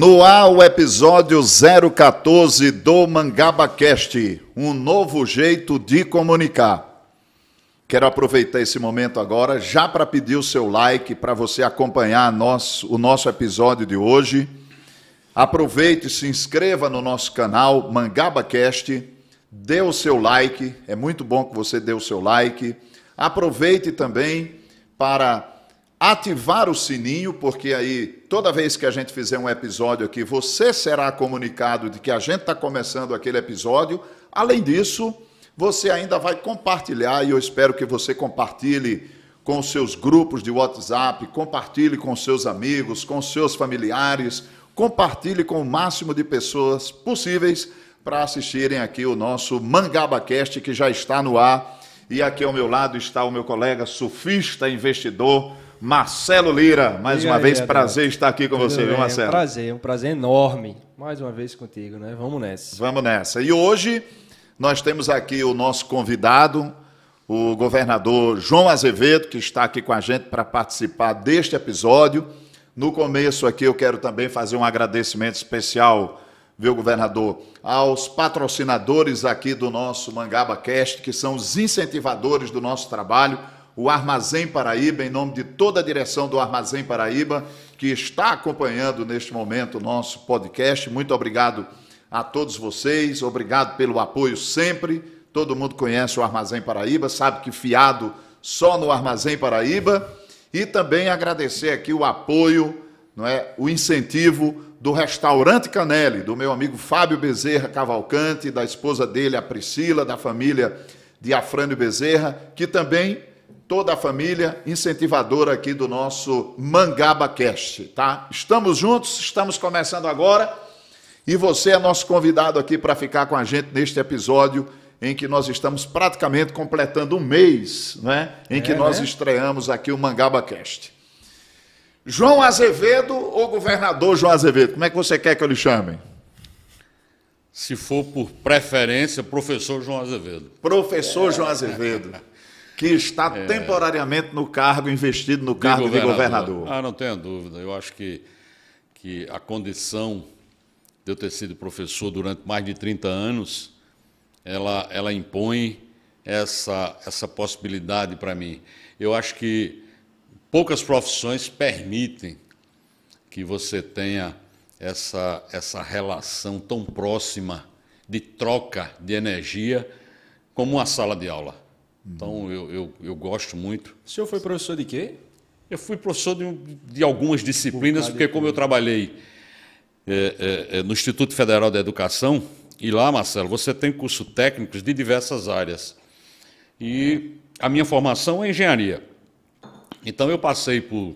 No ar o episódio 014 do MangabaCast, um novo jeito de comunicar. Quero aproveitar esse momento agora já para pedir o seu like para você acompanhar nosso, o nosso episódio de hoje. Aproveite e se inscreva no nosso canal MangabaCast, dê o seu like, é muito bom que você dê o seu like. Aproveite também para ativar o sininho, porque aí toda vez que a gente fizer um episódio aqui, você será comunicado de que a gente está começando aquele episódio. Além disso, você ainda vai compartilhar e eu espero que você compartilhe com os seus grupos de WhatsApp, compartilhe com seus amigos, com seus familiares, compartilhe com o máximo de pessoas possíveis para assistirem aqui o nosso MangabaCast que já está no ar. E aqui ao meu lado está o meu colega sufista investidor, Marcelo Lira. Mais e uma aí, vez, prazer estar aqui com Tudo você, bem, viu, Marcelo? É um prazer, é um prazer enorme. Mais uma vez contigo, né? Vamos nessa. Vamos nessa. E hoje nós temos aqui o nosso convidado, o governador João Azevedo, que está aqui com a gente para participar deste episódio. No começo aqui eu quero também fazer um agradecimento especial, viu, governador, aos patrocinadores aqui do nosso Mangaba Cast, que são os incentivadores do nosso trabalho o Armazém Paraíba, em nome de toda a direção do Armazém Paraíba, que está acompanhando neste momento o nosso podcast. Muito obrigado a todos vocês, obrigado pelo apoio sempre. Todo mundo conhece o Armazém Paraíba, sabe que fiado só no Armazém Paraíba. E também agradecer aqui o apoio, não é, o incentivo do restaurante Canelli, do meu amigo Fábio Bezerra Cavalcante, da esposa dele, a Priscila, da família de Afrânio Bezerra, que também toda a família incentivadora aqui do nosso Mangaba Cast, tá? Estamos juntos, estamos começando agora e você é nosso convidado aqui para ficar com a gente neste episódio em que nós estamos praticamente completando um mês, né? Em é, que nós né? estreamos aqui o Mangaba Cast. João Azevedo ou governador João Azevedo? Como é que você quer que eu lhe chame? Se for por preferência, professor João Azevedo. Professor João Azevedo que está é... temporariamente no cargo, investido no cargo de governador. de governador. Ah, não tenho dúvida. Eu acho que, que a condição de eu ter sido professor durante mais de 30 anos, ela, ela impõe essa, essa possibilidade para mim. Eu acho que poucas profissões permitem que você tenha essa, essa relação tão próxima de troca de energia como uma sala de aula. Então, eu, eu, eu gosto muito. O senhor foi professor de quê? Eu fui professor de, de algumas disciplinas, Por porque como eu trabalhei é, é, é, no Instituto Federal da Educação, e lá, Marcelo, você tem curso técnicos de diversas áreas. E a minha formação é engenharia. Então, eu passei por...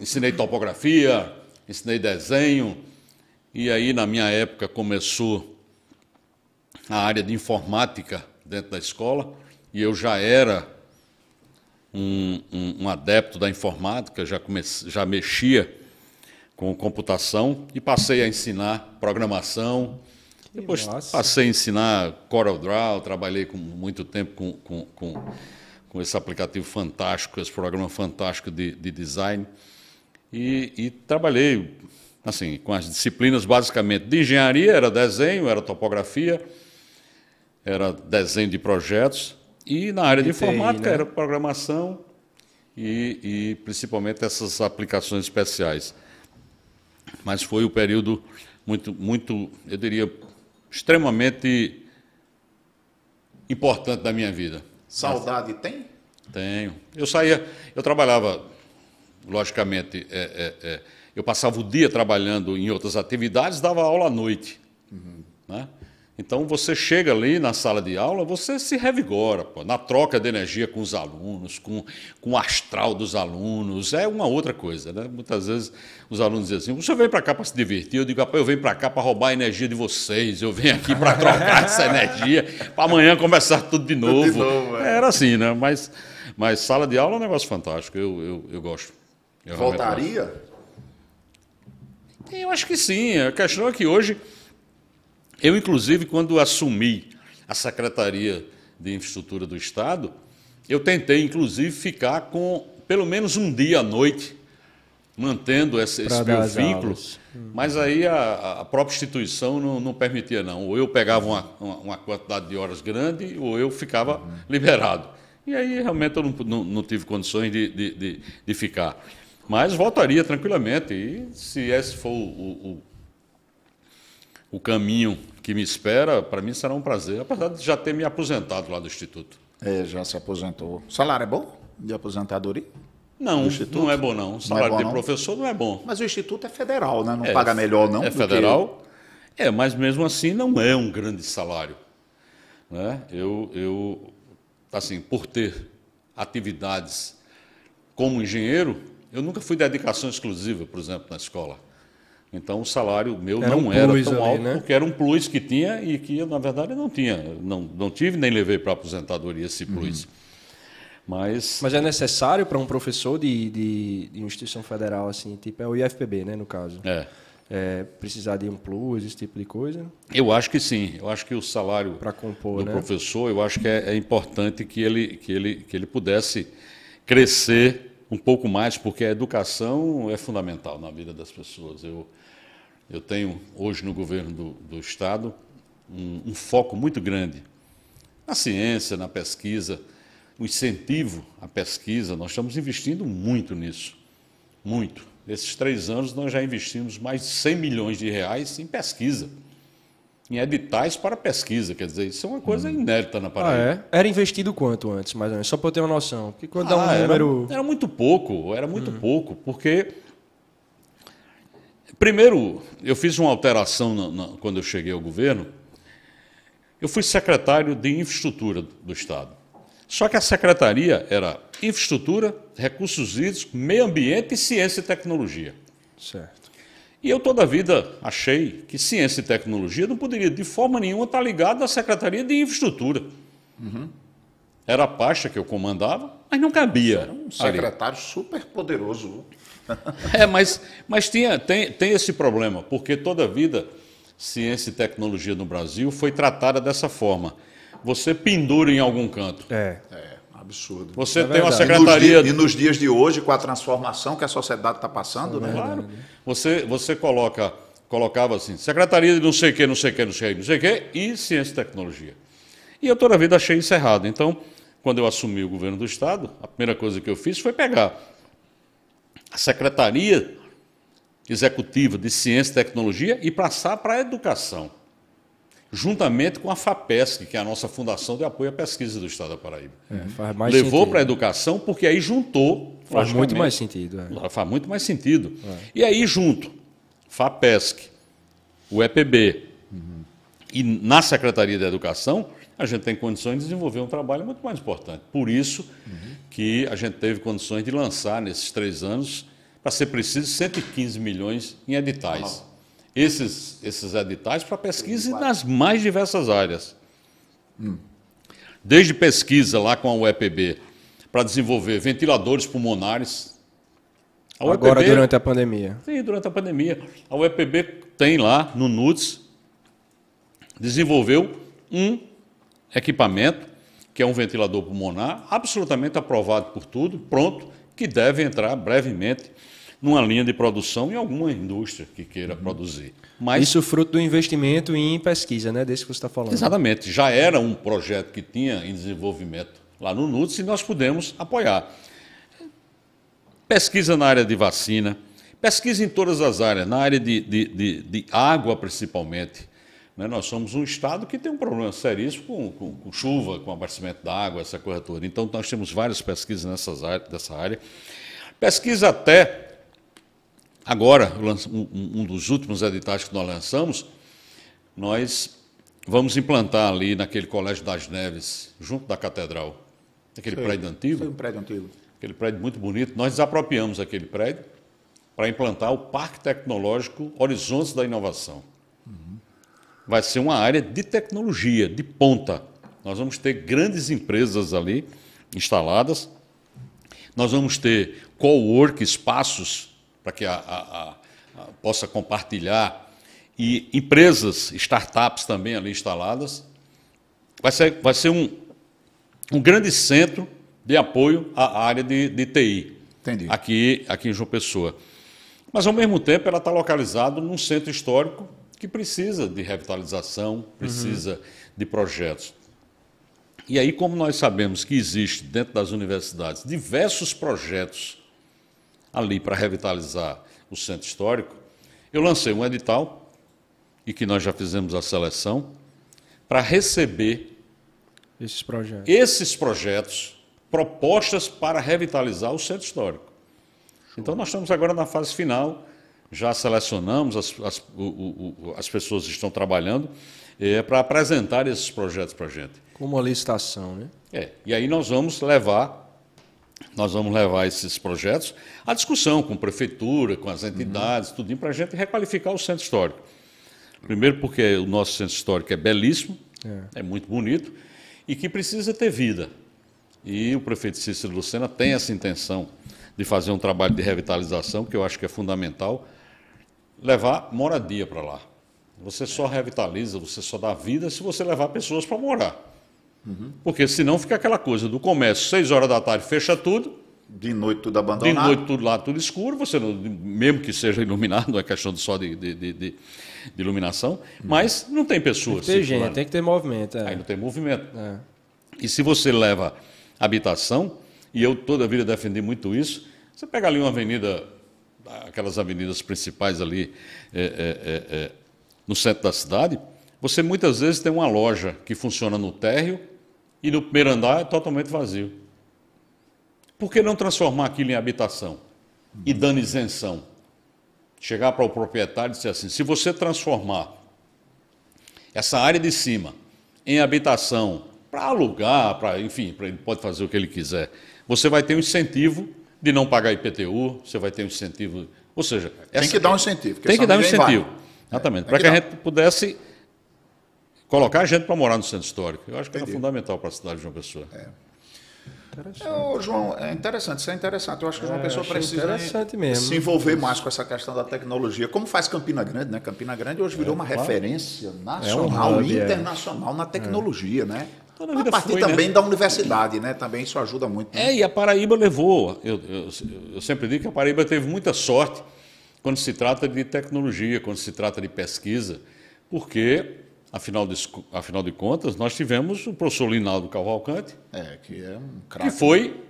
Ensinei topografia, ensinei desenho, e aí, na minha época, começou a área de informática dentro da escola e eu já era um, um, um adepto da informática, já, comece, já mexia com computação e passei a ensinar programação. Que Depois nossa. passei a ensinar CorelDRAW, trabalhei com, muito tempo com, com, com, com, esse aplicativo fantástico, esse programa fantástico de, de design. E, e trabalhei assim com as disciplinas basicamente de engenharia, era desenho, era topografia, era desenho de projetos, e na área de informática né? era programação e, e principalmente essas aplicações especiais. Mas foi um período muito, muito, eu diria, extremamente importante da minha vida. Saudade Mas, tem? Tenho. Eu saía, eu trabalhava, logicamente, é, é, é, eu passava o dia trabalhando em outras atividades, dava aula à noite. Uhum. Né? Então você chega ali na sala de aula, você se revigora, pô, na troca de energia com os alunos, com, com o astral dos alunos, é uma outra coisa. Né? Muitas vezes os alunos dizem assim, você vem para cá para se divertir, eu digo, eu venho para cá para roubar a energia de vocês, eu venho aqui para trocar essa energia, para amanhã começar tudo de novo. Tudo de novo é. Era assim, né? Mas, mas sala de aula é um negócio fantástico, eu, eu, eu gosto. Eu Voltaria? Eu acho que sim, a questão é que hoje eu, inclusive, quando assumi a Secretaria de Infraestrutura do Estado, eu tentei, inclusive, ficar com pelo menos um dia à noite, mantendo esse, esse meu vínculo, aulas. Hum. mas aí a, a própria instituição não, não, permitia, não. Ou eu pegava uma, uma, quantidade de horas grande, ou eu ficava uhum. liberado. E aí, realmente, eu não, não, não tive condições de, de, de, de, ficar. Mas voltaria tranquilamente, e se esse for o, o o caminho que me espera, para mim será um prazer, apesar de já ter me aposentado lá do Instituto. É, já se aposentou. O salário é bom de aposentadoria? Não, não é bom não. O salário não é bom, de professor não é bom. Mas o Instituto é federal, né? Não é, paga melhor não? É federal. Que... É, mas mesmo assim não é um grande salário. Né? Eu, eu, assim, por ter atividades como engenheiro, eu nunca fui dedicação exclusiva, por exemplo, na escola. Então o salário meu era não um era tão ali, alto né? porque era um plus que tinha e que na verdade não tinha, não, não tive nem levei para aposentadoria esse uhum. plus. Uhum. Mas Mas é necessário para um professor de, de, de, instituição federal assim, tipo é o IFPB, né, no caso. É. é. precisar de um plus, esse tipo de coisa? Eu acho que sim. Eu acho que o salário compor, do né? professor, eu acho que é, é importante que ele, que, ele, que ele pudesse crescer um pouco mais, porque a educação é fundamental na vida das pessoas. Eu, eu tenho hoje no governo do, do Estado um, um, foco muito grande na ciência, na pesquisa, o incentivo à pesquisa. Nós estamos investindo muito nisso, muito. Nesses três anos, nós já investimos mais de 100 milhões de reais em pesquisa, em editais para pesquisa. Quer dizer, isso é uma coisa hum. inédita na Paraíba. Ah, é? Era investido quanto antes, mais ou menos? Só para eu ter uma noção. Porque quando ah, dá um ah, número. Era, era muito pouco, era muito hum. pouco, porque Primeiro, eu fiz uma alteração na, na, quando eu cheguei ao governo. Eu fui secretário de infraestrutura do Estado. Só que a secretaria era infraestrutura, recursos hídricos, meio ambiente e ciência e tecnologia. Certo. E eu toda a vida achei que ciência e tecnologia não poderia de forma nenhuma estar ligada à secretaria de infraestrutura. Uhum. Era a pasta que eu comandava, mas não cabia. Era um secretário ali. super poderoso. É, mas, mas tinha, tem, tem esse problema, porque toda a vida ciência e tecnologia no Brasil foi tratada dessa forma. Você pendura em algum canto. É. é absurdo. Você é tem uma secretaria. E nos, dias, e nos, dias, de hoje, com a transformação que a sociedade está passando, é né? Claro. Você, você coloca, colocava assim, secretaria de não sei o não sei o que, não sei o que, não sei o que, e ciência e tecnologia. E eu toda a vida achei isso errado. Então, quando eu assumi o governo do Estado, a primeira coisa que eu fiz foi pegar Secretaria Executiva de Ciência e Tecnologia e passar para a Educação, juntamente com a FAPESC, que é a nossa Fundação de Apoio à Pesquisa do Estado da Paraíba. É, Levou para a Educação, porque aí juntou... Faz muito mais sentido. É. Faz muito mais sentido. É. E aí junto, FAPESC, o EPB, uhum. e na Secretaria da Educação, a gente tem condições de desenvolver um trabalho muito mais importante. Por isso uhum que a gente teve condições de lançar nesses três anos, para ser preciso, 115 milhões em editais. Uhum. Esses, esses editais para pesquisa uhum. nas mais diversas áreas. Desde pesquisa lá com a UEPB para desenvolver ventiladores pulmonares. A UEPB, Agora, durante a pandemia. Sim, durante a pandemia. A UEPB tem lá no NUTS, desenvolveu um equipamento que é um ventilador pulmonar absolutamente aprovado por tudo, pronto, que deve entrar brevemente numa linha de produção em alguma indústria que queira uhum. produzir. Mas, Isso fruto do investimento em pesquisa, né? Desse que você está falando. Exatamente. Já era um projeto que tinha em desenvolvimento lá no NUTS e nós pudemos apoiar. Pesquisa na área de vacina, pesquisa em todas as áreas, na área de, de, de, de água principalmente. Né? Nós somos um Estado que tem um problema seríssimo com, com, com chuva, com abastecimento da água, essa coisa toda. Então, nós temos várias pesquisas nessas áreas, área. Pesquisa até agora, um, um dos últimos editais que nós lançamos, nós vamos implantar ali naquele Colégio das Neves, junto da Catedral, aquele Sim, prédio antigo. Foi um prédio antigo. Aquele prédio muito bonito. Nós desapropriamos aquele prédio para implantar o Parque Tecnológico Horizontes da Inovação vai ser uma área de tecnologia, de ponta. Nós vamos ter grandes empresas ali instaladas, nós vamos ter co-work, espaços para que a, a, a, possa compartilhar, e empresas, startups também ali instaladas. Vai ser, vai ser um, um grande centro de apoio à área de, de TI Entendi. Aqui, aqui em João Pessoa. Mas, ao mesmo tempo, ela está localizada num centro histórico que precisa de revitalização, uhum. precisa uhum. de projetos. E aí, como nós sabemos que existe dentro das universidades diversos projetos ali para revitalizar o centro histórico, eu lancei um edital e que nós já fizemos a seleção para receber esses projetos. esses projetos, propostas para revitalizar o centro histórico. Show. Então nós estamos agora na fase final já selecionamos as, as, o, o, as pessoas estão trabalhando é, para apresentar esses projetos para a gente. Como a licitação, né? É. E aí nós vamos levar nós vamos levar esses projetos à discussão com a prefeitura, com as entidades, uhum. tudinho, para a gente requalificar o centro histórico. Primeiro, porque o nosso centro histórico é belíssimo, é. é, muito bonito, e que precisa ter vida. E o prefeito Cícero Lucena tem essa intenção de fazer um trabalho de revitalização, que eu acho que é fundamental levar moradia para lá. Você só é. revitaliza, você só dá vida se você levar pessoas para morar. Uhum. Porque senão fica aquela coisa do comércio, seis horas da tarde fecha tudo. De noite tudo abandonado. De noite tudo lá, tudo escuro, você não, mesmo que seja iluminado, não é questão só de, de, de, de iluminação, uhum. mas não tem pessoas. Tem gente, tem que ter movimento. É. Aí não tem movimento. É. E se você leva habitação, e eu toda a vida defendi muito isso, você pega ali uma avenida aquelas avenidas principais ali é, é, é, é, no centro da cidade, você muitas vezes tem uma loja que funciona no térreo e no primeiro andar é totalmente vazio. Por que não transformar aquilo em habitação e hum. dando isenção? Chegar para o proprietário e dizer assim: se você transformar essa área de cima em habitação para alugar, para enfim, para ele pode fazer o que ele quiser, você vai ter um incentivo de não pagar IPTU, você vai ter um incentivo. Ou seja, tem essa... que dar um incentivo. Tem que dar um é incentivo. Vai. Exatamente. É, para que, que a gente pudesse colocar a gente para morar no centro histórico. Eu acho que é era fundamental para a cidade de João Pessoa. É. João, é interessante, isso é interessante. Eu acho que o João é, Pessoa precisa se envolver mais com essa questão da tecnologia. Como faz Campina Grande, né? Campina Grande hoje é, virou é, uma claro. referência nacional e é um internacional na tecnologia, né? Então, a, a partir foi, né? também né? da universidade, né? Também isso ajuda muito. Né? É, e a Paraíba levou. Eu, eu, eu, sempre digo que a Paraíba teve muita sorte quando se trata de tecnologia, quando se trata de pesquisa, porque, afinal de, afinal de contas, nós tivemos o professor Linaldo Cavalcante. É, que é um craque. Que né? foi,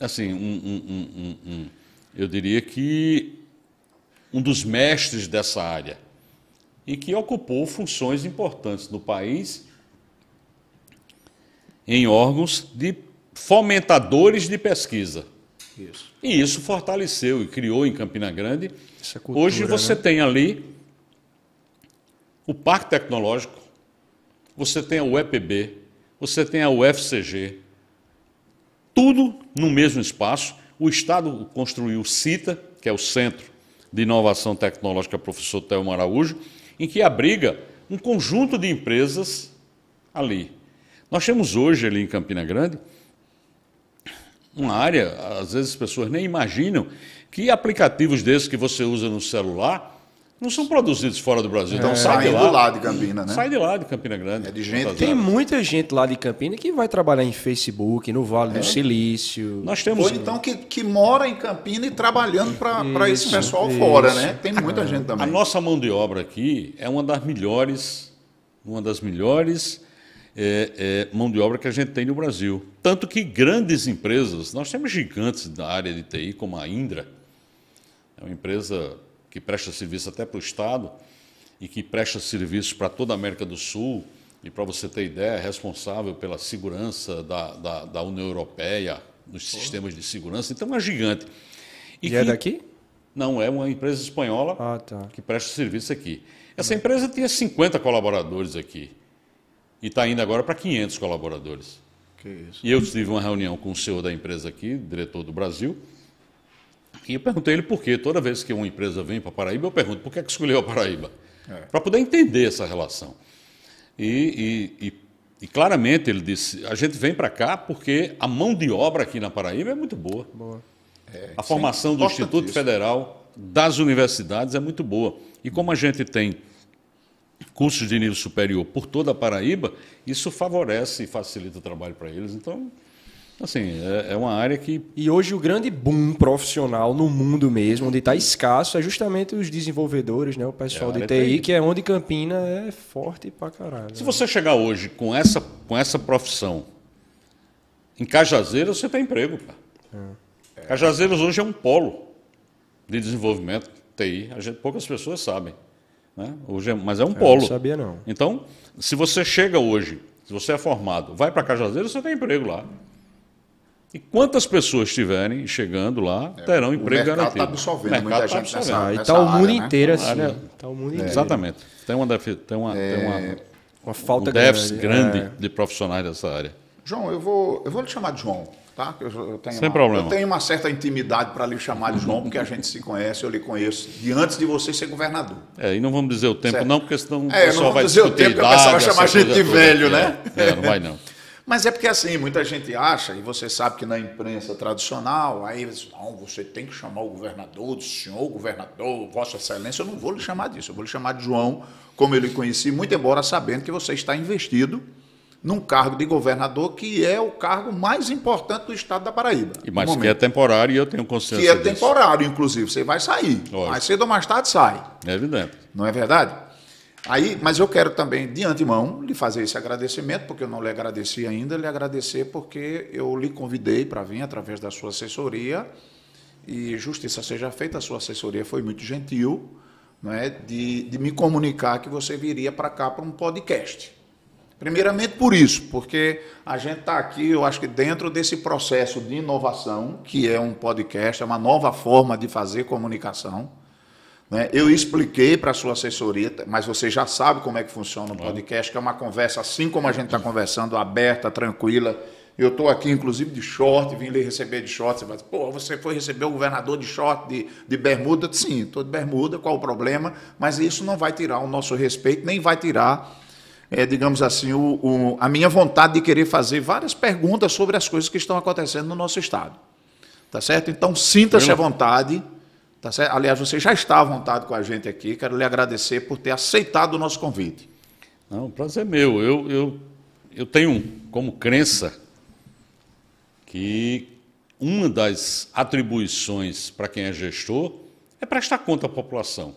assim, um, um, um, um, eu diria que um dos mestres dessa área e que ocupou funções importantes no país em órgãos de fomentadores de pesquisa. Isso. E isso fortaleceu e criou em Campina Grande. É cultura, Hoje né? você né? tem ali o Parque Tecnológico, você tem a UEPB, você tem a UFCG, tudo no mesmo espaço. O Estado construiu o CITA, que é o Centro de Inovação Tecnológica Professor Telmo Araújo, em que abriga um conjunto de empresas ali. Nós temos hoje ali em Campina Grande uma área, às vezes as pessoas nem imaginam que aplicativos desses que você usa no celular não são produzidos fora do Brasil. Então é, sai de lá. de Campina, né? Sai de lá de Campina Grande. É de gente. Tem áreas. muita gente lá de Campina que vai trabalhar em Facebook, no Vale é. do Silício. Nós temos. Ou então que, que mora em Campina e trabalhando para esse pessoal isso. fora, né? Tem muita é. gente também. A nossa mão de obra aqui é uma das melhores, uma das melhores é, é, mão de obra que a gente tem no Brasil. Tanto que grandes empresas, nós temos gigantes da área de TI, como a Indra, é uma empresa que presta serviço até para o Estado e que presta serviço para toda a América do Sul. E para você ter ideia, é responsável pela segurança da, da, da União Europeia, nos sistemas de segurança. Então, é uma gigante. E, e é que... é daqui? Não, é uma empresa espanhola ah, tá. que presta serviço aqui. Essa empresa tinha 50 colaboradores aqui e está indo agora para 500 colaboradores. E eu tive uma reunião com o senhor da empresa aqui, diretor do Brasil, e eu perguntei ele por quê. Toda vez que uma empresa vem para Paraíba, eu pergunto por que, é que escolheu a Paraíba? É. Para poder entender essa relação. E, e, e, e, claramente ele disse: a gente vem para cá porque a mão de obra aqui na Paraíba é muito boa. boa. É, a formação do Instituto Federal, das universidades, é muito boa. E como a gente tem cursos de nível superior por toda a Paraíba, isso favorece e facilita o trabalho para eles. Então, assim, é, é, uma área que. E hoje o grande boom profissional no mundo mesmo, onde está escasso, é justamente os desenvolvedores, né? O pessoal é de TI, TI, que é onde Campina é forte para caralho. Se né? você chegar hoje com essa, com essa profissão em Cajazeiras, você tem emprego, cara. É. Cajazeiras hoje é um polo de desenvolvimento TI. Gente, poucas pessoas sabem. Né? Hoje é, mas é um é, polo. não sabia, não. Então, se você chega hoje, se você é formado, vai para Cajazeiras, você tem emprego lá. E quantas pessoas estiverem chegando lá é, terão emprego tá garantido. absorvendo, o mercado está absorvendo. Nessa, ah, e está o mundo né? assim. área, inteiro tá né? assim. o mundo é. inteiro. Exatamente. Tem uma, tem uma, é, tem uma, uma falta um grande, é. grande é. de profissionais dessa área. João, eu vou, eu vou lhe chamar de João. Tá? Eu, tenho Sem uma, problema. Eu tenho uma certa intimidade para lhe chamar de João, porque a gente se conhece, eu lhe conheço, de antes de você ser governador. É, e não vamos dizer o tempo certo. não, porque senão é, o pessoal vai dizer discutir o tempo, idade. vai chamar a gente de velho, né? É, é, não vai não. Mas é porque assim, muita gente acha, e você sabe que na imprensa tradicional, aí diz, não, você tem que chamar o governador, o senhor governador, vossa excelência, eu não vou lhe chamar disso, eu vou lhe chamar de João, como eu lhe conheci, muito embora sabendo que você está investido num cargo de governador, que é o cargo mais importante do estado da Paraíba. E mas que é temporário, e eu tenho consciência Que é disso. temporário, inclusive, você vai sair. Lógico. Mais cedo ou mais tarde sai. É evidente. Não é verdade? Aí, mas eu quero também, de antemão, lhe fazer esse agradecimento, porque eu não lhe agradeci ainda, lhe agradecer porque eu lhe convidei para vir através da sua assessoria, e justiça seja feita, a sua assessoria foi muito gentil, não é, de, de me comunicar que você viria para cá para um podcast. Primeiramente por isso, porque a gente está aqui, eu acho que dentro desse processo de inovação, que é um podcast, é uma nova forma de fazer comunicação. Né? Eu expliquei para a sua assessoria, mas você já sabe como é que funciona o podcast, que é uma conversa assim como a gente está conversando, aberta, tranquila. Eu estou aqui, inclusive, de short, vim lhe receber de short. Você vai dizer, pô, você foi receber o governador de short, de, de bermuda? Sim, estou de bermuda, qual o problema? Mas isso não vai tirar o nosso respeito, nem vai tirar é, digamos assim, o, o, a minha vontade de querer fazer várias perguntas sobre as coisas que estão acontecendo no nosso Estado. Tá certo? Então, sinta-se à vontade. Tá certo? Aliás, você já está à vontade com a gente aqui. Quero lhe agradecer por ter aceitado o nosso convite. Não, o prazer é meu. Eu, eu, eu tenho como crença que uma das atribuições para quem é gestor é prestar conta à população.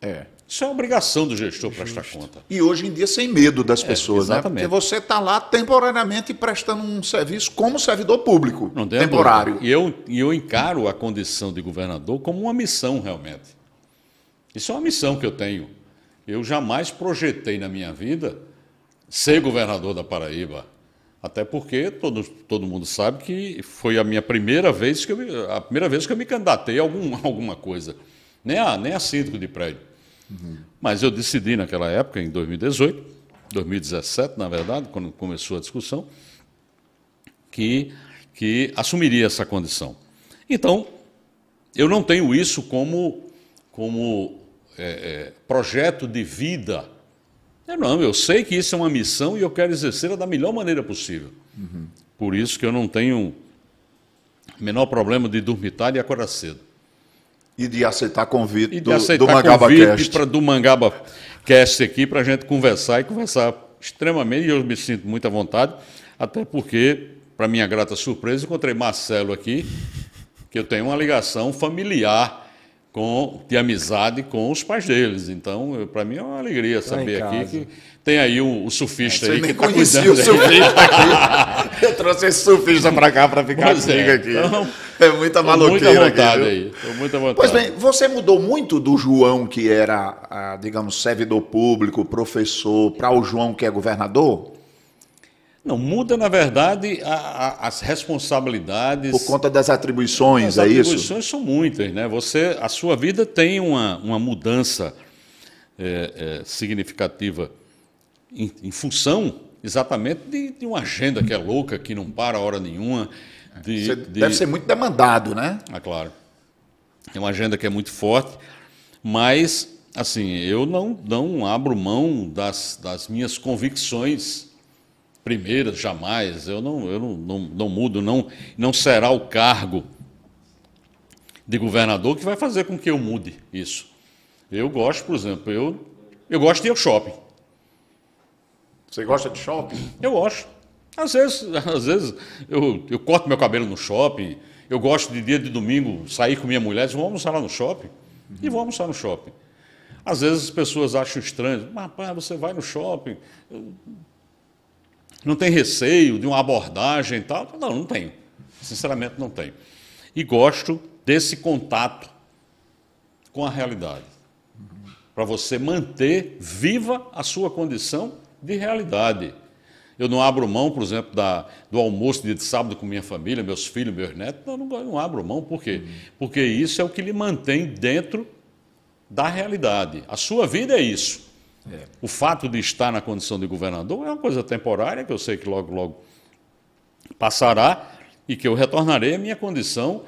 É. Isso é obrigação do gestor Justo. prestar conta. E hoje em dia sem medo das é, pessoas, né? exatamente. né? Porque você está lá temporariamente prestando um serviço como servidor público, Não temporário. E eu, eu encaro a condição de governador como uma missão realmente. Isso é uma missão que eu tenho. Eu jamais projetei na minha vida ser governador da Paraíba. Até porque todo, todo mundo sabe que foi a minha primeira vez que eu, a primeira vez que eu me candidatei a algum, alguma coisa. Nem a, nem a síndico de prédio. Mas eu decidi naquela época, em 2018, 2017, na verdade, quando começou a discussão, que, que assumiria essa condição. Então, eu não tenho isso como, como é, é, projeto de vida. Eu não, eu sei que isso é uma missão e eu quero exercê-la da melhor maneira possível. Uhum. Por isso que eu não tenho menor problema de dormitar e acordar cedo. E de aceitar convite e do, de aceitar do Mangaba convite Cast. do Mangaba Cast aqui para a gente conversar e conversar extremamente. E eu me sinto muito à vontade, até porque, para minha grata surpresa, encontrei Marcelo aqui, que eu tenho uma ligação familiar com, de amizade com os pais deles. Então, para mim é uma alegria tá saber aqui que tem aí o, o surfista é, aí. Você nem tá conhecia o surfista aqui. eu trouxe esse surfista para cá para ficar pois é, comigo é. aqui. Então, é muita maluqueira. Muita vontade aqui, aí. Muita vontade. Pois bem, você mudou muito do João, que era, ah, digamos, servidor público, professor, para o João, que é governador? Não, muda, na verdade, a, a, as responsabilidades. Por conta das atribuições, é isso? As atribuições são muitas, né? Você, a sua vida tem uma, uma mudança é, é, significativa em, em, função exatamente de, de uma agenda que é louca, que não para hora nenhuma, de, de... Deve ser muito demandado, né? Ah, claro. É uma agenda que é muito forte, mas, assim, eu não, não abro mão das, das minhas convicções primeiras, jamais. Eu não, eu não, não, não mudo, não, não será o cargo de governador que vai fazer com que eu mude isso. Eu gosto, por exemplo, eu, eu gosto de ir ao shopping. Você gosta de shopping? Eu gosto. Às vezes, às vezes eu, eu corto meu cabelo no shopping, eu gosto de dia de domingo sair com minha mulher, e vamos almoçar lá no shopping? Uhum. E vamos almoçar no shopping. Às vezes as pessoas acham estranho, mas rapaz, você vai no shopping, não tem receio de uma abordagem e tal? Não, não tenho. Sinceramente, não tenho. E gosto desse contato com a realidade. Uhum. Para você manter viva a sua condição de realidade. Eu não abro mão, por exemplo, da, do almoço de sábado com minha família, meus filhos, meus netos. Eu não, não abro mão. Por quê? Uhum. Porque isso é o que lhe mantém dentro da realidade. A sua vida é isso. É. O fato de estar na condição de governador é uma coisa temporária, que eu sei que logo, logo passará e que eu retornarei à minha condição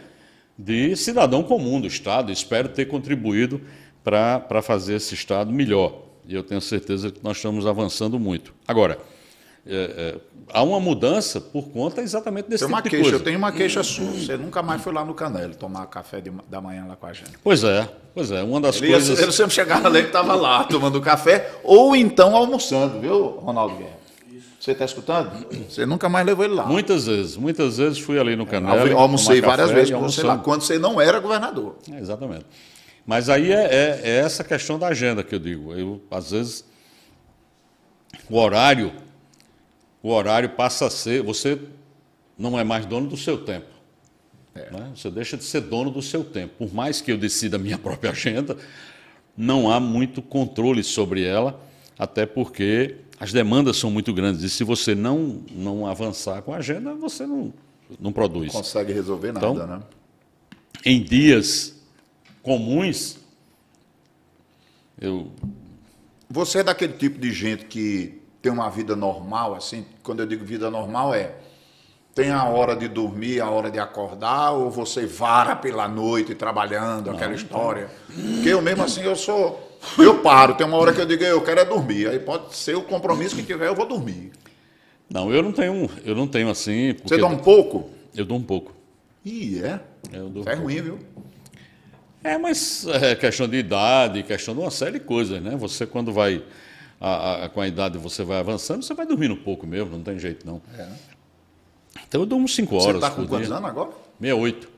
de cidadão comum do Estado. Espero ter contribuído para fazer esse Estado melhor. E eu tenho certeza que nós estamos avançando muito. Agora, é, é, há uma mudança por conta exatamente desse Tem tipo uma queixa, coisa. Eu tenho uma queixa hum. sua. Você nunca mais foi lá no Canelo tomar café de, da manhã lá com a gente. Pois é, pois é. Uma das ele coisas. Ia, ele sempre chegava lá e estava lá tomando café ou então almoçando, viu, Ronaldo Guerra? Você está escutando? Você nunca mais levou ele lá. Muitas vezes, muitas vezes fui ali no Canelo. Eu almocei várias vezes com lá, quando você não era governador. É, exatamente. Mas aí é, é, é essa questão da agenda que eu digo. Eu, às vezes, o horário o horário passa a ser. Você não é mais dono do seu tempo. É. Né? Você deixa de ser dono do seu tempo. Por mais que eu decida a minha própria agenda, não há muito controle sobre ela, até porque as demandas são muito grandes. E se você não, não avançar com a agenda, você não, não produz. Não consegue resolver nada, então, né? Em dias comuns, eu. Você é daquele tipo de gente que ter uma vida normal, assim, quando eu digo vida normal é tem a hora de dormir, a hora de acordar, ou você vara pela noite trabalhando, aquela não, história. Porque eu mesmo assim, eu sou. Eu paro, tem uma hora que eu digo, eu quero é dormir. Aí pode ser o compromisso que tiver, eu vou dormir. Não, eu não tenho, eu não tenho assim. Você dá um pouco? Eu dou um pouco. E é? é? Eu dou é ruim, viu? É, mas é questão de idade, questão de uma série de coisas, né? Você quando vai a, a, com a idade você vai avançando, você vai dormindo um pouco mesmo, não tem jeito não. É. Então eu durmo 5 horas. Você está com quantos anos agora? 68.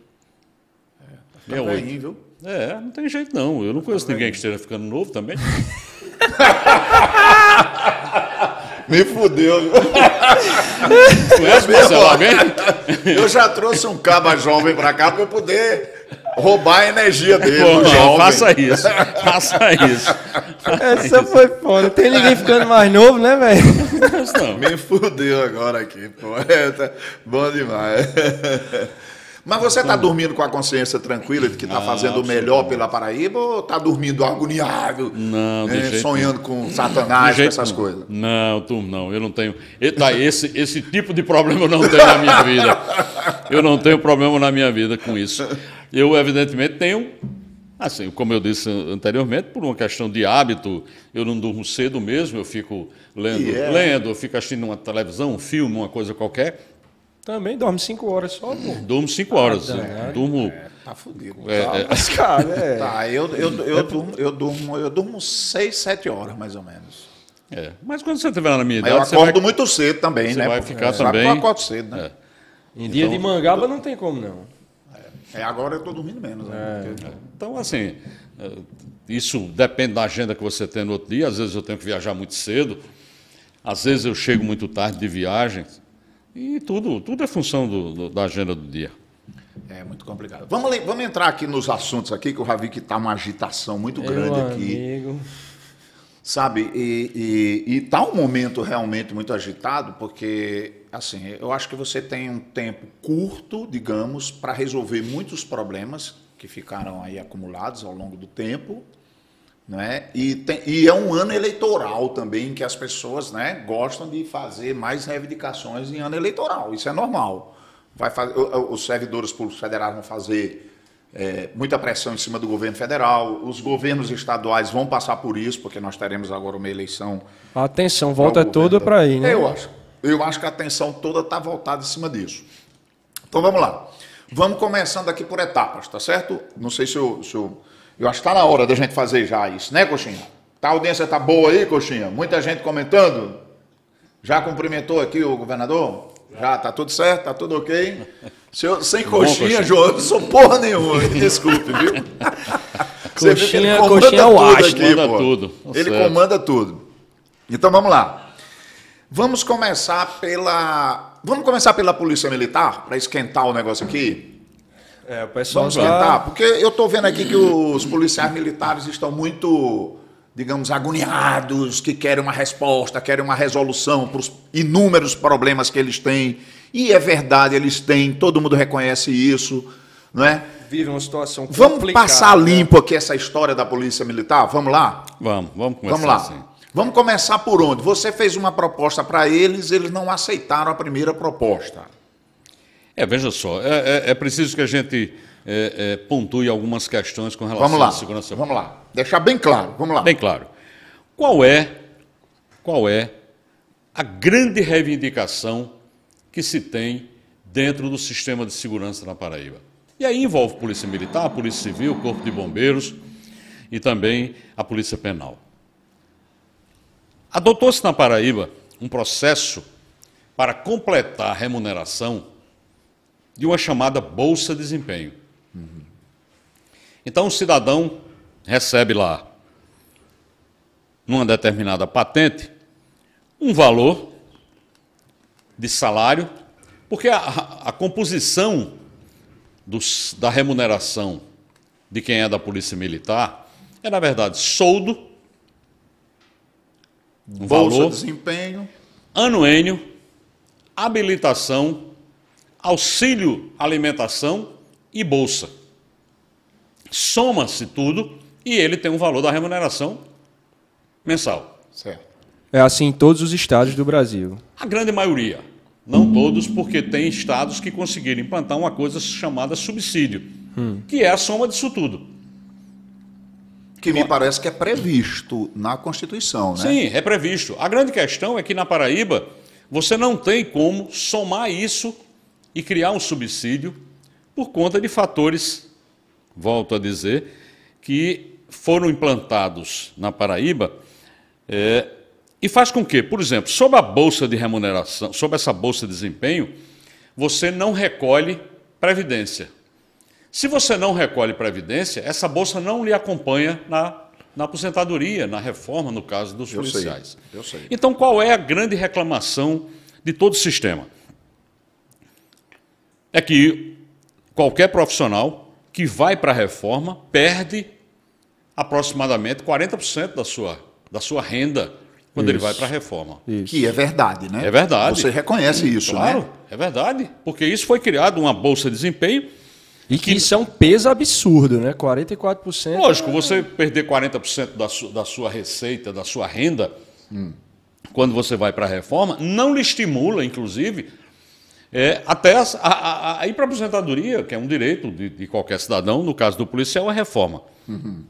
É, tá viu? É, não tem jeito não. Eu não tá conheço ninguém que esteja ficando novo também. Me fudeu. Conhece é Marcelo Eu já trouxe um caba jovem pra cá pra eu poder roubar a energia dele. Pô, não, faça isso. Faça isso. Faça Essa isso. foi foda. Tem ninguém ficando mais novo, né, velho? Me fudeu agora aqui, pô. É, tá bom demais. Mas você está dormindo com a consciência tranquila de que está fazendo o melhor pela Paraíba ou está dormindo agoniado? Não, é, Sonhando não. com satanás, com essas não. coisas? Não, turma, não. Eu não tenho. Eita, tá, esse, esse tipo de problema eu não tenho na minha vida. Eu não tenho problema na minha vida com isso. Eu, evidentemente, tenho, assim, como eu disse anteriormente, por uma questão de hábito, eu não durmo cedo mesmo, eu fico lendo, yeah. É. lendo, eu fico assistindo uma televisão, um filme, uma coisa qualquer. Também dorme cinco horas só, pô. Durmo cinco ah, horas. Tá. durmo. É, tá fudido. É, tá, é. mas, cara, é. Tá, eu, eu, eu, durmo, eu, durmo, eu durmo seis, sete horas, mais ou menos. É. Mas quando você estiver na minha idade. Mas eu acordo vai, muito cedo também, você né? Vai ficar é. também. Eu acordo cedo, né? Em dia então, de mangaba não tem como, não. É, agora eu estou dormindo menos. Né? É. né? Então, assim, é, isso depende da agenda que você tem no outro dia. Às vezes eu tenho que viajar muito cedo, às vezes eu chego muito tarde de viagem. E tudo, tudo é função do, do, da agenda do dia. É muito complicado. Vamos, vamos entrar aqui nos assuntos aqui, que eu já vi que está uma agitação muito Meu grande aqui. Amigo. Sabe, e está um momento realmente muito agitado, porque Assim, eu acho que você tem um tempo curto, digamos, para resolver muitos problemas que ficaram aí acumulados ao longo do tempo, né? E, tem, e, é um ano eleitoral também, que as pessoas né, gostam de fazer mais reivindicações em ano eleitoral. Isso é normal. Vai fazer, os servidores públicos federais vão fazer é, muita pressão em cima do governo federal, os governos estaduais vão passar por isso, porque nós teremos agora uma eleição. Atenção, volta tudo para aí, né? Eu acho. Eu acho que a atenção toda está voltada em cima disso. Então vamos lá. Vamos começando aqui por etapas, tá certo? Não sei se eu. Se eu, eu acho que está na hora da gente fazer já isso, né, Coxinha? Tá, a audiência tá boa aí, Coxinha? Muita gente comentando? Já cumprimentou aqui o governador? Já, tá tudo certo? Tá tudo ok? Se eu, sem coxinha, Bom, coxinha, João, eu não sou porra nenhuma. Desculpe, viu? Você coxinha, viu coxinha é o tudo aqui, comanda pô. tudo. Ele certo. comanda tudo. Então vamos lá. Vamos começar pela. Vamos começar pela Polícia Militar, para esquentar o negócio aqui? É, o pessoal. Vamos esquentar, porque eu estou vendo aqui que os policiais militares estão muito, digamos, agoniados, que querem uma resposta, querem uma resolução para os inúmeros problemas que eles têm. E é verdade, eles têm, todo mundo reconhece isso, não é? Vive uma situação complicada. Vamos passar né? limpo aqui essa história da Polícia Militar? Vamos lá? Vamos, vamos começar. Vamos lá. Assim. Vamos começar por onde? Você fez uma proposta para eles, eles não aceitaram a primeira proposta. É, veja só, é, é, é preciso que a gente é, é, pontue algumas questões com relação vamos lá, à segurança Vamos lá, deixar bem claro, vamos lá. Bem claro. Qual é, qual é a grande reivindicação que se tem dentro do sistema de segurança na Paraíba? E aí envolve Polícia Militar, Polícia Civil, Corpo de Bombeiros e também a Polícia Penal. Adotou-se na Paraíba um processo para completar a remuneração de uma chamada Bolsa de Desempenho. Então, o cidadão recebe lá, numa determinada patente, um valor de salário, porque a, a composição dos, da remuneração de quem é da Polícia Militar é, na verdade, soldo um Bolsa, valor. desempenho. Anuênio, habilitação, auxílio alimentação e bolsa. Soma-se tudo e ele tem um valor da remuneração mensal. Certo. É assim em todos os estados do Brasil. A grande maioria. Não todos, porque tem estados que conseguiram implantar uma coisa chamada subsídio, hum. que é a soma disso tudo. Que me parece que é previsto na Constituição, né? Sim, é previsto. A grande questão é que na Paraíba você não tem como somar isso e criar um subsídio por conta de fatores, volto a dizer, que foram implantados na Paraíba é, e faz com que, por exemplo, sob a bolsa de remuneração, sob essa bolsa de desempenho, você não recolhe previdência. Se você não recolhe previdência, essa bolsa não lhe acompanha na, na aposentadoria, na reforma, no caso dos eu policiais. Sei, eu sei. Então, qual é a grande reclamação de todo o sistema? É que qualquer profissional que vai para a reforma perde aproximadamente 40% da sua, da sua renda quando isso, ele vai para a reforma. Isso. Que é verdade, né? É verdade. Você reconhece isso, claro, né? Claro, é verdade. Porque isso foi criado uma bolsa de desempenho e que, isso é um peso absurdo, né? 44%. Lógico, é... você perder 40% da, su, da sua receita, da sua renda, hum. quando você vai para a reforma, não lhe estimula, inclusive, é, até a, a, a ir para a aposentadoria, que é um direito de, de, qualquer cidadão, no caso do policial, é a reforma. Uhum.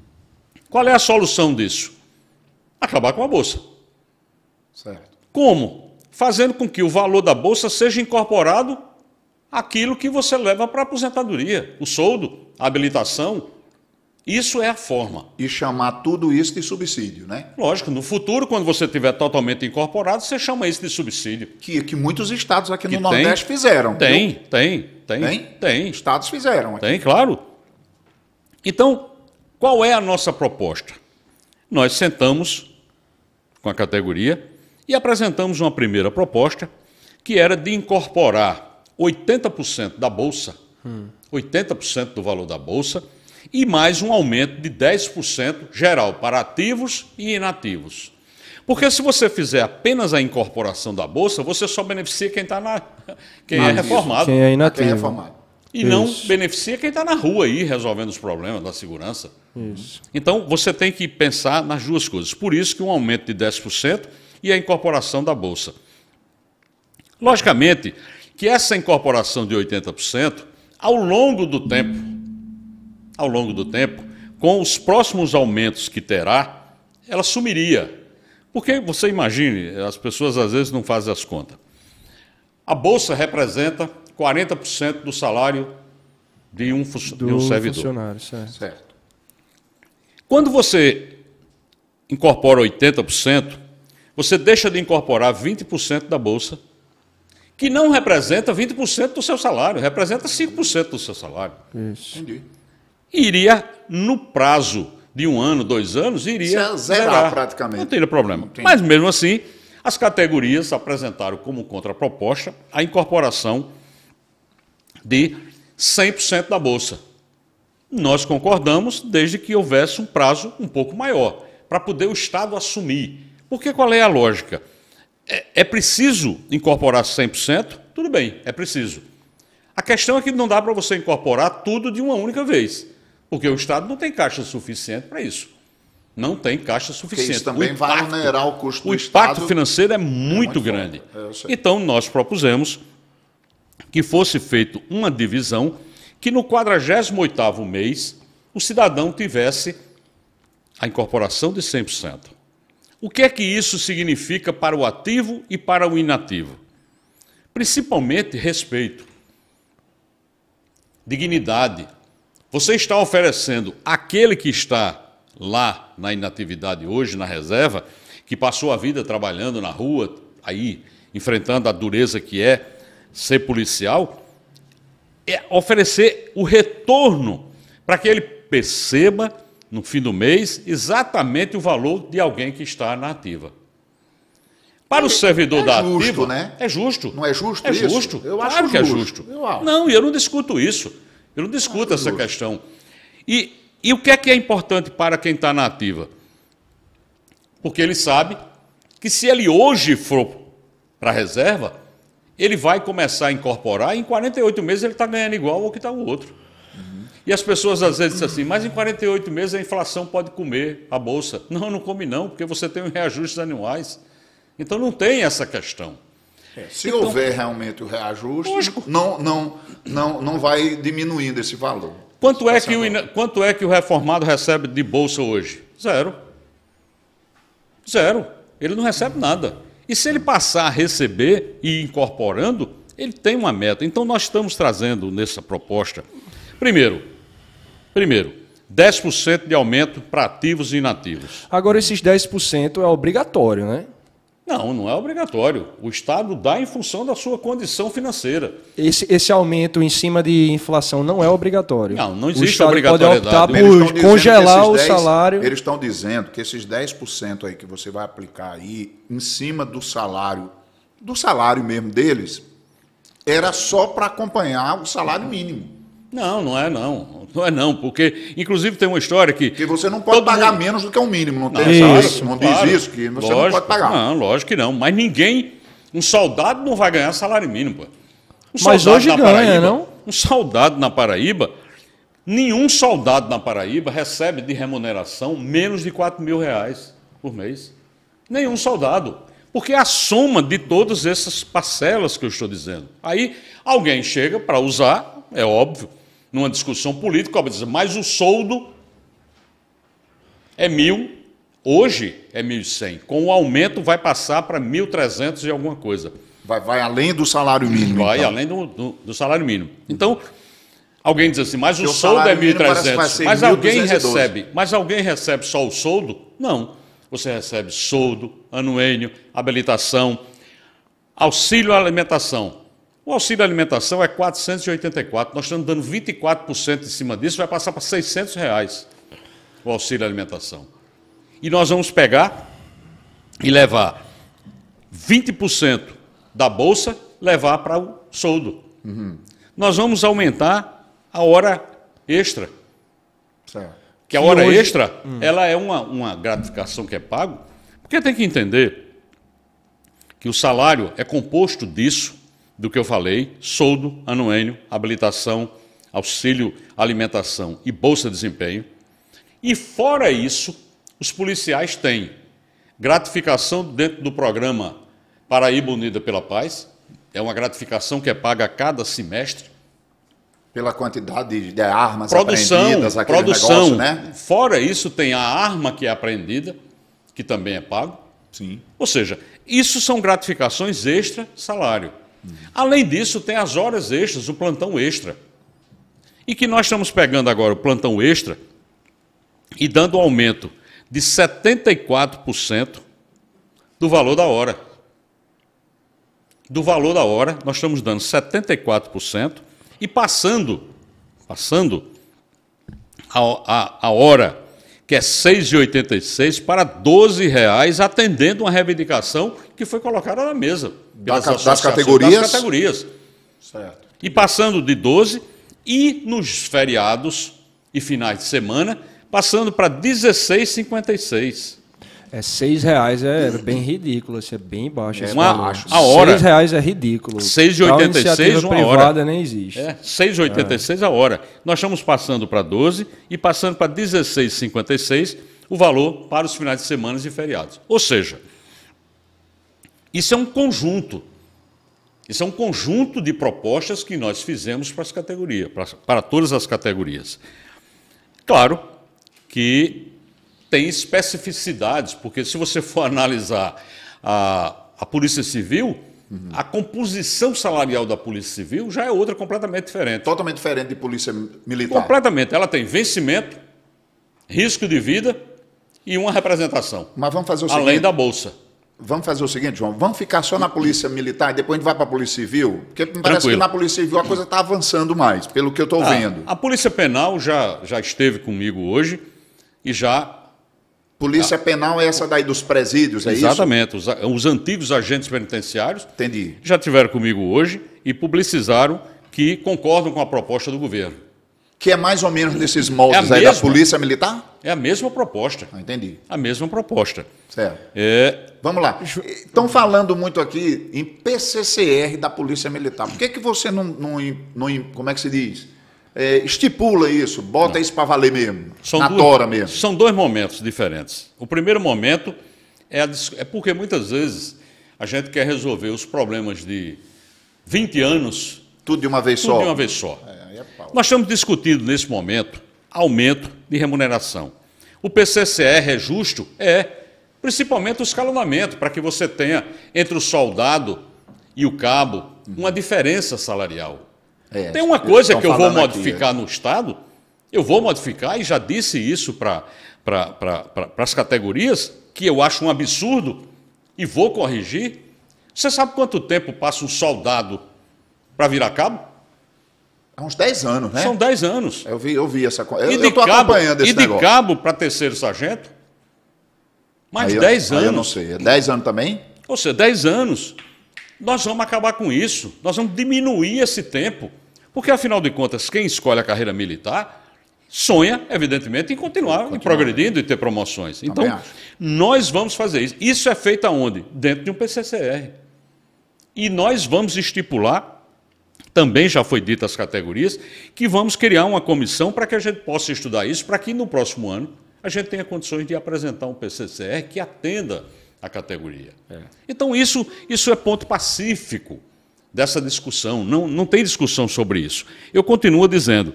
Qual é a solução disso? Acabar com a Bolsa. Certo. Como? Fazendo com que o valor da Bolsa seja incorporado aquilo que você leva para a aposentadoria, o soldo, a habilitação. Isso é a forma. E chamar tudo isso de subsídio, né? Lógico, no futuro, quando você tiver totalmente incorporado, você chama isso de subsídio. Que, que muitos estados aqui que no tem, Nordeste fizeram. Tem, viu? tem, tem, tem. Tem. Estados fizeram. Aqui. Tem, claro. Então, qual é a nossa proposta? Nós sentamos com a categoria e apresentamos uma primeira proposta que era de incorporar 80% da bolsa, hum. 80% do valor da bolsa, e mais um aumento de 10% geral para ativos e inativos. Porque se você fizer apenas a incorporação da bolsa, você só beneficia quem está na quem Mas, é reformado. Quem é inativo. Quem é reformado. E isso. não beneficia quem está na rua aí resolvendo os problemas da segurança. Isso. Então você tem que pensar nas duas coisas. Por isso que um aumento de 10% e a incorporação da bolsa. Logicamente, que essa incorporação de 80%, ao longo do tempo, ao longo do tempo, com os próximos aumentos que terá, ela sumiria. Porque você imagine, as pessoas às vezes não fazem as contas. A bolsa representa 40% do salário de um, do de um servidor. Funcionário, certo. certo. Quando você incorpora 80%, você deixa de incorporar 20% da bolsa que não representa 20% do seu salário, representa 5% do seu salário. Isso. Entendi. Iria, no prazo de um ano, dois anos, iria zero zerar, zerar praticamente. Não teria problema. Entendi. Mas mesmo assim, as categorias apresentaram como contraproposta a incorporação de 100% da bolsa. Nós concordamos desde que houvesse um prazo um pouco maior, para poder o Estado assumir. Porque qual é a lógica? é, é preciso incorporar 100%? Tudo bem, é preciso. A questão é que não dá para você incorporar tudo de uma única vez, porque o Estado não tem caixa suficiente para isso. Não tem caixa suficiente. Porque isso também o impacto, vai onerar o custo do Estado. O impacto financeiro é, é muito, é grande. Então, nós propusemos que fosse feita uma divisão que no 48º mês o cidadão tivesse a incorporação de 100%. O que é que isso significa para o ativo e para o inativo? Principalmente respeito, dignidade. Você está oferecendo àquele que está lá na inatividade hoje, na reserva, que passou a vida trabalhando na rua, aí enfrentando a dureza que é ser policial, é oferecer o retorno para que ele perceba no fim do mês, exatamente o valor de alguém que está na ativa. Para o é, é servidor é da justo, ativa, né? é justo. Não é justo? É isso? justo. Eu claro acho que justo. é justo. Não, não, eu não discuto isso. Eu não discuto é essa justo. questão. E, e o que é que é importante para quem está na ativa? Porque ele sabe que se ele hoje for para a reserva, ele vai começar a incorporar e em 48 meses ele está ganhando igual ao que está o outro. E as pessoas às vezes dizem assim, mas em 48 meses a inflação pode comer a bolsa. Não, não come não, porque você tem reajustes anuais. Então não tem essa questão. É, se então, houver realmente o reajuste, não, não, não, não vai diminuindo esse valor. Quanto tá é, que o, quanto é que o reformado recebe de bolsa hoje? Zero. Zero. Ele não recebe nada. E se ele passar a receber e incorporando, ele tem uma meta. Então nós estamos trazendo nessa proposta. Primeiro, Primeiro, 10% de aumento para ativos e inativos. Agora, esses 10% é obrigatório, né? Não, não é obrigatório. O Estado dá em função da sua condição financeira. Esse, esse aumento em cima de inflação não é obrigatório. Não, não existe o obrigatoriedade. Pode optar por congelar o 10, salário. Eles estão dizendo que esses 10% aí que você vai aplicar aí em cima do salário, do salário mesmo deles, era só para acompanhar o salário mínimo. Não, não é não. Não é não, porque inclusive tem uma história que. Porque você não pode pagar mundo... menos do que o um mínimo, não tem não, isso, não diz isso, que você lógico, não pode pagar. Não, lógico que não. Mas ninguém. Um soldado não vai ganhar salário mínimo, pô. Um Mas hoje ganha, Paraíba, não? Um soldado na Paraíba, nenhum soldado na Paraíba recebe de remuneração menos de 4 mil reais por mês. Nenhum soldado. Porque é a soma de todas essas parcelas que eu estou dizendo. Aí alguém chega para usar, é óbvio numa discussão política, mas o soldo é mil, hoje é 1.100. Com o aumento vai passar para 1.300 e alguma coisa. Vai, vai além do salário mínimo. Vai então. além do, do, do, salário mínimo. Então, alguém diz assim, mas o soldo é 1.300. Mas alguém recebe, mas alguém recebe só o soldo? Não. Você recebe soldo, anuênio, habilitação, auxílio à alimentação. O auxílio alimentação é 484. Nós estamos dando 24% em cima disso, vai passar para 600 reais o auxílio alimentação. E nós vamos pegar e levar 20% da bolsa, levar para o soldo. Uhum. Nós vamos aumentar a hora extra. Certo. Que a hora hoje... extra, hum. ela é uma, uma gratificação que é pago, porque tem que entender que o salário é composto disso, do que eu falei, soldo, anuênio, habilitação, auxílio alimentação e bolsa de desempenho. E fora isso, os policiais têm gratificação dentro do programa Paraíba Unida pela Paz, é uma gratificação que é paga a cada semestre. Pela quantidade de armas produção, apreendidas, aquele produção. negócio, né? Fora isso, tem a arma que é apreendida, que também é pago. Sim. Ou seja, isso são gratificações extra salário. Além disso, tem as horas extras, o plantão extra. E que nós estamos pegando agora o plantão extra e dando um aumento de 74% do valor da hora. Do valor da hora, nós estamos dando 74% e passando, passando a, a, a hora que é 6,86 para R$ 12,00, atendendo uma reivindicação que foi colocada na mesa. Pelas da, das categorias? Das categorias. Certo. E passando de 12 e nos feriados e finais de semana, passando para 16,56. É, seis reais é bem ridículo, isso assim, é bem baixo. É, uma, a hora. Seis reais é ridículo. 6,86 uma hora. nem existe. É, oitenta 6,86 seis a hora. Nós estamos passando para 12 e passando para 16,56 o valor para os finais de semana e feriados. Ou seja, isso é um conjunto. Isso é um conjunto de propostas que nós fizemos para as categorias, para, para todas as categorias. Claro que tem especificidades, porque se você for analisar a, a Polícia Civil, Uhum. A composição salarial da Polícia Civil já é outra completamente diferente. Totalmente diferente de Polícia Militar. Completamente. Ela tem vencimento, risco de vida e uma representação. Mas vamos fazer o seguinte. Além da Bolsa. Vamos fazer o seguinte, João, vamos ficar só na Polícia Militar e depois a gente vai para a Polícia Civil? Porque me parece Tranquilo. que na Polícia Civil a coisa está avançando mais, pelo que eu estou ah, vendo. A Polícia Penal já, já esteve comigo hoje e já. Polícia ah, Penal é essa daí dos presídios, é exatamente, isso? Exatamente. Os, os antigos agentes penitenciários Entendi. já tiveram comigo hoje e publicizaram que concordam com a proposta do governo que é mais ou menos nesses moldes é aí da Polícia Militar? É a mesma proposta. Ah, entendi. A mesma proposta. Certo. É... Vamos lá. Estão falando muito aqui em PCCR da Polícia Militar. Por que, que você não, não, não Como é que se diz? É, estipula isso, bota não. isso para valer mesmo, são na tora mesmo. São dois momentos diferentes. O primeiro momento é, a, é porque muitas vezes a gente quer resolver os problemas de 20 anos. Tudo de uma vez tudo só. Tudo de uma vez só é pau. Nós estamos discutindo nesse momento aumento de remuneração. O PCCR é justo? É. Principalmente o escalonamento, para que você tenha entre o soldado e o cabo uma diferença salarial. É, Tem uma coisa que eu vou modificar aqui, é. no Estado, eu vou modificar, e já disse isso para as categorias, que eu acho um absurdo e vou corrigir. Você sabe quanto tempo passa um soldado para virar cabo? Há uns 10 anos, né? São 10 anos. Eu vi, eu vi essa coisa. Eu estou acompanhando esse e negócio. E de cabo para terceiro sargento? Mais 10 anos. eu não sei. 10 é anos também? Ou seja, 10 anos. Nós vamos acabar com isso. Nós vamos diminuir esse tempo. Porque, afinal de contas, quem escolhe a carreira militar sonha, evidentemente, em continuar, continuar. progredindo e ter promoções. então, nós vamos fazer isso. Isso é feito aonde? Dentro de um PCCR. E nós vamos estipular também já foi dita as categorias, que vamos criar uma comissão para que a gente possa estudar isso, para que no próximo ano a gente tenha condições de apresentar um PCCR que atenda a categoria. É. Então, isso, isso é ponto pacífico dessa discussão, não, não tem discussão sobre isso. Eu continuo dizendo,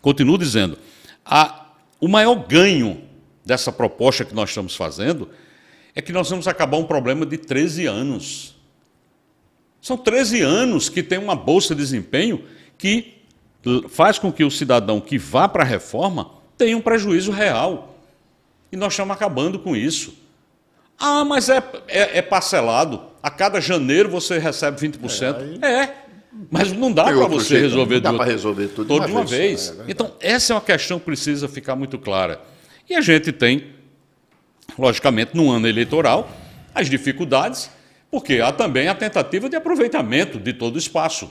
continuo dizendo, a, o maior ganho dessa proposta que nós estamos fazendo é que nós vamos acabar um problema de 13 anos são 13 anos que tem uma bolsa de desempenho que faz com que o cidadão que vá para a reforma tenha um prejuízo real. E nós estamos acabando com isso. Ah, mas é, é, é parcelado. A cada janeiro você recebe 20%. É, aí... é mas não dá para você jeito, né? resolver, dá do... resolver tudo, de uma vez. vez. É então, essa é uma questão que precisa ficar muito clara. E a gente tem, logicamente, no ano eleitoral, as dificuldades porque há também a tentativa de aproveitamento de todo o espaço.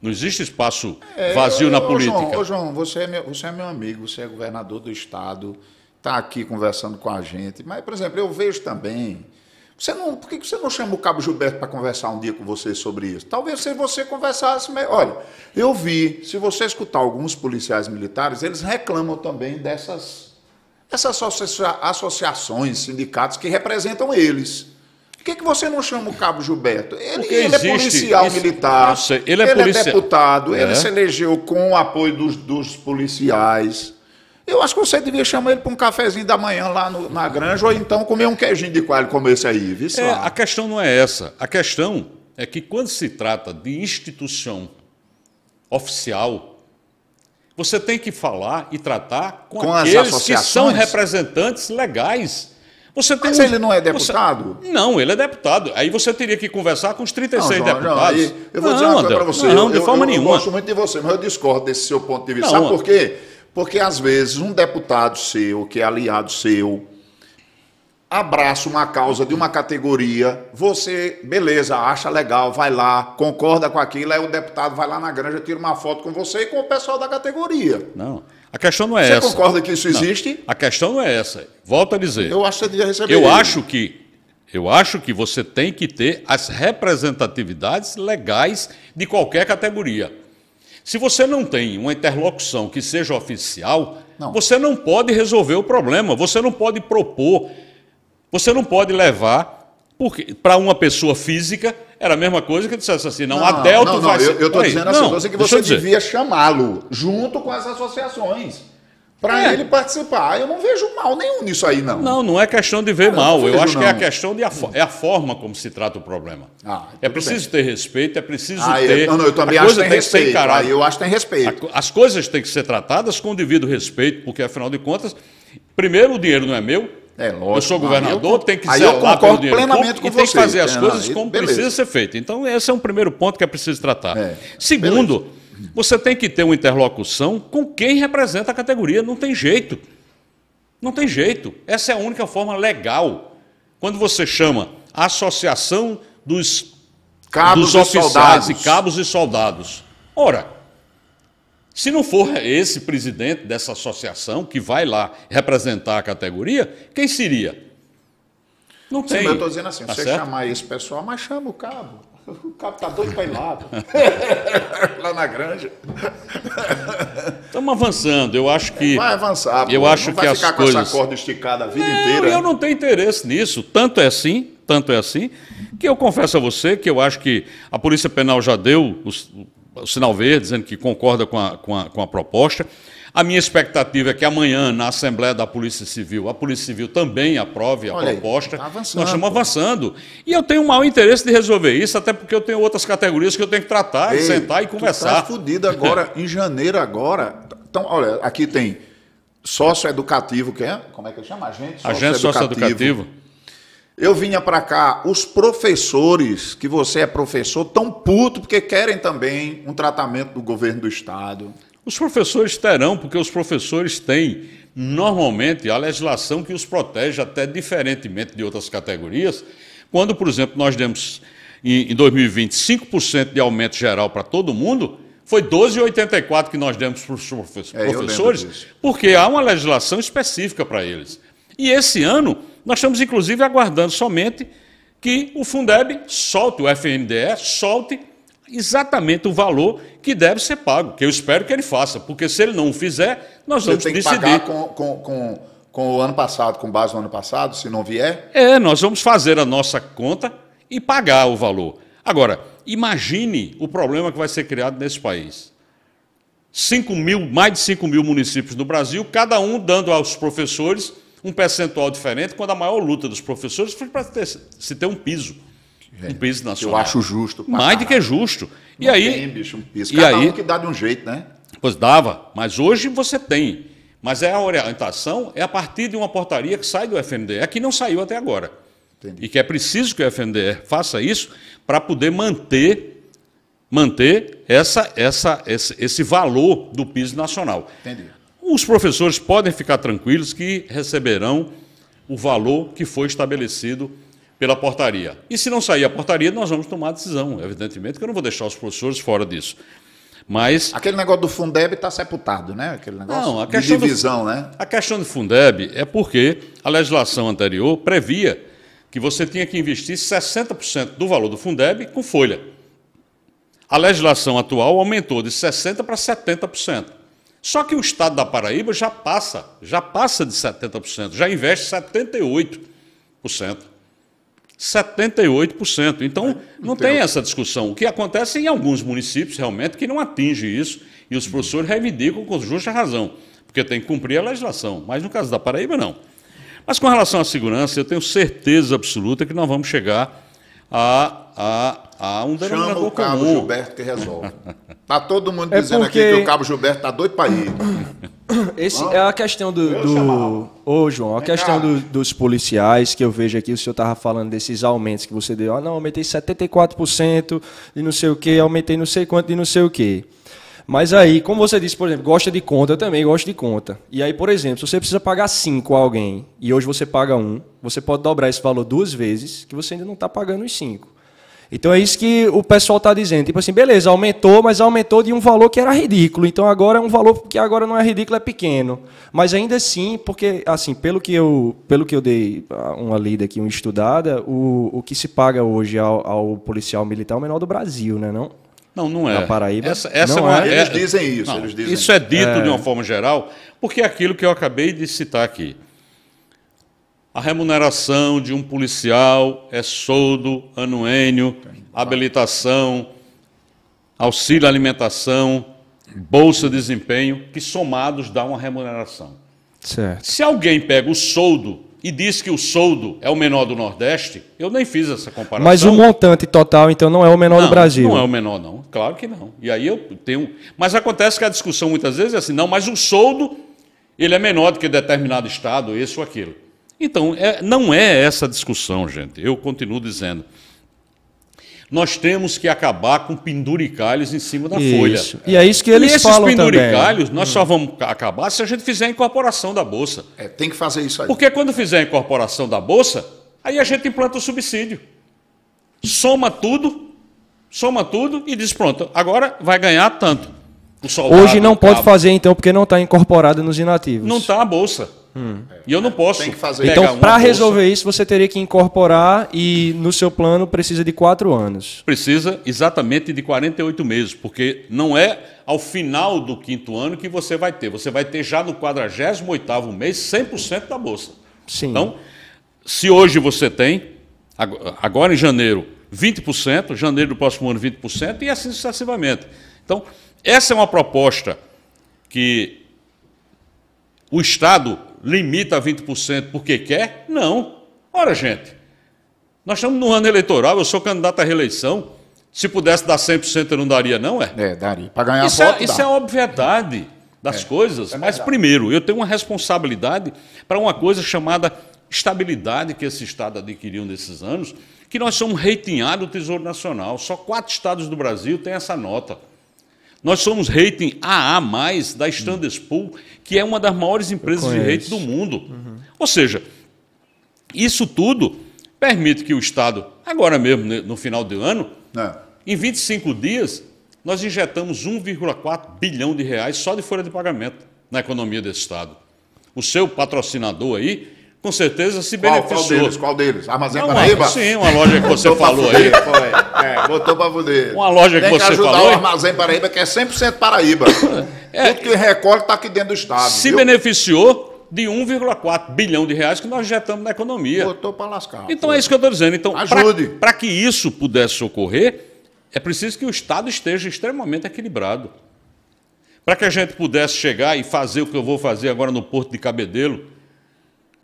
Não existe espaço vazio é, eu, na política. Ô João, ô João você, é meu, você é meu amigo, você é governador do Estado, está aqui conversando com a gente. Mas, por exemplo, eu vejo também. Você não, por que você não chama o Cabo Gilberto para conversar um dia com você sobre isso? Talvez se você conversasse melhor. Olha, eu vi, se você escutar alguns policiais militares, eles reclamam também dessas, dessas associa associações, sindicatos que representam eles. Por que, que você não chama o Cabo Gilberto? Ele, ele é policial isso, militar, sei, ele, é, ele policia... é, deputado, é. ele se elegeu com o apoio dos, dos policiais. Eu acho que você devia chamar ele para um cafezinho da manhã lá no, na granja, ou então comer um queijinho de coalho como esse aí. Viu? É, a questão não é essa. A questão é que quando se trata de instituição oficial, você tem que falar e tratar com, com aqueles que são representantes legais você tem Mas um... ele não é deputado? Você... Não, ele é deputado. Aí você teria que conversar com os 36 não, João, deputados. Não, eu vou não, dizer uma coisa para você. Não, eu, de forma eu, nenhuma. Eu gosto muito de você, mas eu discordo desse seu ponto de vista. Não, Sabe por quê? Porque às vezes um deputado seu, que é aliado seu, abraça uma causa de uma categoria, você, beleza, acha legal, vai lá, concorda com aquilo, aí o deputado vai lá na granja, tira uma foto com você e com o pessoal da categoria. Não. A questão não é Você essa. Você concorda que isso não. existe? A questão não é essa. Volto a dizer. Eu acho que você devia receber. Eu ele. acho que eu acho que você tem que ter as representatividades legais de qualquer categoria. Se você não tem uma interlocução que seja oficial, não. você não pode resolver o problema, você não pode propor, você não pode levar para uma pessoa física era a mesma coisa que dissesse assim, não, não Adelto não, não, vai ser... Eu estou dizendo assim, não, você que você devia chamá-lo junto com as associações para é. ele participar. Eu não vejo mal nenhum nisso aí, não. Não, não é questão de ver ah, mal. Eu, eu acho não. que é a questão de a, é a forma como se trata o problema. Ah, é preciso bem. ter respeito, é preciso ah, ter. Eu, não, não, eu também acho que tem, tem respeito. Que ah, eu acho que tem respeito. as coisas têm que ser tratadas com o devido respeito, porque afinal de contas, primeiro o dinheiro não é meu, é, lógico, eu sou governador, tem que aí eu concordo plenamente com e tem que fazer as ah, coisas como beleza. precisa ser feito. Então, esse é um primeiro ponto que é preciso tratar. É, Segundo, beleza. você tem que ter uma interlocução com quem representa a categoria. Não tem jeito. Não tem jeito. Essa é a única forma legal. Quando você chama a Associação dos, cabos dos Oficiais e, e Cabos e Soldados. Ora, se não for esse presidente dessa associação que vai lá representar a categoria, quem seria? Não tem. Sim, eu estou dizendo assim, tá você certo? chamar esse pessoal, mas chama o cabo. O cabo está doido para ir lá. lá na granja. Estamos avançando. Eu acho que. Vai avançar. Eu pô. acho não que vai as ficar as coisas... essa corda esticada a vida não, inteira. Eu não tenho interesse nisso. Tanto é assim, tanto é assim, que eu confesso a você que eu acho que a Polícia Penal já deu os, o sinal verde, dizendo que concorda com a, com a, com a proposta. A minha expectativa é que amanhã, na Assembleia da Polícia Civil, a Polícia Civil também aprove a Olha proposta. Aí, tá avançando, Nós estamos avançando. E eu tenho um mau interesse de resolver isso, até porque eu tenho outras categorias que eu tenho que tratar, Ei, sentar e tá conversar. Está fudido agora, em janeiro agora. Então, olha, aqui tem sócio educativo, que é, como é que chama? Agente sócio Agente Sócio -educativo eu vinha para cá, os professores, que você é professor, tão puto porque querem também um tratamento do governo do estado. Os professores terão, porque os professores têm normalmente a legislação que os protege, até diferentemente de outras categorias. Quando, por exemplo, nós demos em 2020 5% de aumento geral para todo mundo, foi 12,84 que nós demos para os é, professores, é, porque há uma legislação específica para eles. E esse ano nós estamos, inclusive, aguardando somente que o Fundeb solte, o FNDE solte exatamente o valor que deve ser pago, que eu espero que ele faça, porque se ele não o fizer, nós Você vamos tem decidir. Que pagar com, com, com, com o ano passado, com base no ano passado, se não vier? É, nós vamos fazer a nossa conta e pagar o valor. Agora, imagine o problema que vai ser criado nesse país. 5 mil, mais de 5 mil municípios no Brasil, cada um dando aos professores um percentual diferente quando a maior luta dos professores foi para se ter um piso. É, um piso nacional. Eu acho justo. Mais caralho. do que justo. Não e aí. Tem, bicho, um piso. Cada e aí, um que dá de um jeito, né? Pois dava, mas hoje você tem. Mas é a orientação é a partir de uma portaria que sai do FNDE, que não saiu até agora. Entendi. E que é preciso que o FNDE faça isso para poder manter manter essa, essa, esse, esse valor do piso nacional. Entendi. Os professores podem ficar tranquilos que receberão o valor que foi estabelecido pela portaria. E se não sair a portaria, nós vamos tomar a decisão. Evidentemente que eu não vou deixar os professores fora disso. Mas aquele negócio do Fundeb está sepultado, né? Aquele negócio não, a questão de divisão, do, né? A questão do Fundeb é porque a legislação anterior previa que você tinha que investir 60% do valor do Fundeb com folha. A legislação atual aumentou de 60 para 70%. Só que o estado da Paraíba já passa, já passa de 70%, já investe 78%. 78%. Então, não, tem, tem essa discussão. O que acontece em alguns municípios, realmente, que não atinge isso, e os professores reivindicam com justa razão, porque tem que cumprir a legislação. Mas no caso da Paraíba, não. Mas com relação à segurança, eu tenho certeza absoluta que nós vamos chegar a, a ah, um Chama o Cabo Gilberto que resolve. Tá todo mundo é dizendo porque... aqui que o Cabo Gilberto tá doido para ir. Esse é a questão do. do... Ô, João, a Vem questão do, dos policiais que eu vejo aqui, o senhor estava falando desses aumentos que você deu. Ah, não, aumentei 74% de não sei o quê, aumentei não sei quanto de não sei o quê. Mas aí, como você disse, por exemplo, gosta de conta, eu também gosto de conta. E aí, por exemplo, se você precisa pagar 5 a alguém e hoje você paga um, você pode dobrar esse valor duas vezes, que você ainda não está pagando os 5. Então é isso que o pessoal está dizendo. Tipo assim, beleza, aumentou, mas aumentou de um valor que era ridículo. Então agora é um valor que agora não é ridículo, é pequeno. Mas ainda assim, porque, assim, pelo que eu, pelo que eu dei ah, uma lida aqui, uma estudada, o, o que se paga hoje ao, ao policial militar é o menor do Brasil, né? Não? Não, não é. Na Paraíba. Essa, essa não é. é. Eles dizem isso. Não, eles dizem isso é dito é. de uma forma geral, porque é aquilo que eu acabei de citar aqui. A remuneração de um policial é soldo, anuênio, habilitação, auxílio alimentação, bolsa de desempenho, que somados dá uma remuneração. Certo. Se alguém pega o soldo e diz que o soldo é o menor do Nordeste, eu nem fiz essa comparação. Mas o montante total, então, não é o menor não, do Brasil. Não é o menor, não. Claro que não. E aí eu tenho. Mas acontece que a discussão muitas vezes é assim, não, mas o soldo ele é menor do que determinado estado, esse ou aquilo. Então, é, não é essa discussão, gente. Eu continuo dizendo. Nós temos que acabar com penduricalhos em cima da isso. folha. E é isso que eles e esses falam penduricalhos nós hum. só vamos acabar se a gente fizer a incorporação da bolsa. É, tem que fazer isso aí. Porque quando fizer a incorporação da bolsa, aí a gente implanta o subsídio. Soma tudo, soma tudo e diz pronto, agora vai ganhar tanto. Soldado, Hoje não pode fazer então porque não está incorporado nos inativos. Não está a bolsa. Hum. e eu não é, posso. Tem que fazer então, para resolver isso, você teria que incorporar e no seu plano precisa de quatro anos. Precisa exatamente de 48 meses, porque não é ao final do quinto ano que você vai ter. Você vai ter já no 48 mês 100% da bolsa. Sim. Então, se hoje você tem, agora em janeiro, 20%, janeiro do próximo ano 20% e assim sucessivamente. Então, essa é uma proposta que o Estado limita a 20% porque quer? Não. Ora, gente, nós estamos num ano eleitoral, eu sou candidato à reeleição. Se pudesse dar 100%, eu não daria, não é? É, daria. Para ganhar isso é- voto, é, Isso dá. é a obviedade das é, coisas. É mas, primeiro, eu tenho uma responsabilidade para uma coisa chamada estabilidade que esse Estado adquiriu nesses anos, que nós somos reitinhados do Tesouro Nacional. Só quatro estados do Brasil têm essa nota. Nós somos rating AA+, da Standard Poor's, que é uma das maiores empresas de rating do mundo. Uhum. Ou seja, isso tudo permite que o Estado, agora mesmo, né, no final do ano, é. em 25 dias, nós injetamos 1,4 bilhão de reais só de folha de pagamento na economia desse Estado. O seu patrocinador aí com certeza se qual, beneficiou. Qual deles? Qual deles? Armazém não, Paraíba? Sim, uma loja que você falou fuder, aí. Foi. É, botou para fuder. Uma loja que, que você falou. Tem que ajudar o Armazém Paraíba, que é 100% Paraíba. É, Tudo que recolhe está aqui dentro do Estado. Se viu? beneficiou de 1,4 bilhão de reais que nós injetamos na economia. Botou para lascar. Então foi. é isso que eu estou dizendo. Então, Ajude. Para que isso pudesse ocorrer, é preciso que o Estado esteja extremamente equilibrado. Para que a gente pudesse chegar e fazer o que eu vou fazer agora no Porto de Cabedelo,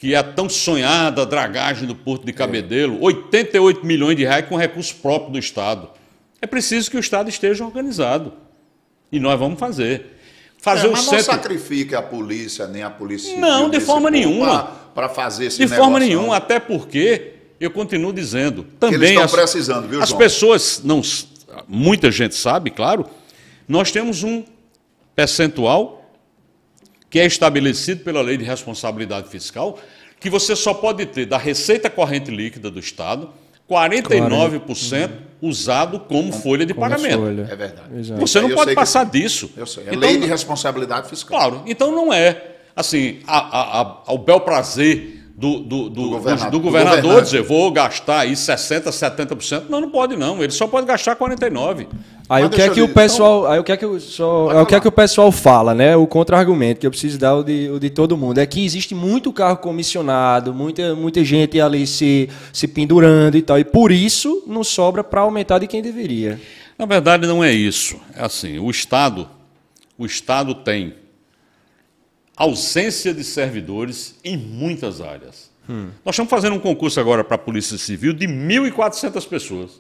que é a tão sonhada dragagem do Porto de Cabedelo, 88 milhões de reais com recurso próprio do Estado. É preciso que o Estado esteja organizado. E nós vamos fazer. Fazer é, mas não sacrifique a polícia, nem a polícia. Não, de forma nenhuma. Para fazer esse De negócio. forma nenhuma, até porque, eu continuo dizendo, também. Eles estão as, precisando, viu, As pessoas, não, muita gente sabe, claro, nós temos um percentual que é estabelecido pela Lei de Responsabilidade Fiscal, que você só pode ter da receita corrente líquida do Estado 49% claro. Uhum. usado como folha de como pagamento. Folha. É verdade. Exato. Você não Eu pode passar que... disso. Eu sei. É então, lei de responsabilidade fiscal. Claro. Então não é assim a, a, a, ao bel prazer do, do, do, do, governador, do governador dizer, vou gastar aí 60%, 70%. Não, não pode não. Ele só pode gastar 49%. Aí o que é que o pessoal, então, aí o que é que o só, é o que é que o pessoal fala, né? O contra-argumento que eu preciso dar o de, o de todo mundo é que existe muito carro comissionado, muita muita gente ali se se pendurando e tal, e por isso não sobra para aumentar de quem deveria. Na verdade não é isso. É assim, o estado o estado tem ausência de servidores em muitas áreas. Hum. Nós estamos fazendo um concurso agora para a Polícia Civil de 1.400 pessoas.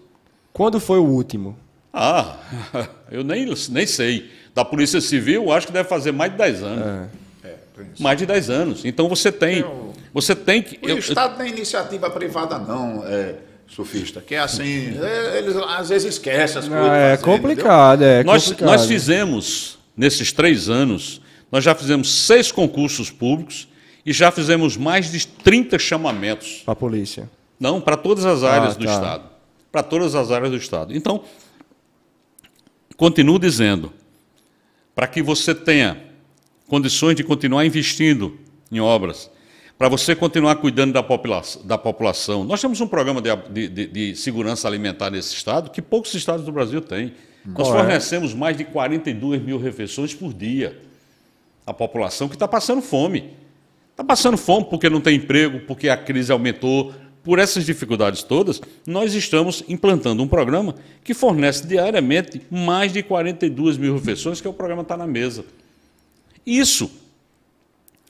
Quando foi o último? Ah, eu nem, nem sei. Da Polícia Civil, acho que deve fazer mais de 10 anos. É. é mais de 10 anos. Então você tem. Eu... É você tem que. O eu, Estado não é iniciativa privada, não. É sufista. que é assim, eles às vezes esquecem as coisas. É, fazer, complicado, é nós, complicado, nós, fizemos, nesses três anos, nós já fizemos seis concursos públicos e já fizemos mais de 30 chamamentos. Para a polícia? Não, para todas as ah, áreas ah, do tá. Estado. Para todas as áreas do Estado. Então, continuo dizendo, para que você tenha condições de continuar investindo em obras, para você continuar cuidando da, popula da população. Nós temos um programa de, de, de, segurança alimentar nesse Estado que poucos estados do Brasil têm. Hum. Nós é? fornecemos mais de 42 mil refeições por dia a população que está passando fome. Está passando fome porque não tem emprego, porque a crise aumentou. Por essas dificuldades todas, nós estamos implantando um programa que fornece diariamente mais de 42 mil refeições, que é o programa Está na Mesa. Isso.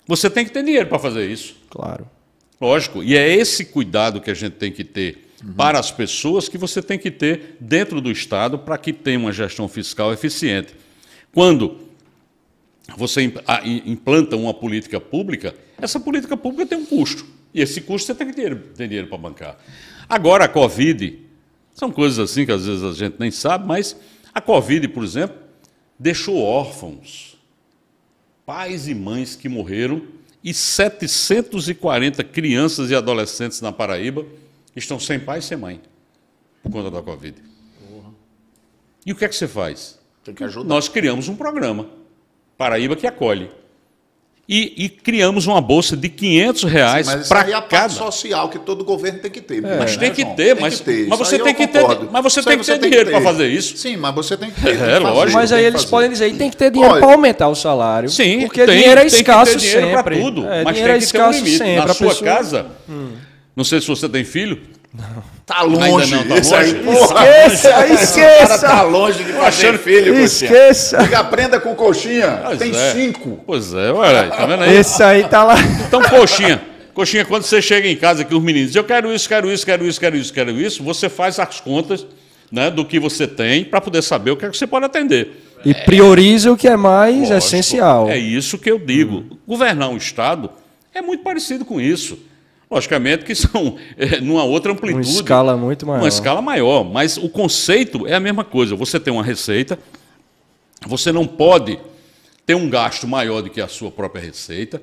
Você tem que ter dinheiro para fazer isso. Claro. Lógico. E é esse cuidado que a gente tem que ter uhum. para as pessoas que você tem que ter dentro do Estado para que tenha uma gestão fiscal eficiente. Quando você ah, implanta uma política pública, essa política pública tem um custo. E esse custo você tem que ter, dinheiro para bancar. Agora, a Covid, são coisas assim que às vezes a gente nem sabe, mas a Covid, por exemplo, deixou órfãos, pais e mães que morreram e 740 crianças e adolescentes na Paraíba estão sem pai e sem mãe por conta da Covid. E o que é que você faz? Nós criamos um programa Paraíba que acolhe. E, e, criamos uma bolsa de 500 reais para cada. É a parte social que todo governo tem que ter. É, mas né, tem que ter, mas, tem que ter. mas você tem que ter, mas você tem que ter dinheiro para fazer isso. Sim, mas você tem que ter. É, lógico. Mas aí eles fazer. podem dizer, e tem que ter dinheiro para aumentar o salário. Sim, porque tem, dinheiro é escasso tem que ter dinheiro sempre. Tudo, é, mas dinheiro tem é que é escasso ter um limite. Sempre, Na sua pessoa... casa, hum. não sei se você tem filho, Tá não. Tá longe. Não, tá longe. Aí, porra, esqueça, esqueça. O cara tá longe de fazer filho, Esqueça. Coxinha. Diga, aprenda com coxinha. Pois Tem é. cinco. Pois é, olha aí, tá vendo aí? Esse aí tá lá. Então, coxinha. Coxinha, quando você chega em casa aqui, os meninos, eu quero isso, quero isso, quero isso, quero isso, quero isso, você faz as contas né, do que você tem para poder saber o que é que você pode atender. E prioriza o que é mais Lógico, essencial. É isso que eu digo. Hum. Governar um Estado é muito parecido com isso. Logicamente que são é, numa outra amplitude. Uma escala muito maior. Uma escala maior, mas o conceito é a mesma coisa. Você tem uma receita, você não pode ter um gasto maior do que a sua própria receita.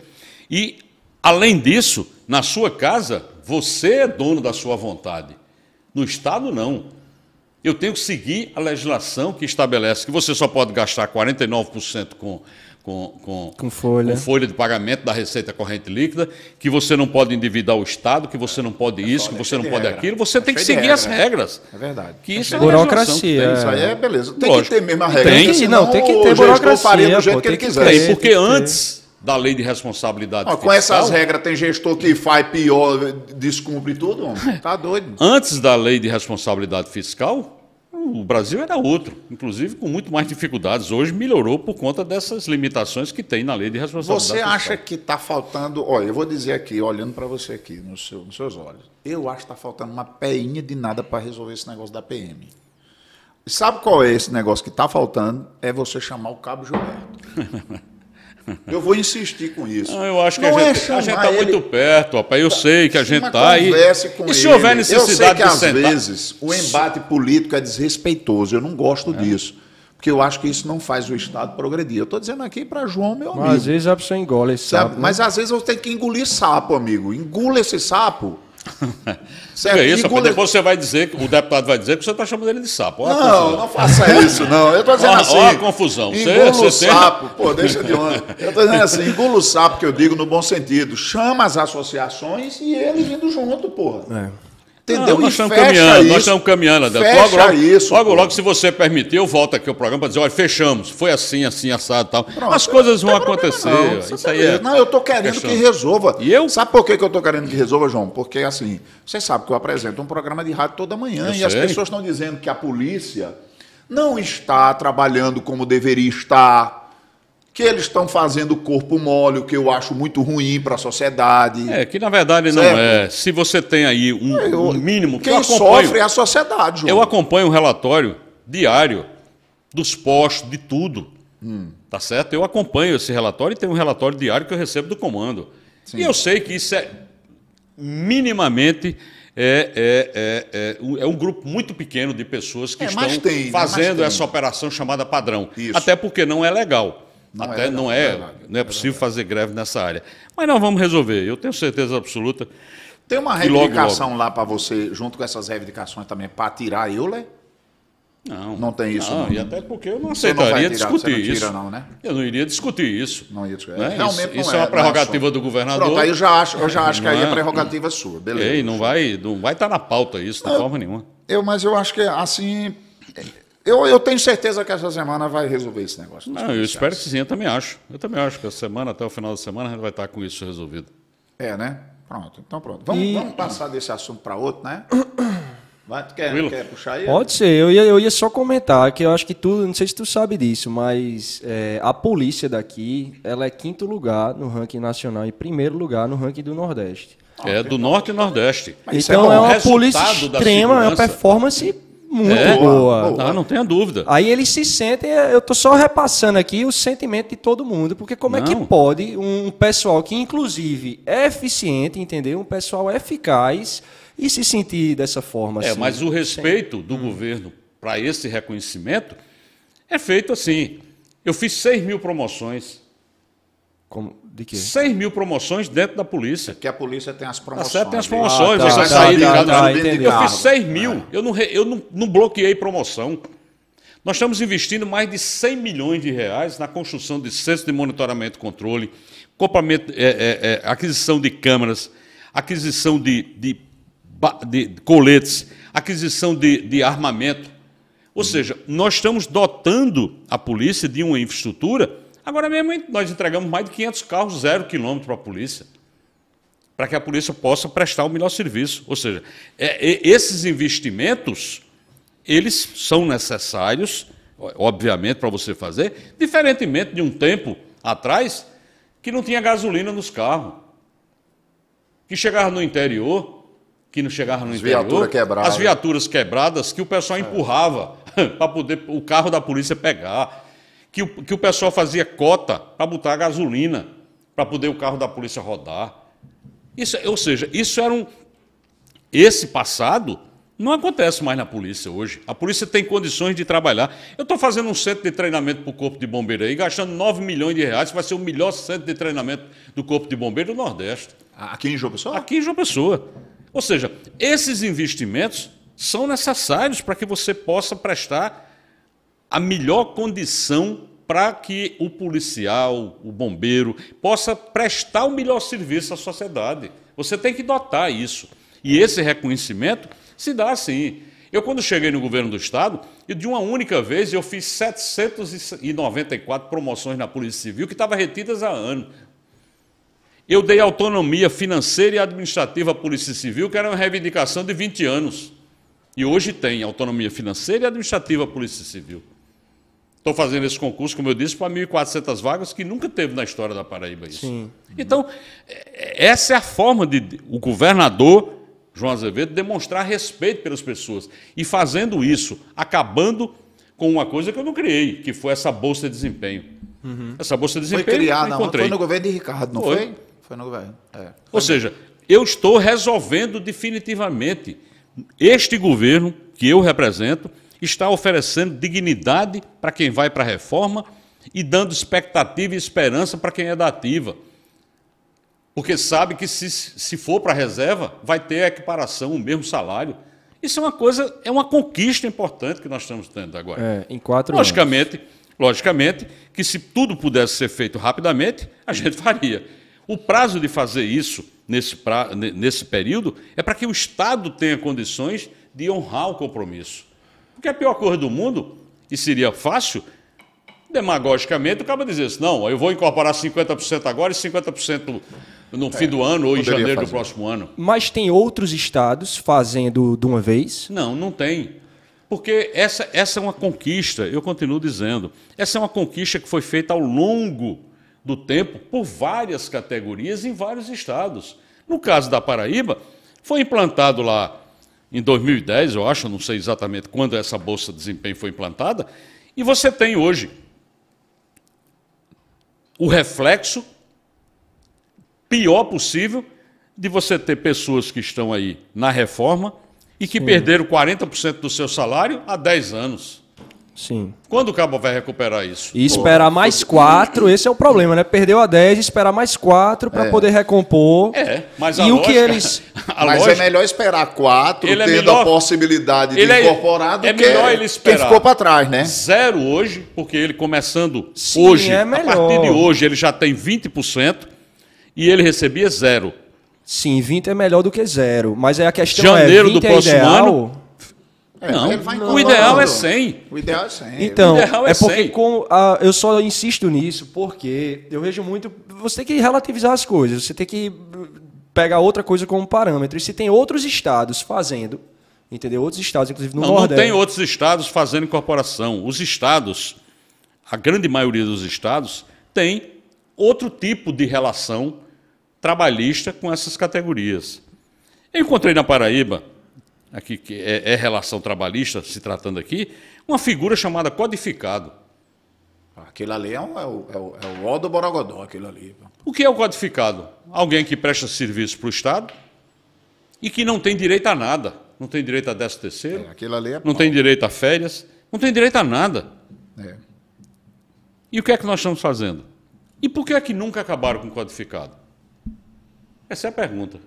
E, além disso, na sua casa, você é dono da sua vontade. No Estado, não. Eu tenho que seguir a legislação que estabelece que você só pode gastar 49% com com, com, com, folha. com folha de pagamento da receita corrente líquida, que você não pode endividar o Estado, que você não pode é isso, que você não pode regra. aquilo, você é tem que seguir regra, as regras. É verdade. Que é isso é burocracia. isso aí é beleza. Tem Lógico. que ter mesmo a regra. Tem, tem não, tem que ter burocracia. do jeito pô, que ele quiser. Tem, porque antes da lei de responsabilidade fiscal, Com essas regras, tem gestor que faz pior, descumpre tudo, homem. Tá doido. Antes da lei de responsabilidade fiscal, o Brasil era outro, inclusive com muito mais dificuldades. Hoje melhorou por conta dessas limitações que tem na lei de responsabilidade. Você acha fiscal. que está faltando? Olha, eu vou dizer aqui, olhando para você aqui no seu, nos seus olhos, eu acho que está faltando uma peinha de nada para resolver esse negócio da PM. Sabe qual é esse negócio que está faltando? É você chamar o Cabo Gilberto. Eu vou insistir com isso. Não, eu acho que não é a, gente, está a gente muito perto, rapaz. Eu tá. sei que a gente está aí. E, se houver necessidade eu sei que, às vezes o embate político é desrespeitoso. Eu não gosto é. disso. Porque eu acho que isso não faz o Estado progredir. Eu estou dizendo aqui para João, meu amigo. Mas às vezes a pessoa engole esse sapo. Sabe? Né? Mas às vezes eu tenho que engolir sapo, amigo. Engula esse sapo Certo? É isso, rapaz, depois você vai dizer, o deputado vai dizer que você está chamando ele de sapo. Olha não, não faça isso, não. Eu estou dizendo olha, assim. Olha a assim, confusão. Engula o sapo, tem... pô, deixa de onde. Eu estou dizendo assim, engula o sapo, que eu digo no bom sentido. Chama as associações e eles indo junto, porra. É. Entendeu? Não, nós estamos caminhando, isso, nós estamos caminhando, André. logo, logo, isso, logo, logo, se você permitir, eu volto aqui ao programa para dizer, olha, fechamos. Foi assim, assim, assado e tal. Pronto, As coisas vão acontecer. Não, isso aí é não eu estou querendo que resolva. E eu? Sabe por que, que eu estou querendo que resolva, João? Porque, assim, você sabe que eu apresento um programa de rádio toda manhã eu e sei. as pessoas estão dizendo que a polícia não está trabalhando como deveria estar que eles estão fazendo corpo mole, o que eu acho muito ruim para a sociedade. É, que na verdade certo? não é. Se você tem aí um, é, eu, um mínimo... Quem sofre é a sociedade, João. Eu acompanho o relatório diário dos postos, de tudo. Hum. Tá certo? Eu acompanho esse relatório e tem um relatório diário que eu recebo do comando. Sim. E eu sei que isso é minimamente... É, é, é, é, um é grupo muito pequeno de pessoas que é, estão tem, né, fazendo essa operação chamada padrão. Isso. Até porque não é legal. Não Até é, não, é, não, é, não é, é possível fazer greve nessa área. Mas nós vamos resolver, eu tenho certeza absoluta. Tem uma reivindicação logo, logo. lá para você, junto com essas reivindicações também, para tirar a Euler? Não. Não tem isso, não. não. E até porque eu não aceitaria não tirar, discutir não tira, isso. Não, né? Eu não iria discutir isso. Não ia discutir. Né? É, realmente isso, isso é, é uma é prerrogativa é do governador. Pronto, aí eu já acho, eu já acho que aí é prerrogativa sua, beleza. Ei, não vai, não vai estar tá na pauta isso, de forma nenhuma. Eu, mas eu acho que assim eu, eu tenho certeza que essa semana vai resolver esse negócio. Não, eu espero que sim, eu também acho. Eu também acho que a semana, até o final da semana, a gente vai estar com isso resolvido. É, né? Pronto, então pronto. Vamos, e... vamos passar desse assunto para outro, né? Vai, tu quer, quer, puxar aí? Pode ser, eu ia, eu ia só comentar que eu acho que tu, não sei se tu sabe disso, mas é, a polícia daqui, ela é quinto lugar no ranking nacional e primeiro lugar no ranking do Nordeste. É, do Norte e Nordeste. Mas é então é, é, uma polícia extrema, é uma performance muito é, boa. boa. Não, não tenha dúvida. Aí eles se sentem, é, eu tô só repassando aqui o sentimento de todo mundo, porque como não. é que pode um pessoal que, inclusive, é eficiente, entendeu? Um pessoal eficaz e se sentir dessa forma. É, assim? mas o respeito do governo para esse reconhecimento é feito assim. Eu fiz 6 mil promoções. Como? De quê? 100 mil promoções dentro da polícia. É que a polícia tem as promoções. A certo, tem as ah, promoções. Ah, tá, tá, sair tá, de cada. Tá, tá, tá. eu fiz 6 ah, mil. É. Eu, não, eu não, não bloqueei promoção. Nós estamos investindo mais de 100 milhões de reais na construção de centros de monitoramento e controle, é, é, é, aquisição de câmeras, aquisição de, de, de coletes, aquisição de, de armamento. Ou hum. seja, nós estamos dotando a polícia de uma infraestrutura Agora mesmo nós entregamos mais de 500 carros zero quilômetro para a polícia, para que a polícia possa prestar o melhor serviço. Ou seja, é, é esses investimentos, eles são necessários, obviamente, para você fazer, diferentemente de um tempo atrás que não tinha gasolina nos carros, que chegava no interior, que não chegava no as interior. Viatura quebrada. As viaturas quebradas que o pessoal é. empurrava para poder o carro da polícia pegar que o, que o pessoal fazia cota para botar gasolina, para poder o carro da polícia rodar. Isso, ou seja, isso era um. Esse passado não acontece mais na polícia hoje. A polícia tem condições de trabalhar. Eu estou fazendo um centro de treinamento para o Corpo de Bombeiro aí, gastando 9 milhões de reais. Vai ser o melhor centro de treinamento do Corpo de Bombeiro do Nordeste. Aqui em João Pessoa? Aqui em João Pessoa. Ou seja, esses investimentos são necessários para que você possa prestar a melhor condição para que o policial, o bombeiro, possa prestar o melhor serviço à sociedade. Você tem que dotar isso. E esse reconhecimento se dá assim. Eu, quando cheguei no governo do Estado, eu, de uma única vez eu fiz 794 promoções na Polícia Civil que estavam retidas há anos. Eu dei autonomia financeira e administrativa à Polícia Civil, que era uma reivindicação de 20 anos. E hoje tem autonomia financeira e administrativa à Polícia Civil. Estou fazendo esse concurso, como eu disse, para 1.400 vagas, que nunca teve na história da Paraíba isso. Sim. Então, é, essa é a forma de o governador João Azevedo demonstrar respeito pelas pessoas. E fazendo isso, acabando com uma coisa que eu não criei, que foi essa Bolsa de Desempenho. Uhum. Essa Bolsa de Desempenho foi criada, encontrei. Foi no governo de Ricardo, não foi? Foi, foi no governo. É, foi Ou seja, eu estou resolvendo definitivamente. Este governo que eu represento está oferecendo dignidade para quem vai para a reforma e dando expectativa e esperança para quem é da ativa. Porque sabe que se, se for para a reserva, vai ter a equiparação, o mesmo salário. Isso é uma coisa, é uma conquista importante que nós estamos tendo agora. É, em quatro logicamente, anos. Logicamente que se tudo pudesse ser feito rapidamente, a gente faria. O prazo de fazer isso nesse, pra, nesse período é para que o Estado tenha condições de honrar o compromisso. Porque a pior coisa do mundo, e seria fácil, demagogicamente, acaba dizendo: assim, não, eu vou incorporar 50% agora e 50% no é, fim do ano ou em janeiro fazer. do próximo ano. Mas tem outros estados fazendo de uma vez? Não, não tem. Porque essa, essa é uma conquista, eu continuo dizendo, essa é uma conquista que foi feita ao longo do tempo por várias categorias em vários estados. No caso da Paraíba, foi implantado lá em 2010, eu acho, não sei exatamente quando essa bolsa de desempenho foi implantada, e você tem hoje o reflexo pior possível de você ter pessoas que estão aí na reforma e que Sim. perderam 40% do seu salário há 10 anos. Sim. Quando o Cabo vai recuperar isso? E esperar mais quatro, esse é o problema, né? Perdeu a 10, esperar mais quatro para é. poder recompor. É, mas a e lógica, o que eles. mas é lógica, é melhor esperar quatro, ele é tendo é melhor, a possibilidade ele de incorporar é, do que melhor ele esperar. quem ficou para trás, né? Zero hoje, porque ele começando Sim, hoje, é melhor. a partir de hoje, ele já tem 20% e ele recebia zero. Sim, 20 é melhor do que zero. Mas é a questão é, Janeiro é, 20 do é próximo ideal, ano é, não, é o ideal é 100. Então, o ideal é 100. Então, é, é, porque com a, eu só insisto nisso porque eu vejo muito. Você tem que relativizar as coisas, você tem que pegar outra coisa como parâmetro. E se tem outros estados fazendo, entendeu? Outros estados, inclusive no não, Nordeste. Não tem outros estados fazendo incorporação. Os estados, a grande maioria dos estados, tem outro tipo de relação trabalhista com essas categorias. Eu encontrei na Paraíba aqui que é, é relação trabalhista, se tratando aqui, uma figura chamada codificado. Aquilo ali é, um, é, o, é, o, é o ó do Borogodó, aquilo ali. O que é o codificado? Alguém que presta serviço para o Estado e que não tem direito a nada. Não tem direito a 13 terceiro, é, aquilo ali é não tem direito a férias, não tem direito a nada. É. E o que é que nós estamos fazendo? E por que é que nunca acabaram com o codificado? Essa é a pergunta.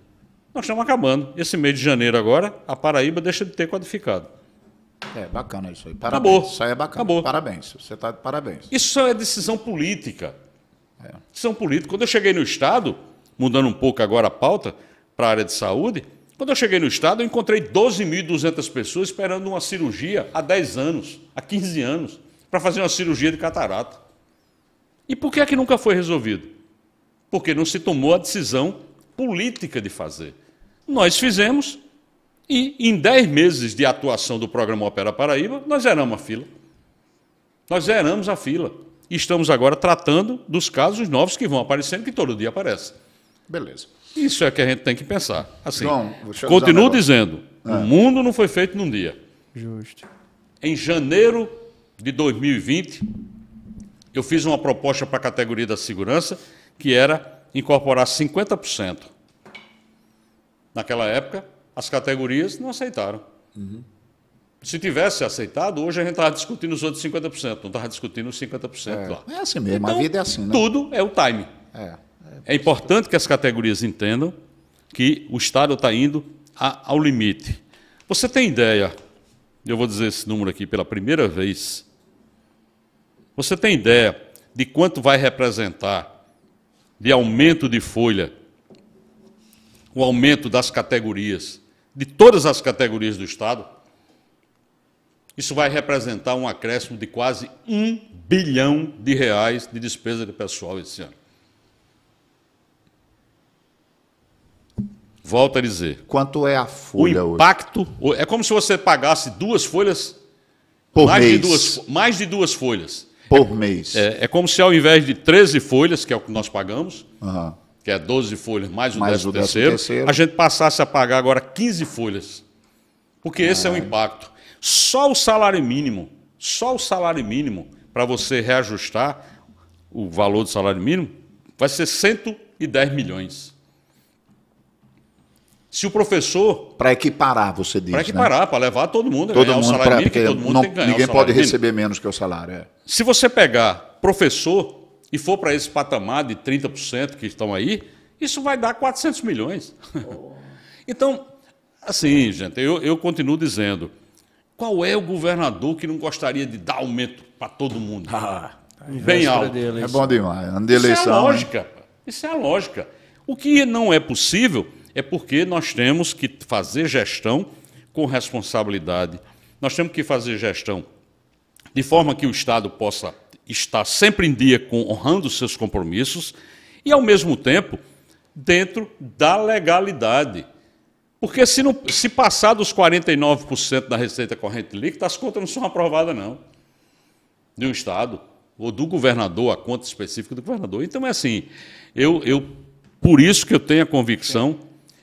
Nós estamos acabando. Esse mês de janeiro agora, a Paraíba deixa de ter codificado. É, bacana isso aí. Parabéns. Acabou. Isso aí é bacana. Acabou. Parabéns. Você está de parabéns. Isso é decisão política. É. Decisão política. Quando eu cheguei no Estado, mudando um pouco agora a pauta para a área de saúde, quando eu cheguei no Estado, eu encontrei 12.200 pessoas esperando uma cirurgia há 10 anos, há 15 anos, para fazer uma cirurgia de catarata. E por que é que nunca foi resolvido? Porque não se tomou a decisão política de fazer. Nós fizemos e, em dez meses de atuação do programa Opera Paraíba, nós zeramos a fila. Nós zeramos a fila. E estamos agora tratando dos casos novos que vão aparecendo, que todo dia aparecem. Beleza. Isso é que a gente tem que pensar. Assim, João, continuo um dizendo, é. o ah. mundo não foi feito num dia. Justo. Em janeiro de 2020, eu fiz uma proposta para a categoria da segurança, que era incorporar 50%. Naquela época, as categorias não aceitaram. Uhum. Se tivesse aceitado, hoje a gente estava discutindo os outros 50%, não estava discutindo os 50% é, lá. É assim mesmo, então, a vida é assim. Né? Tudo é o time. É, é, é importante que as categorias entendam que o Estado está indo a, ao limite. Você tem ideia, eu vou dizer esse número aqui pela primeira vez, você tem ideia de quanto vai representar de aumento de folha, o aumento das categorias, de todas as categorias do Estado, isso vai representar um acréscimo de quase um bilhão de reais de despesa de pessoal esse ano. Volto a dizer. Quanto é a folha hoje? O impacto hoje? é como se você pagasse duas folhas, Por mais, mês. De duas, mais de duas folhas. Por mês. É, é, como se ao invés de 13 folhas, que é o que nós pagamos, uhum. que é 12 folhas mais o 13 terceiro, terceiro, a gente passasse a pagar agora 15 folhas. Porque esse é o é. impacto. Só o salário mínimo, só o salário mínimo, para você reajustar o valor do salário mínimo, vai ser 110 milhões. Se o professor. Para equiparar, você diz. Para né? equiparar, né? para levar todo mundo todo ganhar mundo, o salário pra, mínimo, porque todo mundo não, tem que ganhar. Ninguém pode mínimo. receber menos que o salário. É. Se você pegar professor e for para esse patamar de 30% que estão aí, isso vai dar 400 milhões. então, assim, gente, eu, eu continuo dizendo. Qual é o governador que não gostaria de dar aumento para todo mundo? Ah, Bem alto. Dele, é bom demais. Ano de eleição, isso é a lógica. Isso é a lógica. O que não é possível é porque nós temos que fazer gestão com responsabilidade. Nós temos que fazer gestão de forma que o Estado possa estar sempre em dia com honrando seus compromissos e ao mesmo tempo dentro da legalidade. Porque se, não, se passar dos 49% da receita corrente líquida, as contas não são aprovadas, não. De um Estado, ou do governador, a conta específica do governador. Então é assim, eu, eu por isso que eu tenho a convicção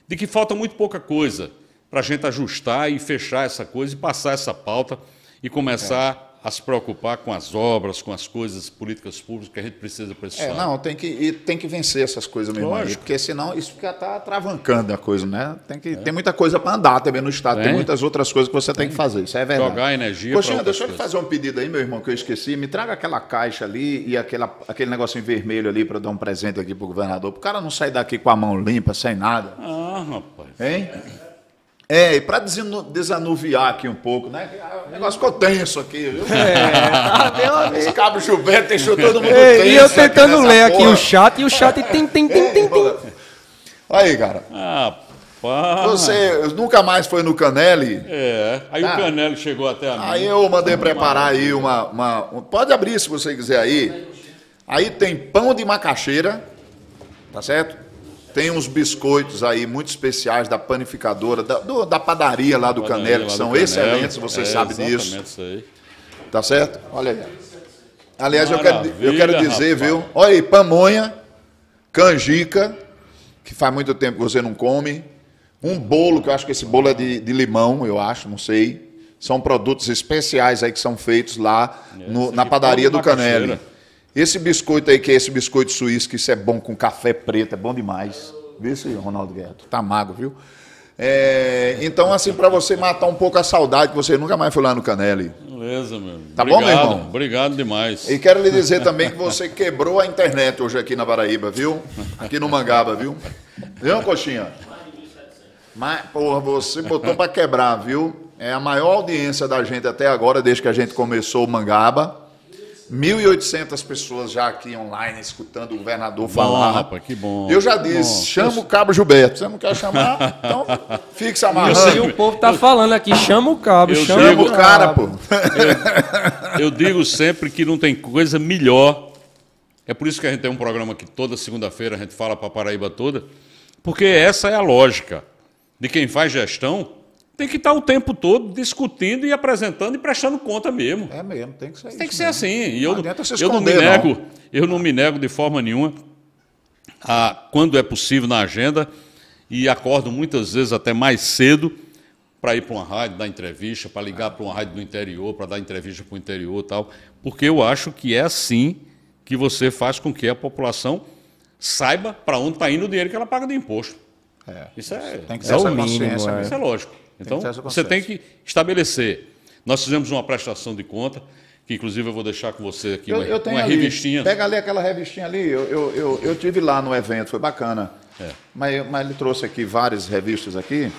de que falta muito pouca coisa para a gente ajustar e fechar essa coisa e passar essa pauta e começar a se preocupar com as obras, com as coisas, políticas públicas que a gente precisa para esse é, Não, tem que, tem que vencer essas coisas mesmo Lógico. aí, porque senão isso fica tá travancando a coisa, né? Tem, que, é. tem muita coisa para andar também no Estado, tem. tem, muitas outras coisas que você tem, tem que fazer, isso é verdade. Jogar energia Coxinha, deixa eu te fazer um pedido aí, meu irmão, que eu esqueci, me traga aquela caixa ali e aquela, aquele negocinho vermelho ali para dar um presente aqui para o governador, para o cara não sair daqui com a mão limpa, sem nada. Ah, rapaz. Hein? É. É, e para desanuviar aqui um pouco, né? O é negócio ficou tenso aqui, viu? É, ah, meu Esse cabo chuvento deixou todo mundo é, tenso. E eu tentando aqui ler porra. aqui o chat, e o chat tem, tem, tem, tem, tem. Aí, cara. Ah, pá. Você nunca mais foi no Canelli? É. Aí tá? o ah. Canelli chegou até a mim. Aí eu mandei preparar aí uma, uma, Pode abrir se você quiser aí. Aí tem pão de macaxeira, tá certo? Tem uns biscoitos aí muito especiais da panificadora, da, do, da padaria lá do padaria, Canelo, que são excelentes, você é, sabem disso. Isso aí. Tá certo? Olha aí. Aliás, eu quero, eu quero dizer, rapaz. viu? Olha aí, pamonha, canjica, que faz muito tempo que você não come. Um bolo, que eu acho que esse bolo é de, de limão, eu acho, não sei. São produtos especiais aí que são feitos lá é, no, na padaria é do Canelli. Esse biscoito aí, que é esse biscoito suíço, que isso é bom com café preto, é bom demais. Vê isso aí, Ronaldo Guerra. Tá magro, viu? É, então, assim, para você matar um pouco a saudade, que você nunca mais foi lá no Canelli. Beleza, meu. Tá obrigado, bom, meu irmão? Obrigado demais. E quero lhe dizer também que você quebrou a internet hoje aqui na Paraíba, viu? Aqui no Mangaba, viu? Viu, Coxinha? Mas, porra, você botou para quebrar, viu? É a maior audiência da gente até agora, desde que a gente começou o Mangaba. 1.800 pessoas já aqui online escutando o governador bom, falar. Rapaz, que bom. Eu já disse, bom. chama o Cabo Gilberto. Você não quer chamar? Então fixa amarrando. Eu sei, o povo tá falando aqui, chama o Cabo, eu chama digo, o cara, pô. Eu, eu digo sempre que não tem coisa melhor. É por isso que a gente tem um programa que toda segunda-feira a gente fala para a Paraíba toda, porque essa é a lógica de quem faz gestão tem que estar o tempo todo discutindo e apresentando e prestando conta mesmo. É mesmo, tem que ser Tem que ser mesmo. assim. E eu, não, esconder, eu não me nego, não. eu não me nego de forma nenhuma a, quando é possível na agenda e acordo muitas vezes até mais cedo para ir para uma rádio dar entrevista, para ligar para uma rádio do interior, para dar entrevista para o interior tal, porque eu acho que é assim que você faz com que a população saiba para onde está indo o dinheiro que ela paga de imposto. É, isso é, tem que é essa mínimo, É. Isso é lógico. Então, você tem que estabelecer. Nós fizemos uma prestação de conta, que inclusive eu vou deixar com você aqui eu, uma, eu uma ali, revistinha. Pega ali aquela revistinha ali, eu, eu, eu, eu tive lá no evento, foi bacana. É. Mas, mas ele trouxe aqui várias revistas aqui.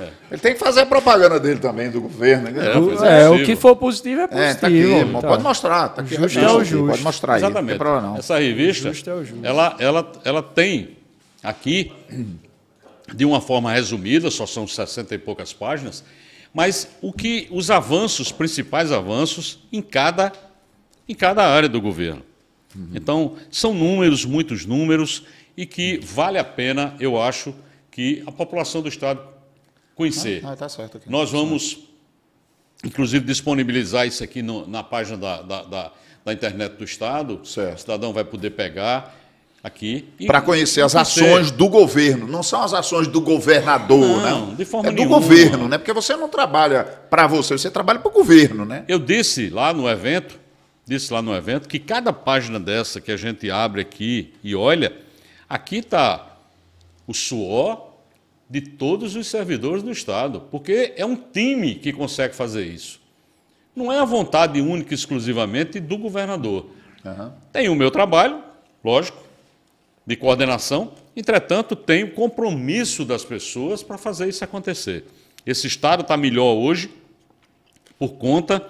É. Ele tem que fazer a propaganda dele também, do governo. Né? É, é, é o que for positivo é positivo. É, tá aqui, então. Pode mostrar. está aqui, é justo é o justo. Pode mostrar aí, Exatamente. não tem problema não. Essa revista, Ela, ela, ela tem aqui de uma forma resumida, só são 60 e poucas páginas, mas o que os avanços, principais avanços em cada em cada área do governo. Uhum. Então, são números, muitos números e que vale a pena, eu acho, que a população do estado conhecer. Ah, ah tá certo aqui. Nós tá vamos inclusive disponibilizar isso aqui no, na página da, da, da, da internet do estado. Certo. O cidadão vai poder pegar aqui. Para conhecer as ações do governo. Não são as ações do governador, não. não. De forma é do governo, né? Porque você não trabalha para você, você trabalha para o governo, né? Eu disse lá no evento, disse lá no evento, que cada página dessa que a gente abre aqui e olha, aqui está o suor de todos os servidores do Estado, porque é um time que consegue fazer isso. Não é a vontade única e exclusivamente do governador. Uhum. Tem o meu trabalho, lógico, de coordenação, entretanto, tem o compromisso das pessoas para fazer isso acontecer. Esse Estado está melhor hoje por conta,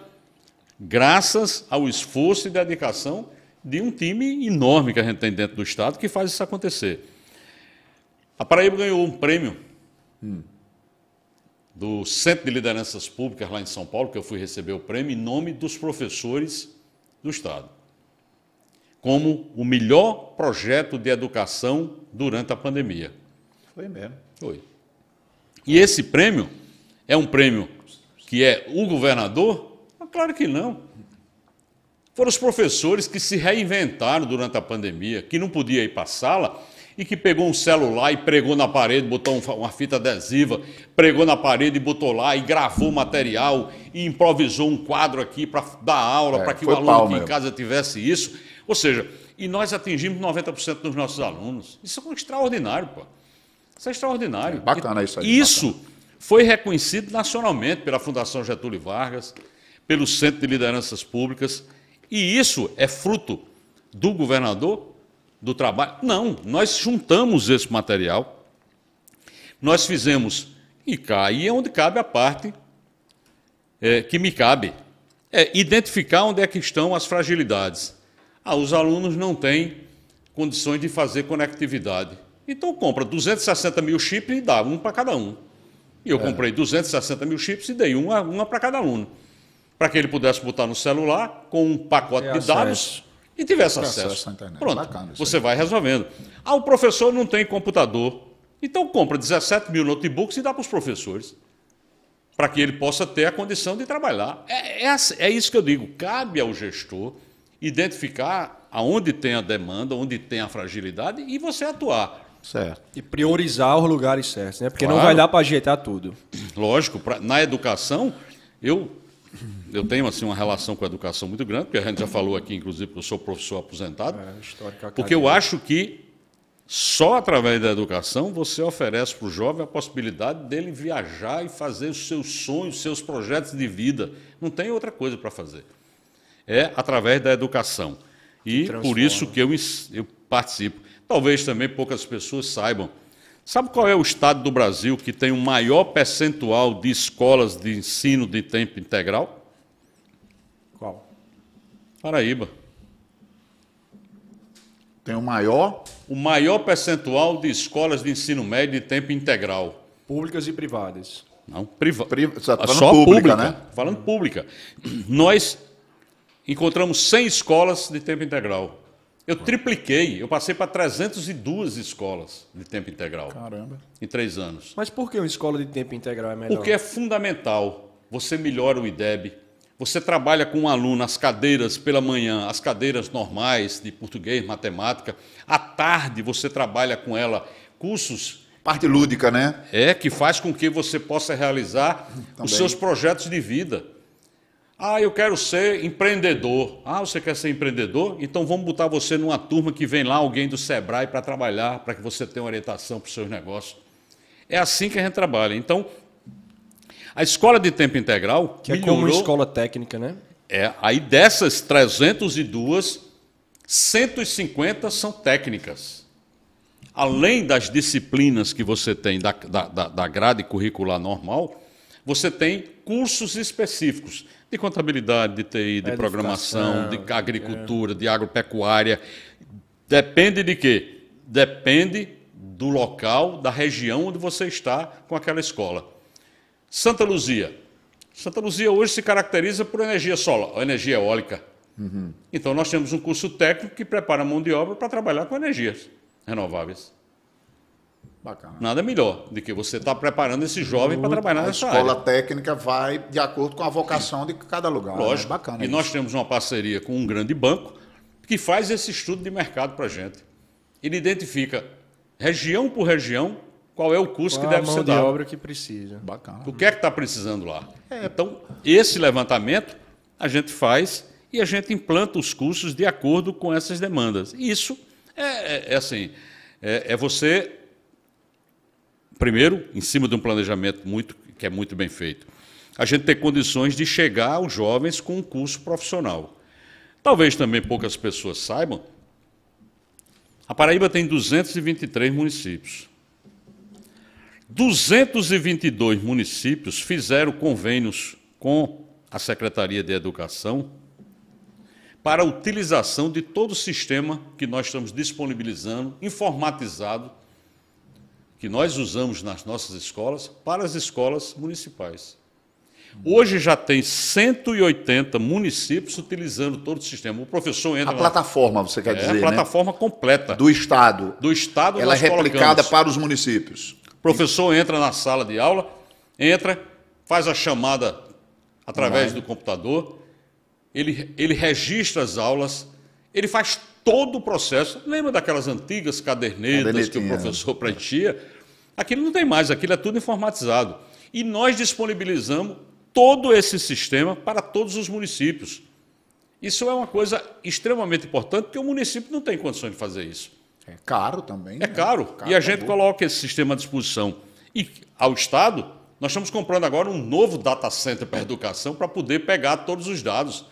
graças ao esforço e dedicação de um time enorme que a gente tem dentro do Estado que faz isso acontecer. A Paraíba ganhou um prêmio hum. do Centro de Lideranças Públicas lá em São Paulo, que eu fui receber o prêmio, em nome dos professores do Estado como o melhor projeto de educação durante a pandemia. Foi mesmo. Foi. E esse prêmio é um prêmio que é o governador? Ah, claro que não. Foram os professores que se reinventaram durante a pandemia, que não podia ir para a sala e que pegou um celular e pregou na parede, botou uma fita adesiva, pregou na parede e botou lá e gravou material e improvisou um quadro aqui para dar aula, é, para que o aluno aqui em casa tivesse isso. Ou seja, e nós atingimos 90% dos nossos alunos. Isso é extraordinário, pô. Isso é extraordinário. É bacana isso aí. Isso bacana. foi reconhecido nacionalmente pela Fundação Getúlio Vargas, pelo Centro de Lideranças Públicas, e isso é fruto do governador, do trabalho. Não, nós juntamos esse material, nós fizemos, e cá é onde cabe a parte é, que me cabe, é identificar onde é que estão as fragilidades ah, os alunos não têm condições de fazer conectividade. Então compra 260 mil chips e dá um para cada um. E eu é. comprei 260 mil chips e dei uma, uma para cada aluno. Para que ele pudesse botar no celular com um pacote de dados e tivesse acesso. acesso. Pronto, Bacana, você aí. vai resolvendo. Ah, o professor não tem computador. Então compra 17 mil notebooks e dá para os professores. Para que ele possa ter a condição de trabalhar. É, é, é isso que eu digo. Cabe ao gestor identificar aonde tem a demanda, onde tem a fragilidade e você atuar. Certo. E priorizar os lugares certos, né? Porque claro. não vai dar para ajeitar tudo. Lógico, pra, na educação, eu eu tenho assim uma relação com a educação muito grande, porque a gente já falou aqui, inclusive, que eu sou professor aposentado. É, porque eu acho que só através da educação você oferece para o jovem a possibilidade dele viajar e fazer os seus sonhos, seus projetos de vida. Não tem outra coisa para fazer é através da educação. E por isso que eu, eu participo. Talvez também poucas pessoas saibam. Sabe qual é o estado do Brasil que tem o maior percentual de escolas de ensino de tempo integral? Qual? Paraíba. Tem o maior? O maior percentual de escolas de ensino médio de tempo integral. Públicas e privadas. Não, priva... Tá ah, só, pública, pública, né? Falando pública. Nós encontramos 100 escolas de tempo integral. Eu tripliquei, eu passei para 302 escolas de tempo integral. Caramba. Em três anos. Mas por que uma escola de tempo integral é melhor? Porque é fundamental. Você melhora o IDEB, você trabalha com um aluno as cadeiras pela manhã, as cadeiras normais de português, matemática. À tarde você trabalha com ela cursos parte lúdica, né? É, que faz com que você possa realizar Também. os seus projetos de vida. Ah, eu quero ser empreendedor. Ah, você quer ser empreendedor? Então vamos botar você numa turma que vem lá alguém do Sebrae para trabalhar, para que você tenha orientação para os seus negócios. É assim que a gente trabalha. Então, a escola de tempo integral. Que melhorou, é como escola técnica, né? É. Aí dessas 302, 150 são técnicas. Além das disciplinas que você tem da, da, da grade curricular normal, você tem cursos específicos de contabilidade, de TI, de programação, de é. agricultura, é. de agropecuária. Depende de quê? Depende do local, da região onde você está com aquela escola. Santa Luzia. Santa Luzia hoje se caracteriza por energia solar, energia eólica. Uhum. Então nós temos um curso técnico que prepara a mão de obra para trabalhar com energias renováveis. Bacana. Nada melhor do que você estar tá preparando esse jovem para trabalhar nessa área. A escola técnica vai de acordo com a vocação de cada lugar. Né? Lógico. Né? Bacana. E isso. nós temos uma parceria com um grande banco que faz esse estudo de mercado para a gente. Ele identifica região por região qual é o curso qual que é deve ser dado. a mão de obra que precisa. Bacana. O que é que está precisando lá? É. Então, esse levantamento a gente faz e a gente implanta os cursos de acordo com essas demandas. Isso é, é, é assim, é, é você primeiro, em cima de um planejamento muito, que é muito bem feito, a gente ter condições de chegar aos jovens com um curso profissional. Talvez também poucas pessoas saibam, a Paraíba tem 223 municípios. 222 municípios fizeram convênios com a Secretaria de Educação para a utilização de todo o sistema que nós estamos disponibilizando, informatizado, que nós usamos nas nossas escolas para as escolas municipais. Hoje já tem 180 municípios utilizando todo o sistema. O professor entra. A lá. plataforma, você quer é, dizer? A né? plataforma né? completa. Do Estado. Do Estado Ela é replicada colocamos. para os municípios. O professor entra na sala de aula, entra, faz a chamada através Não. do computador, ele, ele registra as aulas, ele faz todo o processo. Lembra daquelas antigas cadernetas que o professor preenchia? Aquilo não tem mais, aquilo é tudo informatizado. E nós disponibilizamos todo esse sistema para todos os municípios. Isso é uma coisa extremamente importante, porque o município não tem condições de fazer isso. É caro também. É né? caro. caro. E a gente coloca esse sistema à disposição. E ao Estado, nós estamos comprando agora um novo data center para a educação para poder pegar todos os dados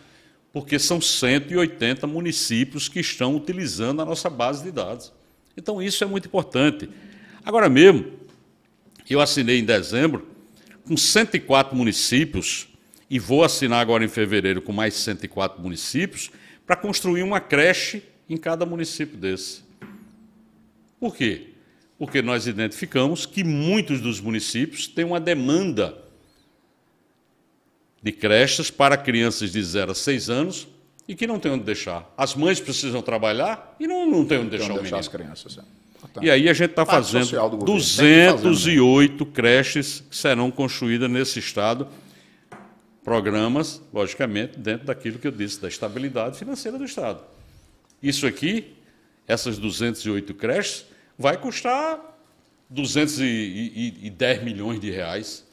porque são 180 municípios que estão utilizando a nossa base de dados. Então, isso é muito importante. Agora mesmo, eu assinei em dezembro com 104 municípios, e vou assinar agora em fevereiro com mais 104 municípios, para construir uma creche em cada município desse. Por quê? Porque nós identificamos que muitos dos municípios têm uma demanda de creches para crianças de 0 a 6 anos e que não tem onde deixar. As mães precisam trabalhar e não, não tem onde deixar tem onde o deixar as crianças. É. Portanto, e aí a gente está fazendo governo, 208 fazendo. Né? creches que serão construídas nesse estado. Programas, logicamente, dentro daquilo que eu disse, da estabilidade financeira do Estado. Isso aqui, essas 208 creches, vai custar 210 milhões de reais.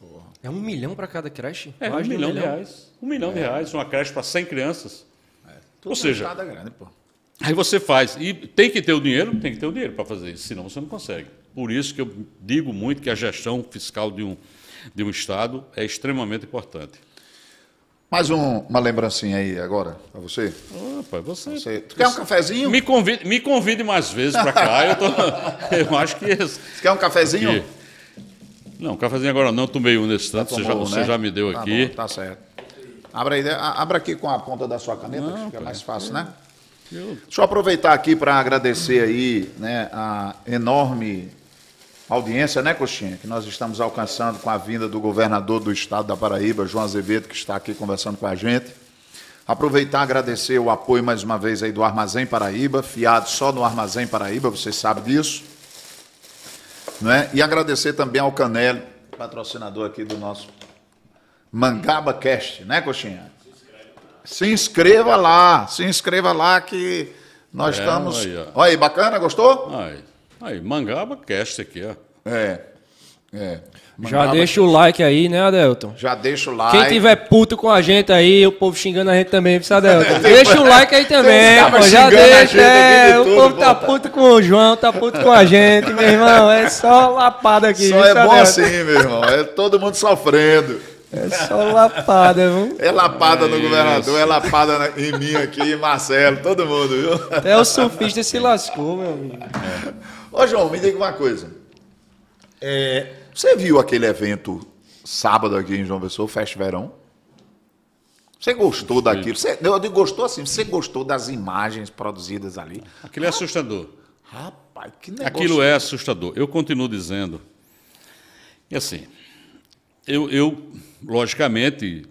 Porra. É um milhão para cada creche? É, Mais um, milhão, milhão de reais. Um milhão é. de reais, uma creche para 100 crianças. É. Ou seja, grande, pô. aí você faz. E tem que ter o dinheiro? Tem que ter o dinheiro para fazer isso, senão você não consegue. Por isso que eu digo muito que a gestão fiscal de um, de um Estado é extremamente importante. Mais um, uma lembrancinha aí agora, para você. Opa, você. você. Tu quer um cafezinho? Me convide, me convide mais vezes para cá. eu, tô, eu acho que. Você quer um cafezinho? Aqui. Não, cafezinho agora não, tomei um nesse tanto, tá você, já, você né? já me deu tá aqui. Bom, tá certo. Abra, aí, abra aqui com a ponta da sua caneta, não, que fica pai, mais fácil, né? Deixa eu aproveitar aqui para agradecer aí né, a enorme audiência, né, Coxinha, que nós estamos alcançando com a vinda do governador do estado da Paraíba, João Azevedo, que está aqui conversando com a gente. Aproveitar e agradecer o apoio mais uma vez aí do Armazém Paraíba, fiado só no Armazém Paraíba, você sabe disso. Né? E agradecer também ao Canelli, patrocinador aqui do nosso Mangaba Cast, né, Coxinha? Se inscreva lá, se inscreva lá que nós é, estamos. Aí, ó. Olha aí, bacana, gostou? Aí, aí, Mangaba Cast aqui, ó. É. É. Já deixa o like aí, né, Adelton? Já deixa o like. Quem tiver puto com a gente aí, o povo xingando a gente também, precisa, Adelton. deixa o like aí também, pô, já deixa. É, o povo tá puto com o João, tá puto com a gente, meu irmão. É só lapada aqui. Só viu, é bom Adelton? assim, meu irmão. É todo mundo sofrendo. É só lapada, viu? É lapada é no governador, é lapada em mim aqui, Marcelo, todo mundo, viu? Até o surfista se lascou, meu amigo. É. Ô, João, me diga uma coisa. É, você viu aquele evento sábado aqui em João Pessoa, Fest Verão? Você gostou Sim. daquilo? Você, eu digo, gostou assim, você gostou das imagens produzidas ali? Aquilo é assustador. Rapaz, que negócio. Aquilo é assustador. Eu continuo dizendo. E assim, eu, eu logicamente,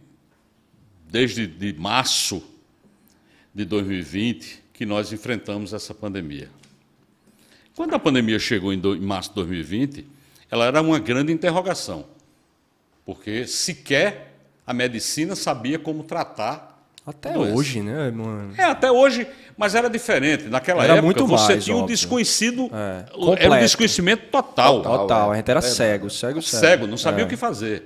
desde de março de 2020, que nós enfrentamos essa pandemia. Quando a pandemia chegou em, do, em março de 2020, ela era uma grande interrogação, porque sequer a medicina sabia como tratar. Até hoje, né, mano? É, até hoje, mas era diferente. Naquela era época, muito você mais, tinha óbvio. um desconhecido, é. era um desconhecimento total. Total, é. total. a gente era cego, cego, cego. Cego, não sabia é. o que fazer.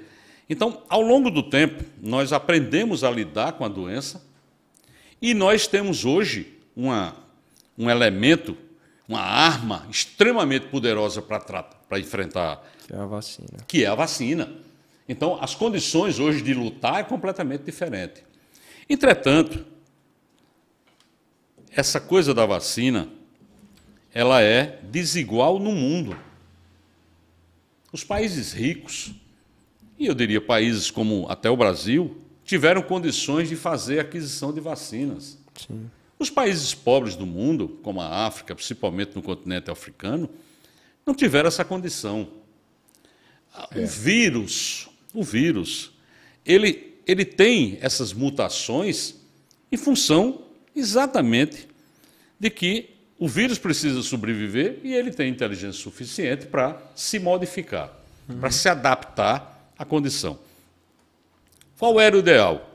Então, ao longo do tempo, nós aprendemos a lidar com a doença e nós temos hoje uma, um elemento, uma arma extremamente poderosa para tratar para enfrentar. Que é a vacina. Que é a vacina. Então, as condições hoje de lutar é completamente diferente. Entretanto, essa coisa da vacina, ela é desigual no mundo. Os países ricos, e eu diria países como até o Brasil, tiveram condições de fazer aquisição de vacinas. Sim. Os países pobres do mundo, como a África, principalmente no continente africano, não tiveram essa condição. Ah, o é. vírus, o vírus, ele, ele tem essas mutações em função exatamente de que o vírus precisa sobreviver e ele tem inteligência suficiente para se modificar, uhum. para se adaptar à condição. Qual era o ideal?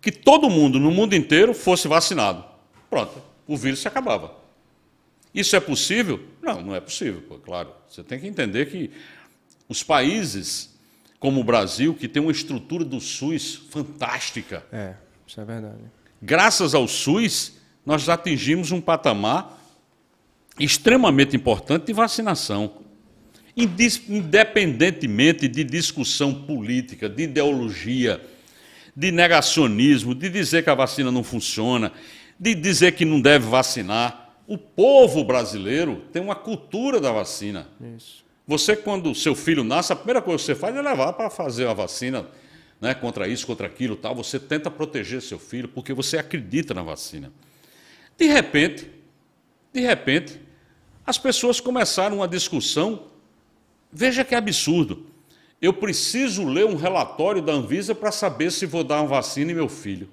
Que todo mundo, no mundo inteiro, fosse vacinado. Pronto, o vírus se acabava. Isso é possível não, não é possível, pô, claro. Você tem que entender que os países como o Brasil, que tem uma estrutura do SUS fantástica. É, isso é verdade. Graças ao SUS, nós atingimos um patamar extremamente importante de vacinação. Independentemente de discussão política, de ideologia, de negacionismo, de dizer que a vacina não funciona, de dizer que não deve vacinar. O povo brasileiro tem uma cultura da vacina. Isso. Você, quando seu filho nasce, a primeira coisa que você faz é levar para fazer a vacina né, contra isso, contra aquilo, tal. Você tenta proteger seu filho porque você acredita na vacina. De repente, de repente, as pessoas começaram uma discussão. Veja que absurdo. Eu preciso ler um relatório da Anvisa para saber se vou dar uma vacina em meu filho.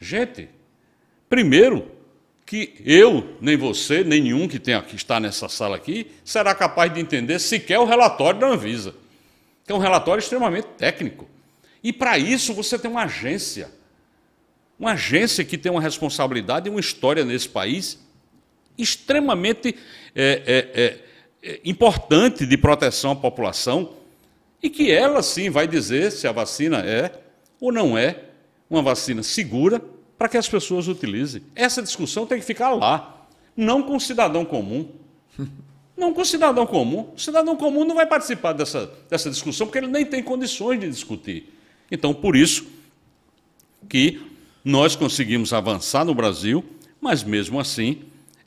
Gente, primeiro, que eu, nem você, nem nenhum que, tem, aqui está nessa sala aqui, será capaz de entender sequer o relatório da Anvisa, que é um relatório extremamente técnico. E para isso você tem uma agência, uma agência que tem uma responsabilidade e uma história nesse país extremamente é, é, é, é importante de proteção à população e que ela sim vai dizer se a vacina é ou não é uma vacina segura para que as pessoas utilizem. Essa discussão tem que ficar lá, não com o cidadão comum. Não com o cidadão comum. O cidadão comum não vai participar dessa, dessa discussão porque ele nem tem condições de discutir. Então, por isso que nós conseguimos avançar no Brasil, mas mesmo assim,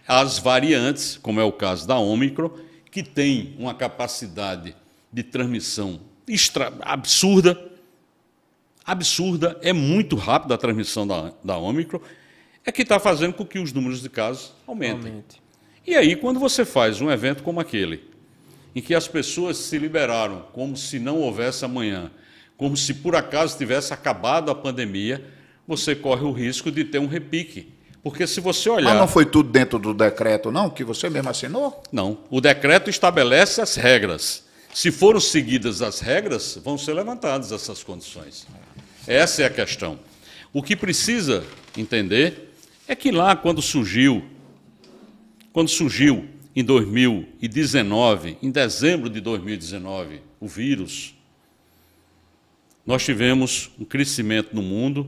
as variantes, como é o caso da Ômicron, que tem uma capacidade de transmissão absurda, absurda, é muito rápida a transmissão da, da Omicron, é que está fazendo com que os números de casos aumentem. Aumente. E aí, quando você faz um evento como aquele, em que as pessoas se liberaram como se não houvesse amanhã, como se por acaso tivesse acabado a pandemia, você corre o risco de ter um repique. Porque se você olhar. Mas não foi tudo dentro do decreto, não, que você mesmo assinou? Não. O decreto estabelece as regras. Se foram seguidas as regras, vão ser levantadas essas condições. Essa é a questão. O que precisa entender é que lá, quando surgiu, quando surgiu em 2019, em dezembro de 2019, o vírus, nós tivemos um crescimento no mundo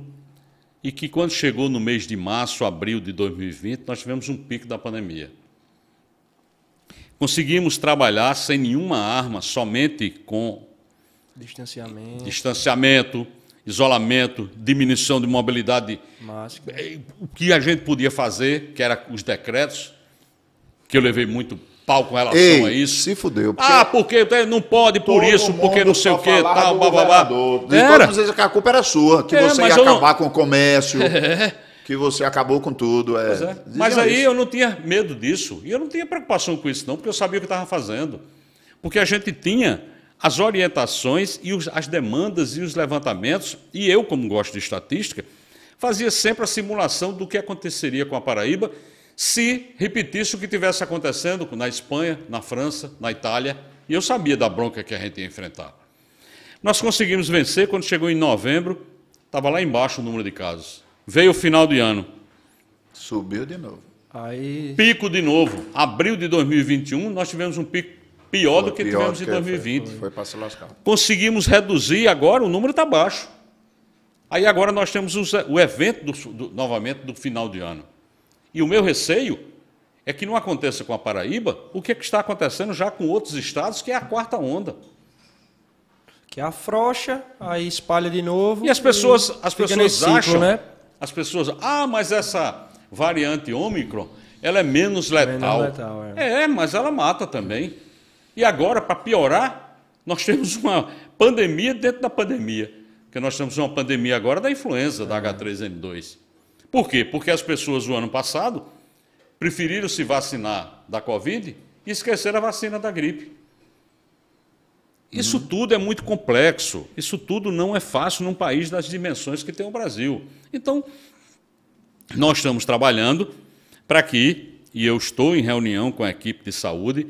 e que quando chegou no mês de março, abril de 2020, nós tivemos um pico da pandemia. Conseguimos trabalhar sem nenhuma arma, somente com distanciamento, distanciamento isolamento, diminuição de mobilidade. Máscara. É, o que a gente podia fazer, que era os decretos, que eu levei muito pau com relação Ei, a isso. Se fudeu. Porque ah, porque não pode por isso, porque não sei o que, tal, bababá. Era. Todos vezes a culpa era sua, que é, você ia acabar não... com o comércio. É que você acabou com tudo. É. É. Mas aí isso. eu não tinha medo disso. E eu não tinha preocupação com isso, não, porque eu sabia o que estava fazendo. Porque a gente tinha as orientações e os, as demandas e os levantamentos, e eu, como gosto de estatística, fazia sempre a simulação do que aconteceria com a Paraíba se repetisse o que tivesse acontecendo na Espanha, na França, na Itália, e eu sabia da bronca que a gente ia enfrentar. Nós conseguimos vencer quando chegou em novembro, estava lá embaixo o número de casos. Veio o final de ano. Subiu de novo. Aí... Pico de novo. Abril de 2021, nós tivemos um pico pior do que pior tivemos que em 2020. Foi, foi para se lascar. Conseguimos reduzir, agora o número está baixo. Aí agora nós temos os, o evento, do, do, novamente, do final de ano. E o meu receio é que não aconteça com a Paraíba o que, é que está acontecendo já com outros estados, que é a quarta onda. Que afrouxa, aí espalha de novo. E as pessoas, e as pessoas acham, né? As pessoas, ah, mas essa variante Ômicron, ela é menos letal. Menos letal é. é, mas ela mata também. E agora, para piorar, nós temos uma pandemia dentro da pandemia. Porque nós temos uma pandemia agora da influenza, é. da H3N2. Por quê? Porque as pessoas, o ano passado, preferiram se vacinar da Covid e esqueceram a vacina da gripe. Isso uhum. tudo é muito complexo, isso tudo não é fácil num país das dimensões que tem o Brasil. Então, nós estamos trabalhando para que, e eu estou em reunião com a equipe de saúde,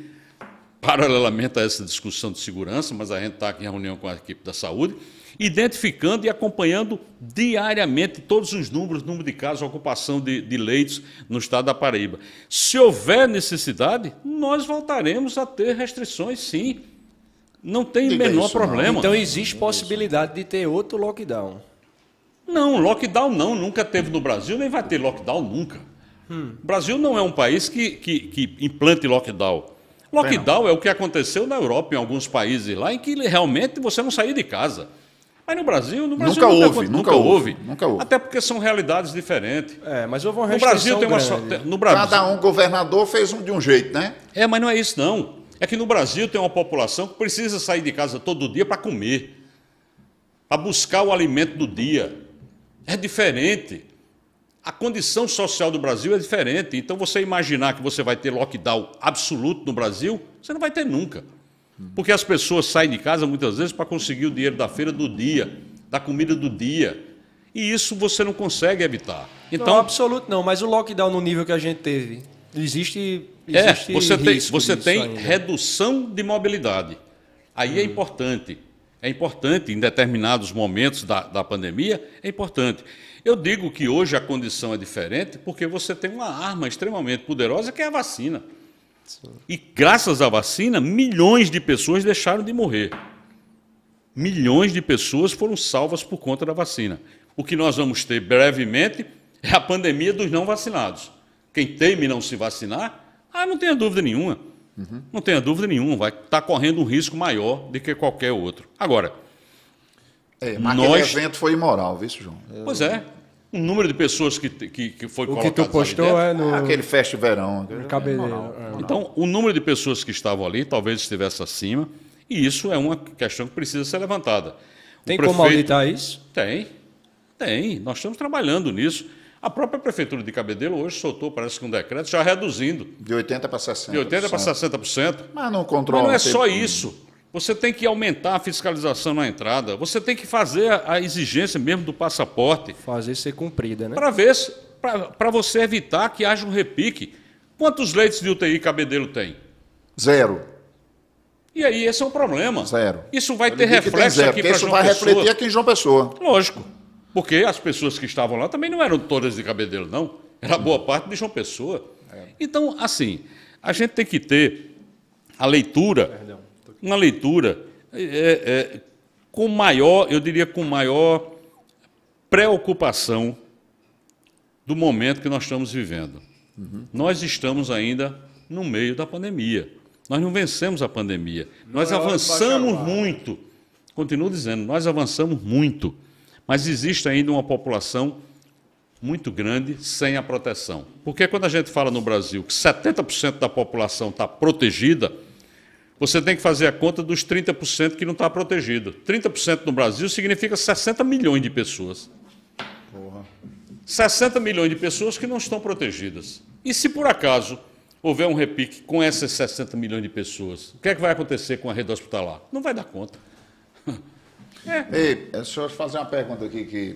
paralelamente a essa discussão de segurança, mas a gente está aqui em reunião com a equipe da saúde, identificando e acompanhando diariamente todos os números, número de casos, ocupação de, de, leitos no estado da Paraíba. Se houver necessidade, nós voltaremos a ter restrições, sim. Não tem Diga menor isso, problema. Então existe possibilidade de ter outro lockdown. Não, lockdown não, nunca teve no Brasil, nem vai ter lockdown nunca. Hum. O Brasil não é um país que, que, que implante lockdown. Lockdown é o que aconteceu na Europa, em alguns países lá, em que realmente você não saía de casa. Mas no Brasil, no Brasil nunca, nunca houve, nunca, nunca houve. houve, nunca houve. Até porque são realidades diferentes. É, mas houve uma restrição no Brasil tem uma né? no Brasil. Cada um governador fez um de um jeito, né? É, mas não é isso não. É que no Brasil tem uma população que precisa sair de casa todo dia para comer, para buscar o alimento do dia. É diferente. A condição social do Brasil é diferente. Então, você imaginar que você vai ter lockdown absoluto no Brasil, você não vai ter nunca. Porque as pessoas saem de casa muitas vezes para conseguir o dinheiro da feira do dia, da comida do dia. E isso você não consegue evitar. Então, não, absoluto não, mas o lockdown no nível que a gente teve, existe é, você tem, você tem redução de mobilidade. Aí é hum. é importante. É importante, em determinados momentos da, da pandemia, é importante. Eu digo que hoje a condição é diferente porque você tem uma arma extremamente poderosa que é a vacina. Sim. E graças à vacina, milhões de pessoas deixaram de morrer. Milhões de pessoas foram salvas por conta da vacina. O que nós vamos ter brevemente é a pandemia dos não vacinados. Quem teme não se vacinar ah, não tenha dúvida nenhuma. Uhum. Não tenha dúvida nenhuma, vai estar tá correndo um risco maior do que qualquer outro. Agora, é, mas nós... aquele evento foi imoral, viu, João? Eu... Pois é. O número de pessoas que, que, que foi colocado. O que tu postou é no... Ah, aquele festa verão. No É, é. então, o número de pessoas que estavam ali talvez estivesse acima, e isso é uma questão que precisa ser levantada. O Tem prefeito... como auditar isso? Tem. Tem. Nós estamos trabalhando nisso. A própria Prefeitura de Cabedelo hoje soltou, parece que um decreto, já reduzindo. De 80% para 60%. De 80% para 60%. Mas não controla. Mas não é só isso. Você tem que aumentar a fiscalização na entrada, você tem que fazer a exigência mesmo do passaporte. Fazer ser cumprida, né? Para ver para você evitar que haja um repique. Quantos leitos de UTI Cabedelo tem? Zero. E aí, esse é um problema. Zero. Isso vai Eu ter reflexo zero, aqui para João Pessoa. Isso vai refletir aqui em João Pessoa. Lógico. Porque as pessoas que estavam lá também não eram todas de Cabedelo, não. Era boa parte de João Pessoa. É. Então, assim, a gente tem que ter a leitura, uma leitura é, é, é, com maior, eu diria, com maior preocupação do momento que nós estamos vivendo. Uhum. Nós estamos ainda no meio da pandemia. Nós não vencemos a pandemia. Não nós é avançamos muito. Continuo dizendo, nós avançamos muito. Mas existe ainda uma população muito grande sem a proteção. Porque quando a gente fala no Brasil que 70% da população está protegida, você tem que fazer a conta dos 30% que não está protegido. 30% no Brasil significa 60 milhões de pessoas. Porra. 60 milhões de pessoas que não estão protegidas. E se por acaso houver um repique com essas 60 milhões de pessoas, o que é que vai acontecer com a rede hospitalar? Não vai dar conta. Ei, é, deixa eu fazer uma pergunta aqui que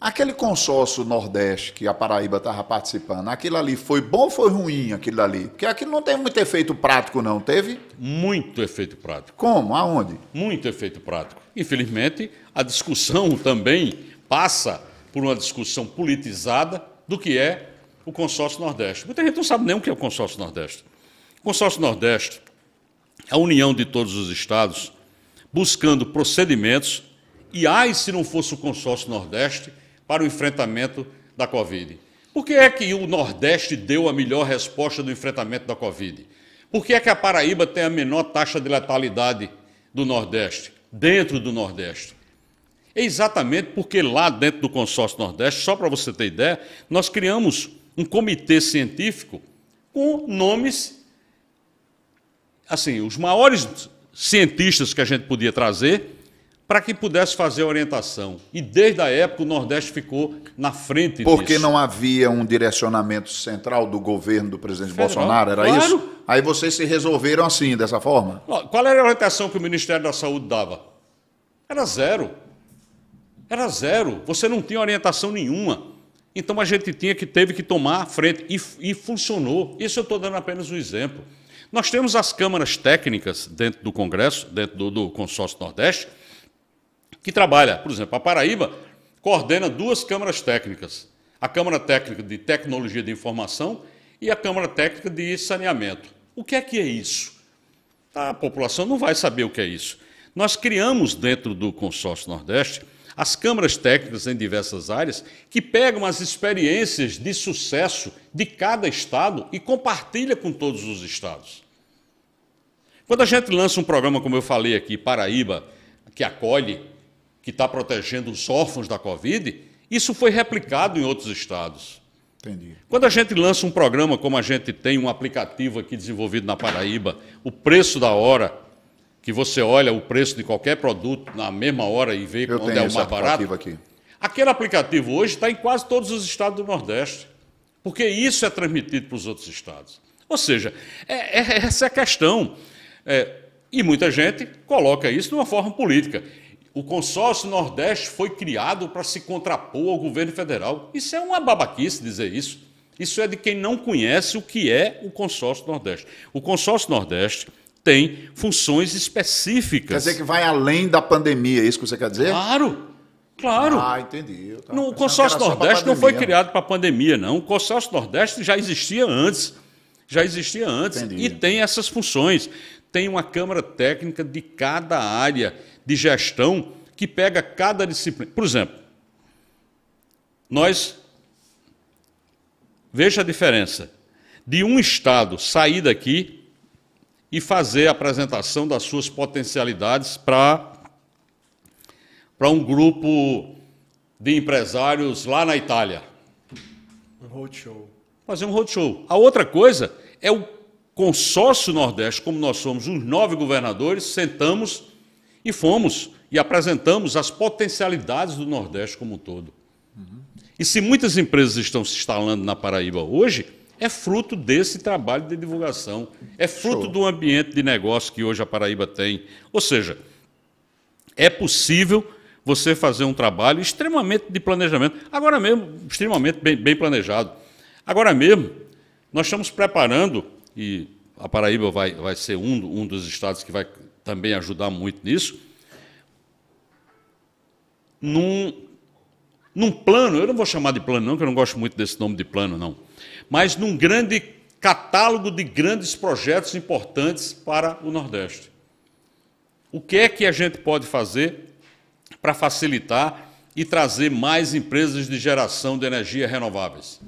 Aquele consórcio Nordeste que a Paraíba estava participando, aquilo ali foi bom ou foi ruim aquilo ali? Porque aquilo não teve muito efeito prático, não, teve? Muito efeito prático. Como? Aonde? Muito efeito prático. Infelizmente, a discussão também passa por uma discussão politizada do que é o consórcio Nordeste. Muita gente não sabe nem o que é o consórcio Nordeste. O consórcio Nordeste, a união de todos os estados, buscando procedimentos, e ai se não fosse o consórcio Nordeste, para o enfrentamento da Covid. Por que é que o Nordeste deu a melhor resposta do enfrentamento da Covid? Por que é que a Paraíba tem a menor taxa de letalidade do Nordeste, dentro do Nordeste? É exatamente porque lá dentro do consórcio Nordeste, só para você ter ideia, nós criamos um comitê científico com nomes, assim, os maiores cientistas que a gente podia trazer para que pudesse fazer a orientação. E desde a época o Nordeste ficou na frente Porque disso. não havia um direcionamento central do governo do presidente Federal, Bolsonaro, era claro. isso? Aí vocês se resolveram assim, dessa forma? Qual era a orientação que o Ministério da Saúde dava? Era zero. Era zero. Você não tinha orientação nenhuma. Então a gente tinha que teve que tomar a frente e, e funcionou. Isso eu estou dando apenas um exemplo. Nós temos as câmaras técnicas dentro do Congresso, dentro do, do Consórcio Nordeste, que trabalha, por exemplo, a Paraíba coordena duas câmaras técnicas: a Câmara Técnica de Tecnologia de Informação e a Câmara Técnica de Saneamento. O que é que é isso? A população não vai saber o que é isso. Nós criamos dentro do Consórcio Nordeste as câmaras técnicas em diversas áreas que pegam as experiências de sucesso de cada estado e compartilha com todos os estados. Quando a gente lança um programa, como eu falei aqui, Paraíba, que acolhe, que está protegendo os órfãos da Covid, isso foi replicado em outros estados. Entendi. Quando a gente lança um programa, como a gente tem um aplicativo aqui desenvolvido na Paraíba, o preço da hora, que você olha o preço de qualquer produto na mesma hora e vê eu onde é o mais barato. Aqui. Aquele aplicativo hoje está em quase todos os estados do Nordeste, porque isso é transmitido para os outros estados. Ou seja, é, é, essa é a questão. É, e muita gente coloca isso de uma forma política. O consórcio Nordeste foi criado para se contrapor ao governo federal. Isso é uma babaquice dizer isso. Isso é de quem não conhece o que é o consórcio Nordeste. O consórcio Nordeste tem funções específicas. Quer dizer que vai além da pandemia, é isso que você quer dizer? Claro. Claro. Ah, entendi. No, o consórcio Nordeste não foi criado para a pandemia, não. O consórcio Nordeste já existia antes. Já existia antes entendi. e tem essas funções tem uma câmara técnica de cada área de gestão que pega cada disciplina. Por exemplo, nós veja a diferença de um estado sair daqui e fazer a apresentação das suas potencialidades para para um grupo de empresários lá na Itália. Um roadshow. Fazer um roadshow. A outra coisa é o consórcio Nordeste, como nós somos os nove governadores, sentamos e fomos e apresentamos as potencialidades do Nordeste como um todo. Uhum. E se muitas empresas estão se instalando na Paraíba hoje, é fruto desse trabalho de divulgação, é fruto Show. do ambiente de negócio que hoje a Paraíba tem. Ou seja, é possível você fazer um trabalho extremamente de planejamento, agora mesmo, extremamente bem, bem planejado. Agora mesmo, nós estamos preparando e a Paraíba vai, vai ser um, um dos estados que vai também ajudar muito nisso, num, num plano, eu não vou chamar de plano não, que eu não gosto muito desse nome de plano não, mas num grande catálogo de grandes projetos importantes para o Nordeste. O que é que a gente pode fazer para facilitar e trazer mais empresas de geração de energia renováveis?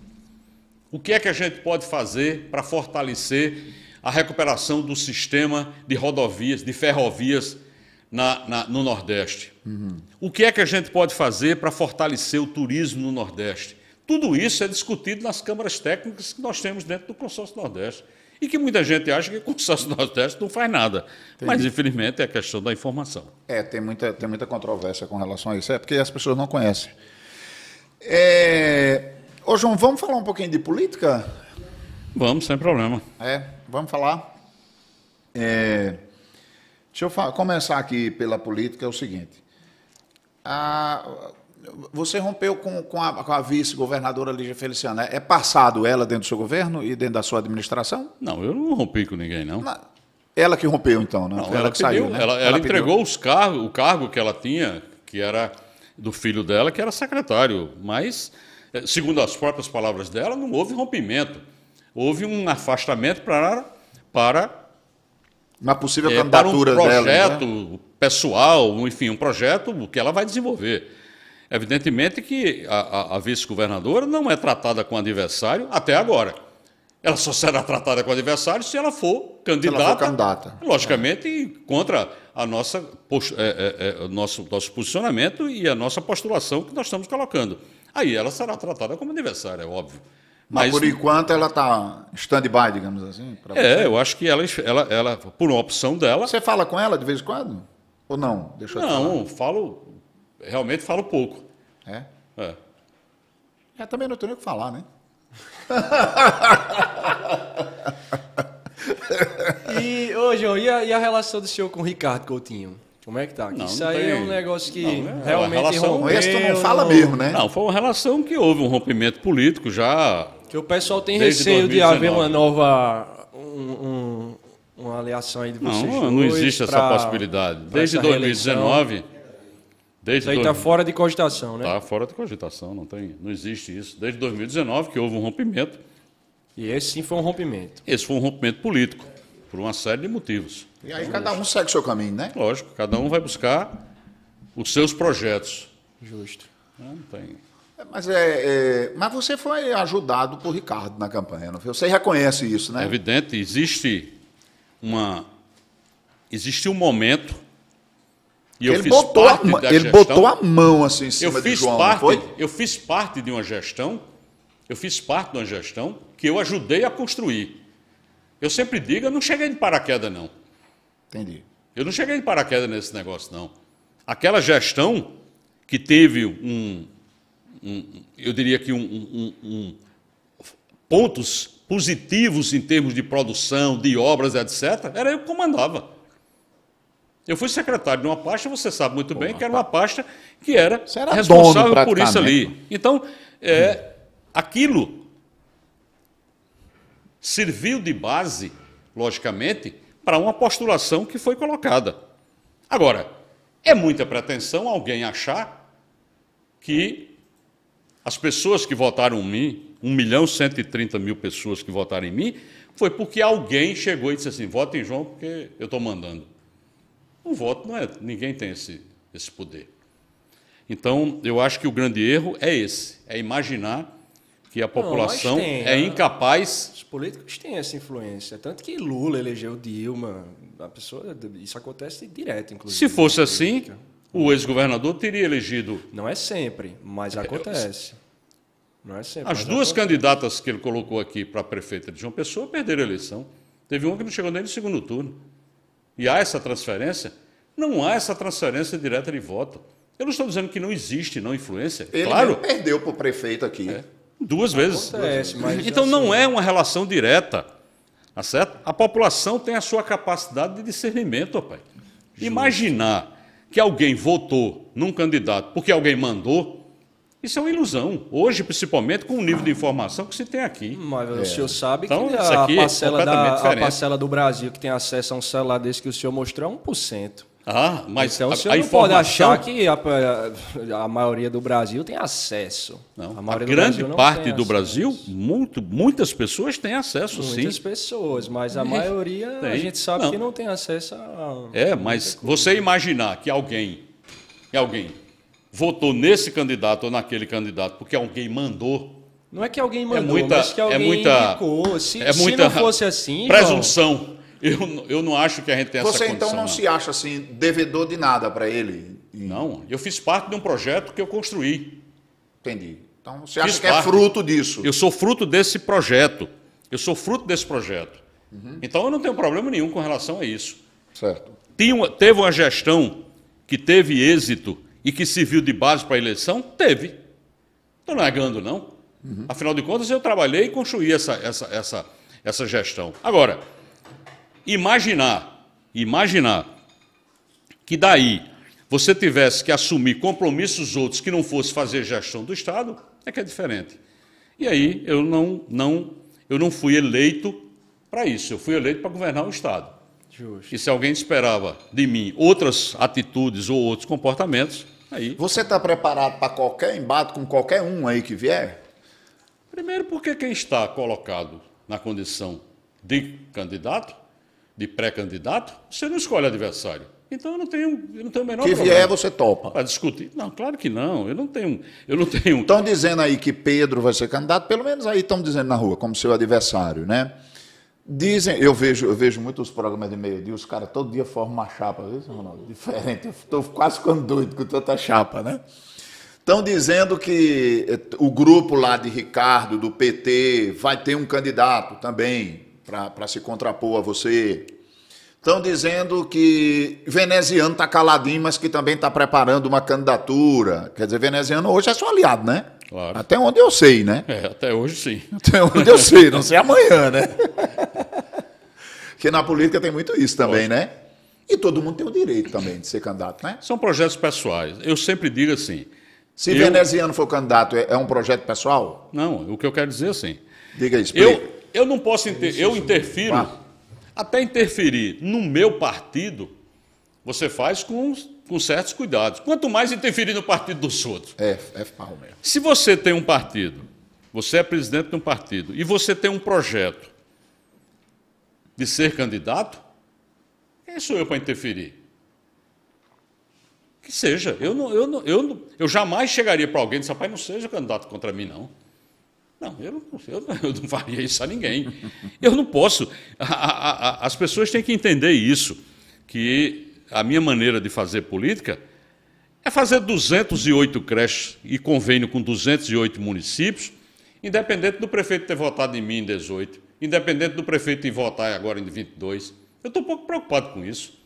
O que é que a gente pode fazer para fortalecer a recuperação do sistema de rodovias, de ferrovias na, na, no Nordeste? Uhum. O que é que a gente pode fazer para fortalecer o turismo no Nordeste? Tudo isso é discutido nas câmaras técnicas que nós temos dentro do Consórcio Nordeste. E que muita gente acha que o Consórcio Nordeste não faz nada. Entendi. Mas, infelizmente, é questão da informação. É, tem muita, tem muita controvérsia com relação a isso. É porque as pessoas não conhecem. É, Ô, João, vamos falar um pouquinho de política? Vamos, sem problema. É, vamos falar. É, deixa eu começar aqui pela política, é o seguinte. A, você rompeu com, com a, a vice-governadora Lígia Feliciana. Né? É passado ela dentro do seu governo e dentro da sua administração? Não, eu não rompi com ninguém, não. ela que rompeu, então, né? Não, ela, ela que pediu, saiu, né? Ela, ela, ela entregou os cargos, o cargo que ela tinha, que era do filho dela, que era secretário, mas é, segundo as próprias palavras dela, não houve rompimento. Houve um afastamento para, para uma possível é, candidatura para um projeto dela, né? pessoal, enfim, um projeto que ela vai desenvolver. Evidentemente que a, a vice-governadora não é tratada com adversário até agora. Ela só será tratada com adversário se ela for candidata. Ela for candidata. Logicamente, é. contra a nossa, é, é, é nosso, nosso posicionamento e a nossa postulação que nós estamos colocando. Aí ela será tratada como aniversário, é óbvio. Mas, Mas, por enquanto ela está stand-by, digamos assim? É, você. eu acho que ela, ela, ela, por uma opção dela. Você fala com ela de vez em quando? Ou não? Deixa não, falo. Realmente falo pouco. É? É. Eu é, também não tenho o que falar, né? e, ô, João, e a, e a relação do senhor com o Ricardo Coutinho? Como é que tá? Não, isso não aí tem... é um negócio que não, é realmente relação... rompeu. Esse tu não fala mesmo, né? Não, foi uma relação que houve um rompimento político já. Que o pessoal tem receio 2019. de haver uma nova. Um, um, uma aliação aí de vocês. Não, não existe pra, essa possibilidade. Desde essa 2019. Desde isso aí está fora de cogitação, né? Está fora de cogitação, não, tem, não existe isso. Desde 2019 que houve um rompimento. E esse sim foi um rompimento. Esse foi um rompimento político, por uma série de motivos. E aí cada um segue o seu caminho, né? Lógico, cada um vai buscar os seus projetos. Justo. Né? Não tem. É, mas, é, é, mas você foi ajudado por Ricardo na campanha, não foi? Você reconhece isso, né? É evidente, existe uma. Existe um momento. E ele eu fiz botou parte a, da ele gestão. botou a mão assim em cima eu fiz João, parte, Eu fiz parte de uma gestão, eu fiz parte de uma gestão que eu ajudei a construir. Eu sempre digo, eu não cheguei de paraquedas, não. Entendi. Eu não cheguei de paraquedas nesse negócio, não. Aquela gestão que teve um, um eu diria que um, um, um, pontos positivos em termos de produção, de obras, etc., era eu que comandava. Eu fui secretário de uma pasta, você sabe muito Pô, bem, que era uma pasta que era, era responsável dono, por isso ali. Então, é, hum. aquilo serviu de base, logicamente, para uma postulação que foi colocada. Agora, é muita pretensão alguém achar que as pessoas que votaram em mim, 1 milhão e 130 mil pessoas que votaram em mim, foi porque alguém chegou e disse assim: vote em João porque eu estou mandando. Um voto não é. Ninguém tem esse, esse poder. Então, eu acho que o grande erro é esse: é imaginar que a população não, tem, é né? incapaz. Os políticos têm essa influência. Tanto que Lula elegeu Dilma. A pessoa, isso acontece direto, inclusive. Se fosse assim, o ex-governador teria elegido. Não é sempre, mas é, acontece. Não é sempre. As duas acontece. candidatas que ele colocou aqui para prefeita de João Pessoa perderam a eleição. Teve uma que não chegou nem no segundo turno. E há essa transferência? Não há essa transferência direta de voto. Eu não estou dizendo que não existe, não influência. Ele claro. perdeu para o prefeito aqui. É. Duas vezes. Acontece, mas então assim, não é né? uma relação direta. Tá certo? A população tem a sua capacidade de discernimento, pai. Imaginar que alguém votou num candidato porque alguém mandou, isso é uma ilusão. Hoje, principalmente, com o nível de informação que se tem aqui. Mas o é. senhor sabe então, que a é parcela, é da, a parcela do Brasil que tem acesso a um celular desse que o senhor mostrou é 1%. Ah, mas então, você a não informação... pode achar que a, a, maioria do Brasil tem acesso. Não, a, a grande do parte do Brasil, muito, muitas pessoas têm acesso, muitas sim. Muitas pessoas, mas a maioria tem. a gente sabe não. que não tem acesso a. É, mas você imaginar que alguém, que alguém votou nesse candidato ou naquele candidato porque alguém mandou. Não é que alguém é mandou, é muita, mas que é alguém é muita, indicou. Se, é muita se não fosse assim. Presunção. Eu, eu não acho que a gente tenha Você, essa condição. Você então não, não, se acha assim devedor de nada para ele? Não, eu fiz parte de um projeto que eu construí. Entendi. Então você acha fiz que é parte. é fruto disso? Eu sou fruto desse projeto. Eu sou fruto desse projeto. Uhum. Então eu não tenho problema nenhum com relação a isso. Certo. teve uma gestão que teve êxito e que serviu de base para a eleição? Teve. Estou negando, não. Uhum. Afinal de contas, eu trabalhei e construí essa, essa, essa, essa gestão. Agora, imaginar, imaginar que daí você tivesse que assumir compromissos outros que não fosse fazer gestão do Estado, é que é diferente. E aí eu não, não, eu não fui eleito para isso, eu fui eleito para governar o Estado. Justo. E se alguém esperava de mim outras atitudes ou outros comportamentos, aí. Você está preparado para qualquer embate com qualquer um aí que vier? Primeiro, porque quem está colocado na condição de candidato de pré-candidato, você não escolhe adversário. Então eu não tenho, eu não tenho o menor que problema. Que vier você topa. Para discutir. Não, claro que não. Eu não tenho, eu não tenho. Estão dizendo aí que Pedro vai ser candidato, pelo menos aí estão dizendo na rua como seu adversário, né? Dizem, eu vejo, eu vejo muitos programas de meio-dia, os caras todo dia formam uma chapa, Ronaldo? Diferente, eu estou quase ficando doido com tanta chapa, né? Estão dizendo que eh, o grupo lá de Ricardo, do PT, vai ter um candidato também para se contrapor a você. Estão dizendo que veneziano está caladinho, mas que também está preparando uma candidatura. Quer dizer, veneziano hoje é seu aliado, né? Claro. Até onde eu sei, né? É, até hoje sim. Até onde eu sei, não sei amanhã, né? Porque na política tem muito isso também, né? E todo mundo tem o direito também de ser candidato, né? São projetos pessoais. Eu sempre digo assim. Se eu... veneziano for candidato, é, é um projeto pessoal? Não, o que eu quero dizer é assim. Diga isso. Eu, eu não posso inter... eu interfiro, até interferir no meu partido, você faz com, com certos cuidados. Quanto mais interferir no partido dos outros. É, é pau mesmo. Se você tem um partido, você é presidente de um partido, e você tem um projeto de ser candidato, quem sou eu para interferir? Que seja. Eu, não, eu, não, eu, não, eu jamais chegaria para alguém e disse, rapaz, não seja candidato contra mim, não. Não, eu não, eu, eu não faria isso a ninguém. Eu não posso. A, a, a, as pessoas têm que entender isso, que a minha maneira de fazer política é fazer 208 creches e convênio com 208 municípios, independente do prefeito ter votado em mim em 18, independente do prefeito ir votar agora em 22. Eu estou um pouco preocupado com isso,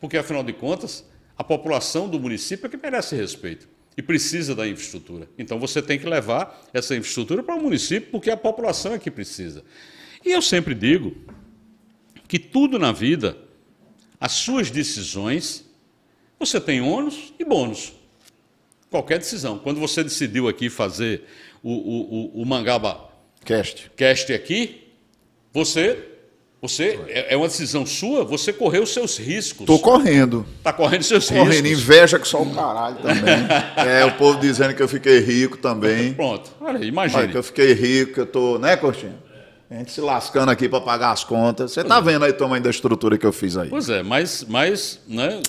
porque, afinal de contas, a população do município é que merece respeito e precisa da infraestrutura. Então você tem que levar essa infraestrutura para o município, porque é a população é que precisa. E eu sempre digo que tudo na vida, as suas decisões, você tem ônus e bônus. Qualquer decisão. Quando você decidiu aqui fazer o, o, o, o Mangaba Cast. Cast aqui, você você é, é uma decisão sua, você correu os seus riscos. Estou correndo. Está correndo seus correndo, riscos. Correndo, inveja que só o caralho também. é, o povo dizendo que eu fiquei rico também. Pronto, olha, imagina. Que eu fiquei rico, que eu tô, né, Cortinho? A gente se lascando aqui para pagar as contas. Você está é. vendo aí o tamanho da estrutura que eu fiz aí. Pois é, mas, mas né,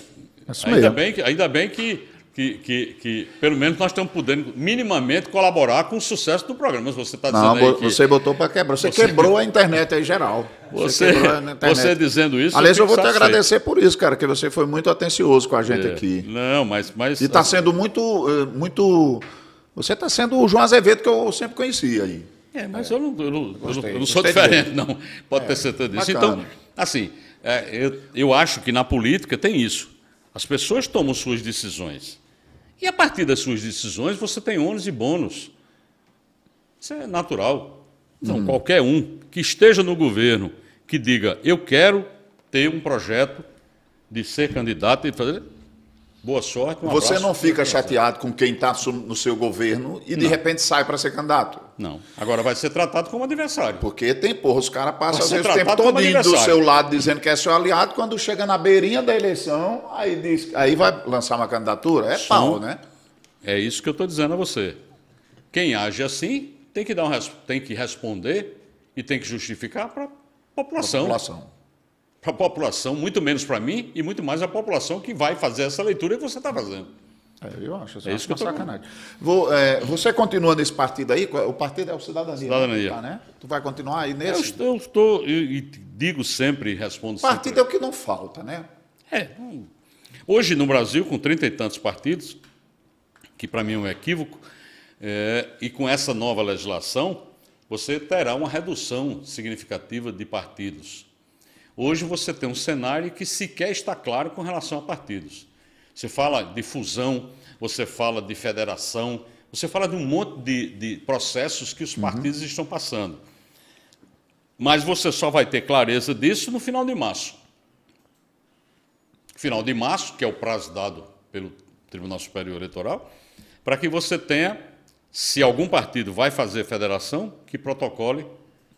é Isso ainda, mesmo. bem que, ainda bem que que, que, que, pelo menos nós estamos podendo minimamente colaborar com o sucesso do programa. Mas você está dizendo Não, aí que... você botou para quebrar. Você, você quebrou a internet aí geral. Você, você dizendo isso. Aliás, eu, eu vou te agradecer por isso, cara, que você foi muito atencioso com a gente é. aqui. Não, mas. mas e está assim- sendo muito. Eh, muito você está sendo o João Azevedo que eu sempre conheci aí. É, mas é. Eu, não, eu, não, eu, não, sou diferente, dele. não. Pode é, ter certeza disso. Bacana. Então, assim, é, eu, eu acho que na política tem isso. As pessoas tomam suas decisões. E a partir das suas decisões, você tem ônus e bônus. Isso é natural. Então, hum. qualquer um que esteja no governo que diga, eu quero ter um projeto de ser candidato e fazer. Boa sorte. Um Você abraço, não fica chateado com quem está no seu governo e de não. repente sai para ser candidato? Não. Agora vai ser tratado como adversário. Porque tem, porra, os caras passam o tempo todo do seu lado dizendo que é seu aliado, quando chega na beirinha da eleição, aí diz, aí vai lançar uma candidatura? É Som. pau, né? É isso que eu estou dizendo a você. Quem age assim tem que, dar um, tem que responder e tem que justificar para População. população. Para a população, muito menos para mim e muito mais a população que vai fazer essa leitura que você está fazendo. É, eu acho, é isso que eu tô sacanagem. Vou, é, você continua nesse partido aí? É, o partido é o Cidadania. Né, Cidadania. Tá, né? Tu vai continuar aí nesse? Eu estou, eu estou e digo sempre, e respondo sempre. Partido é o que não falta, né? É. Hoje no Brasil, com trinta e tantos partidos, que para mim é um equívoco, é, e com essa nova legislação, você terá uma redução significativa de partidos. Hoje você tem um cenário que sequer está claro com relação a partidos. Você fala de fusão, você fala de federação, você fala de um monte de, de processos que os uhum. partidos uhum. estão passando. Mas você só vai ter clareza disso no final de março. Final de março, que é o prazo dado pelo Tribunal Superior Eleitoral, para que você tenha se algum partido vai fazer federação, que protocole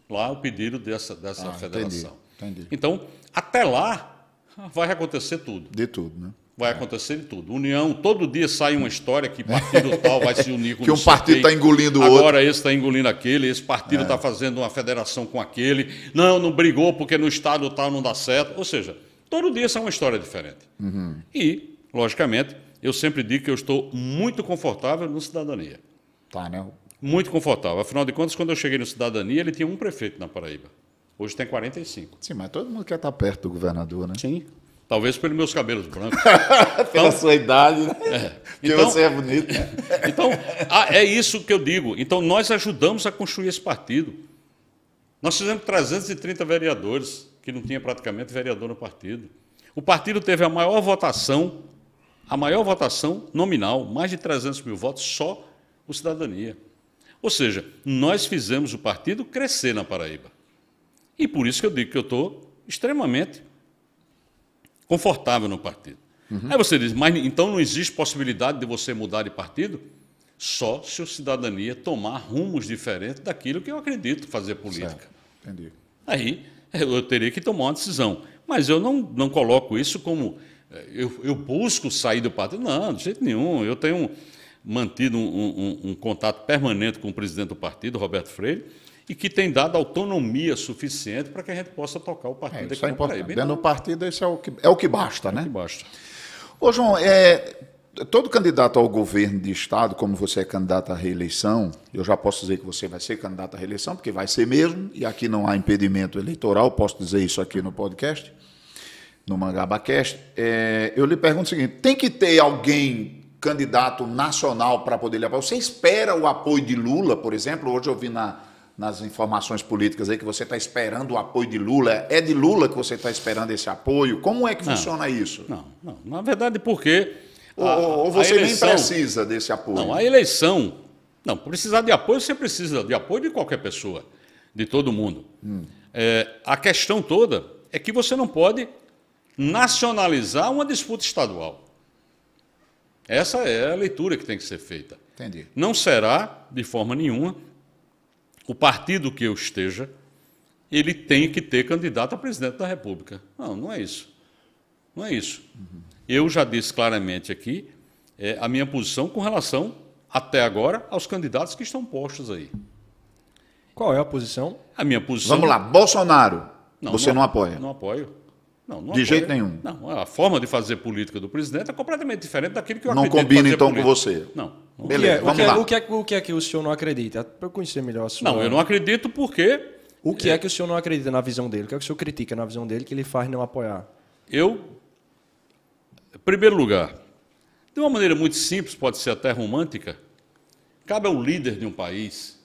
lá o pedido dessa, dessa ah, federação. Entendi, entendi. Então, até lá, vai acontecer tudo. De tudo, né? Vai é. acontecer de tudo. União, todo dia sai uma história que partido tal vai se unir com Que um partido está engolindo o outro. Agora esse está engolindo aquele, esse partido está é. Tá fazendo uma federação com aquele. Não, não brigou porque no estado tal não dá certo. Ou seja, todo dia essa é uma história diferente. Uhum. E, logicamente, eu sempre digo que eu estou muito confortável no cidadania. Tá, né? Muito confortável. Afinal de contas, quando eu cheguei no Cidadania, ele tinha um prefeito na Paraíba. Hoje tem 45. Sim, mas todo mundo quer estar perto do governador, né? Sim. Talvez pelos meus cabelos brancos. Pela então, sua idade, né? É. Então, você é bonito. É. então, ah, é isso que eu digo. Então, nós ajudamos a construir esse partido. Nós fizemos 330 vereadores, que não tinha praticamente vereador no partido. O partido teve a maior votação, a maior votação nominal, mais de 300 mil votos, só o Cidadania. Ou seja, nós fizemos o partido crescer na Paraíba. E por isso que eu digo que eu estou extremamente confortável no partido. Uhum. Aí você diz, mas então não existe possibilidade de você mudar de partido? Só se o cidadania tomar rumos diferentes daquilo que eu acredito fazer política. Certo. Entendi. Aí eu teria que tomar uma decisão. Mas eu não, não coloco isso como eh, eu, eu busco sair do partido. Não, de jeito nenhum. Eu tenho mantido um, um, um contato permanente com o presidente do partido, Roberto Freire, e que tem dado autonomia suficiente para que a gente possa tocar o partido. É, isso é importante. Dentro então, do partido, isso é o que, é o que basta, né? é né? O que basta. Ô, João, é, todo candidato ao governo de Estado, como você é candidato à reeleição, eu já posso dizer que você vai ser candidato à reeleição, porque vai ser mesmo, e aqui não há impedimento eleitoral, posso dizer isso aqui no podcast, no MangabaCast. É, eu lhe pergunto o seguinte: tem que ter alguém candidato nacional para poder levar. Você espera o apoio de Lula, por exemplo? Hoje eu vi na, nas informações políticas aí que você está esperando o apoio de Lula. É de Lula que você está esperando esse apoio? Como é que não, funciona isso? Não, não. Na verdade, porque. Ou, ou você eleição, nem precisa desse apoio? Não, a eleição. Não, precisar de apoio, você precisa de apoio de qualquer pessoa, de todo mundo. Hum. É, a questão toda é que você não pode nacionalizar uma disputa estadual. Essa é a leitura que tem que ser feita. Entendi. Não será, de forma nenhuma, o partido que eu esteja, ele tem que ter candidato a presidente da República. Não, não é isso. Não é isso. Uhum. Eu já disse claramente aqui é, a minha posição com relação, até agora, aos candidatos que estão postos aí. Qual é a posição? A minha posição. Vamos lá, Bolsonaro. Não, Você não, não apoia? Não apoio. Não, não de apoio, é jeito nenhum. Não, a forma de fazer política do presidente é completamente diferente daquilo que eu não acredito. Não combina então política. com você. Não. Beleza, é- é- o que, é, o que, é, o, que é, o que é que o senhor não acredita? Para eu conhecer melhor a sua. Não, eu não acredito porque. O que é que o senhor não acredita na visão dele? O que é que o senhor critica na visão dele que ele faz não apoiar? Eu. Em primeiro lugar, de uma maneira muito simples, pode ser até romântica, cabe ao líder de um país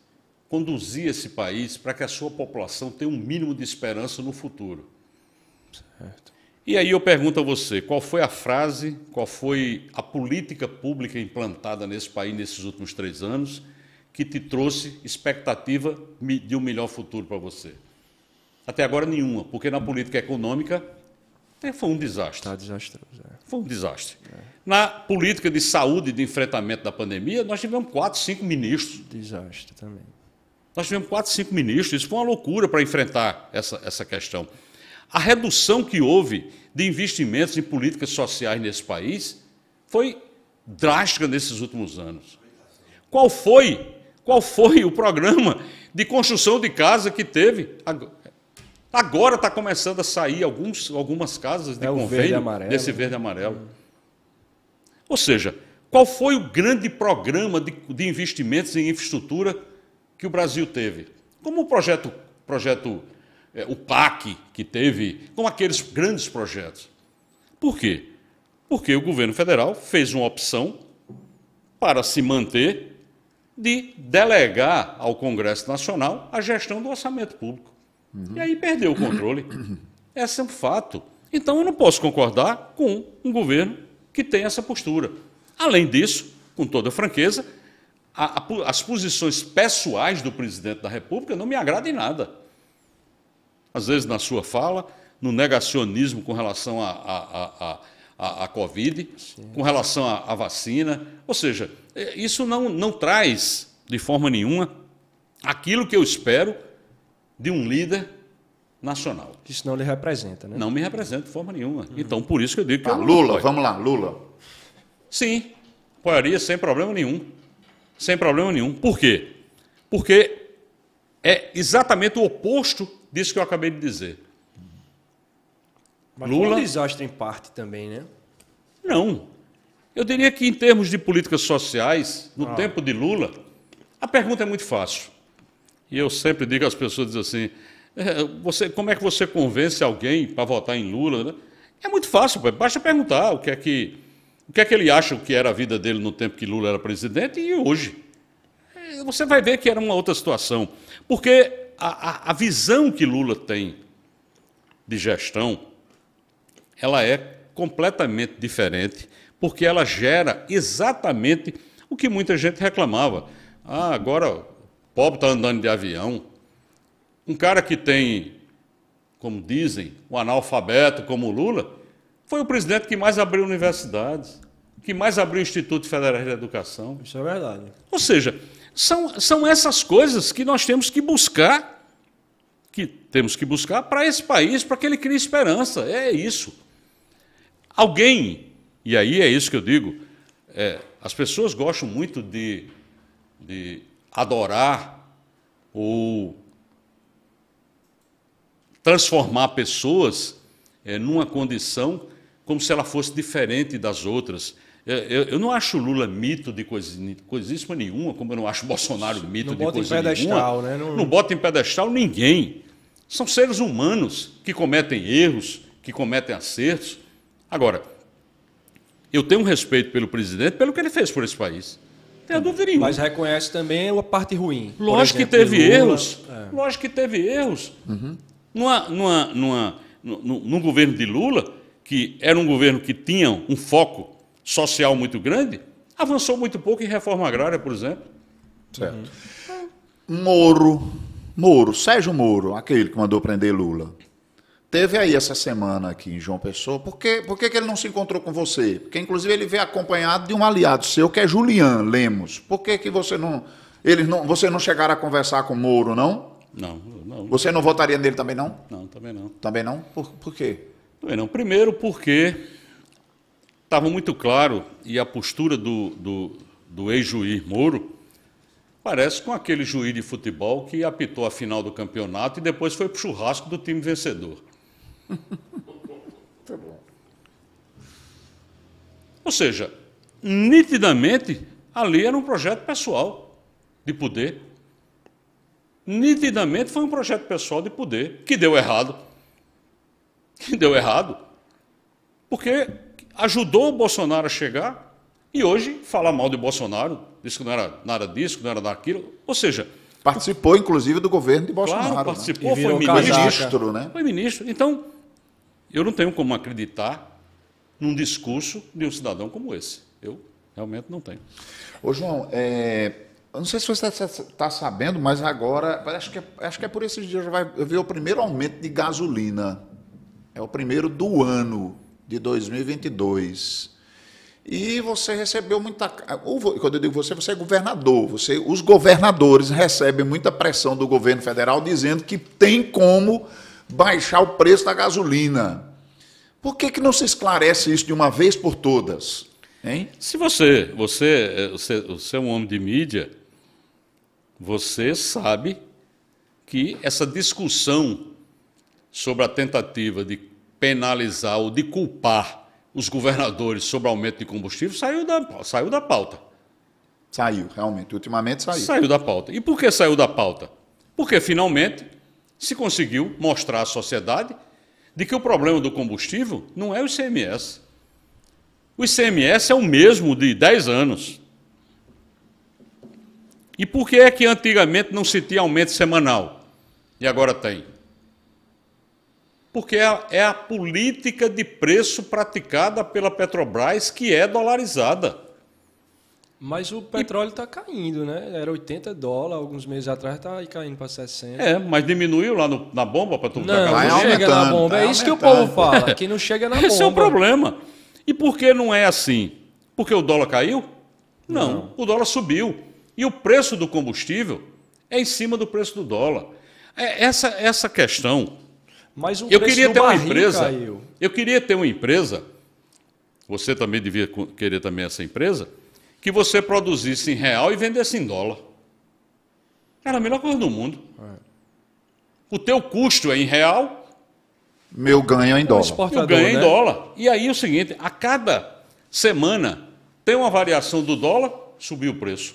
conduzir esse país para que a sua população tenha um mínimo de esperança no futuro. Certo. E aí eu pergunto a você, qual foi a frase, qual foi a política pública implantada nesse país nesses últimos três anos que te trouxe expectativa de um melhor futuro para você? Até agora nenhuma, porque na política econômica é, foi um desastre. Está desastroso. É. Foi um desastre. É. Na política de saúde de enfrentamento da pandemia, nós tivemos quatro, cinco ministros. Desastre também. Nós tivemos quatro, cinco ministros. Isso foi uma loucura para enfrentar essa, essa questão. A redução que houve de investimentos em políticas sociais nesse país foi drástica nesses últimos anos. Qual foi? Qual foi o programa de construção de casa que teve? Agora está começando a sair alguns, algumas casas de é convênio verde desse verde né? amarelo. Ou seja, qual foi o grande programa de, de investimentos em infraestrutura que o Brasil teve? Como o projeto, projeto é, o PAC que teve, com aqueles grandes projetos. Por quê? Porque o governo federal fez uma opção para se manter de delegar ao Congresso Nacional a gestão do orçamento público. Uhum. E aí perdeu o controle. Uhum. Esse é um fato. Então eu não posso concordar com um governo que tem essa postura. Além disso, com toda franqueza, a, a, as posições pessoais do presidente da República não me agradam em nada às vezes na sua fala, no negacionismo com relação à a, a, a, a, Covid, Sim. com relação à, vacina. Ou seja, é, isso não, não traz, de forma nenhuma, aquilo que eu espero de um líder nacional. Isso não lhe representa, né? Não me representa de forma nenhuma. Uhum. Então, por isso que eu digo que. Ah, eu Lula, apoio. vamos lá, Lula. Sim, apoiaria sem problema nenhum. Sem problema nenhum. Por quê? Porque é exatamente o oposto disso que eu acabei de dizer. Mas Lula. Um desastre em parte também, né? Não. Eu diria que, em termos de políticas sociais, no ah. tempo de Lula, a pergunta é muito fácil. E eu sempre digo às pessoas assim: é, você, como é que você convence alguém para votar em Lula? É muito fácil, basta perguntar o que é que o que é que ele acha que era a vida dele no tempo que Lula era presidente e hoje. É, você vai ver que era uma outra situação. Porque a, a visão que Lula tem de gestão, ela é completamente diferente, porque ela gera exatamente o que muita gente reclamava. Ah, agora o pobre está andando de avião. Um cara que tem, como dizem, um analfabeto como o Lula, foi o presidente que mais abriu universidades, que mais abriu Instituto Federal de Educação. Isso é verdade. Ou seja, são, são essas coisas que nós temos que buscar, que temos que buscar para esse país, para que ele crie esperança. É isso. Alguém, e aí é isso que eu digo, é, as pessoas gostam muito de, de adorar ou transformar pessoas é, numa condição como se ela fosse diferente das outras. Eu, eu, não acho Lula mito de coisíssima nenhuma, como eu não acho Bolsonaro mito não de coisa em pedestal, nenhuma. Né? Não... não bota em pedestal ninguém. São seres humanos que cometem erros, que cometem acertos. Agora, eu tenho um respeito pelo presidente, pelo que ele fez por esse país. Tenho dúvida nenhuma. Mas reconhece também a parte ruim. Lógico exemplo, que teve Lula, erros. É. Lógico que teve erros. Uhum. Numa, numa, numa, no, governo de Lula, que era um governo que tinha um foco social muito grande, avançou muito pouco em reforma agrária, por exemplo. Certo. Moro, Moro, Sérgio Moro, aquele que mandou prender Lula, teve aí essa semana aqui em João Pessoa. Por, que, por que ele não se encontrou com você? Porque, inclusive, ele veio acompanhado de um aliado seu, que é Julian Lemos. Por que, que você não. ele não, você não chegaram a conversar com o Moro, não? Não, não. Você não votaria nele também, não? Não, também não. Também não? Por, por quê? Também não. Primeiro, porque estava muito claro, e a postura do, do, do ex-juiz Moro parece com aquele juiz de futebol que apitou a final do campeonato e depois foi para o churrasco do time vencedor. tá bom. Ou seja, nitidamente, ali era um projeto pessoal de poder. Nitidamente foi um projeto pessoal de poder que deu errado. Que deu errado. Porque ajudou o Bolsonaro a chegar e hoje fala mal de Bolsonaro, disse que não era nada disso, que não era daquilo. Ou seja. Participou, inclusive, do governo de Bolsonaro. Claro, né? participou, né? foi ministro, ministro. Né? Foi ministro. Então, eu não tenho como acreditar num discurso de um cidadão como esse. Eu realmente não tenho. Ô, João, é, eu não sei se você está tá sabendo, mas agora, acho que, é, acho que é por esses dias, vai ver o primeiro aumento de gasolina. É o primeiro do ano de 2022. E você recebeu muita. quando eu digo você, você é governador. Você, os governadores recebem muita pressão do governo federal dizendo que tem como baixar o preço da gasolina. Por que, que não se esclarece isso de uma vez por todas? Hein? Se você, você, eh, você, você é um homem de mídia, você sabe que essa discussão sobre a tentativa de penalizar ou de culpar os governadores sobre aumento de combustível saiu da, saiu da pauta. Saiu, realmente. Ultimamente saiu. Saiu da pauta. E por que saiu da pauta? Porque finalmente se conseguiu mostrar à sociedade de que o problema do combustível não é o ICMS. O ICMS é o mesmo de 10 anos. E por que é que antigamente não se tinha aumento semanal? E agora tem porque é, é a política de preço praticada pela Petrobras que é dolarizada. Mas o petróleo está caindo, né? Era 80 dólares, alguns meses atrás está caindo para 60. É, mas diminuiu lá no, na bomba para tu Não, não chega na bomba. É isso que o povo fala, que não chega na bomba. Esse é o problema. E por que não é assim? Porque o dólar caiu? Não, não, o dólar subiu. E o preço do combustível é em cima do preço do dólar. É, essa, essa questão mas o eu preço queria ter uma empresa. Caiu. Eu queria ter uma empresa. Você também devia querer também essa empresa que você produzisse em real e vendesse em dólar. Era a melhor coisa do mundo. É. O teu custo é em real. Meu ganho é em é dólar. Eu ganho em né? dólar. E aí é o seguinte, a cada semana tem uma variação do dólar, subiu o preço.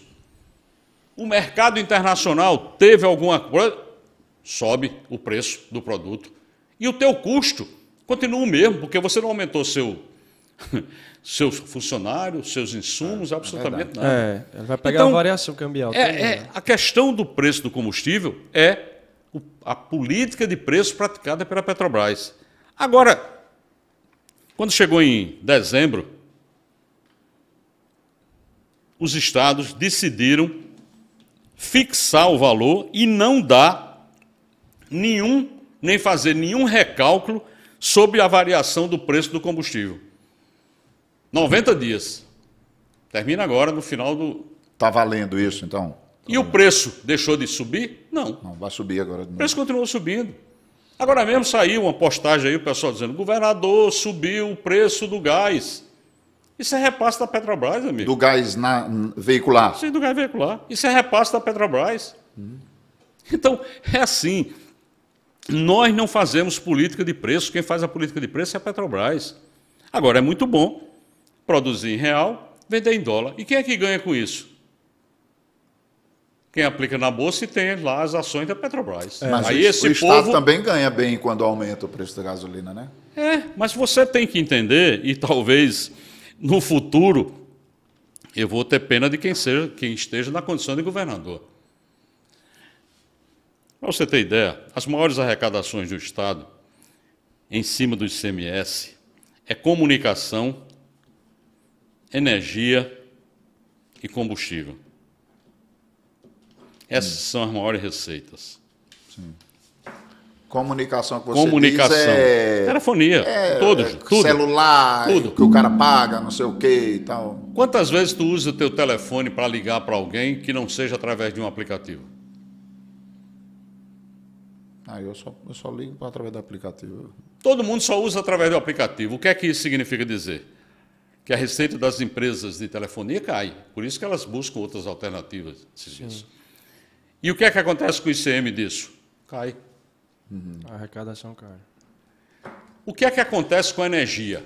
O mercado internacional teve alguma coisa, sobe o preço do produto. E o teu custo continua o mesmo, porque você não aumentou seu, seus funcionários, seus insumos, ah, é, absolutamente é nada. É, vai pegar então, a variação cambial. É, também, é, né? a questão do preço do combustível é a política de preço praticada pela Petrobras. Agora, quando chegou em dezembro, os estados decidiram fixar o valor e não dar nenhum nem fazer nenhum recálculo sobre a variação do preço do combustível. 90 dias. Termina agora no final do. Está valendo isso, então? e o preço deixou de subir? Não. Não, vai subir agora. O preço continuou subindo. Agora mesmo saiu uma postagem aí, o pessoal dizendo: governador, subiu o preço do gás. Isso é repasse da Petrobras, amigo. Do gás na, veicular? Sim, do gás veicular. Isso é repasse da Petrobras. Hum. Então, é assim. Nós não fazemos política de preço, quem faz a política de preço é a Petrobras. Agora, é muito bom produzir em real, vender em dólar. E quem é que ganha com isso? Quem aplica na bolsa e tem lá as ações da Petrobras. É, mas Aí o, esse o povo... Estado também ganha bem quando aumenta o preço da gasolina, né? É, mas você tem que entender, e talvez no futuro eu vou ter pena de quem, seja, quem esteja na condição de governador. Para você ter ideia, as maiores arrecadações do Estado em cima do ICMS é comunicação, energia e combustível. Essas são as maiores receitas. Sim. Comunicação que você Comunicação. É... Telefonia. É... Todos, tudo. Celular, tudo. que o cara paga, não sei o quê e tal. Quantas vezes tu usa o teu telefone para ligar para alguém que não seja através de um aplicativo? eu só, eu só ligo através do aplicativo. Todo mundo só usa através do aplicativo. O que é que isso significa dizer? Que a receita das empresas de telefonia cai. Por isso que elas buscam outras alternativas. E o que é que acontece com o ICM disso? Cai. Uhum. A arrecadação cai. O que é que acontece com a energia?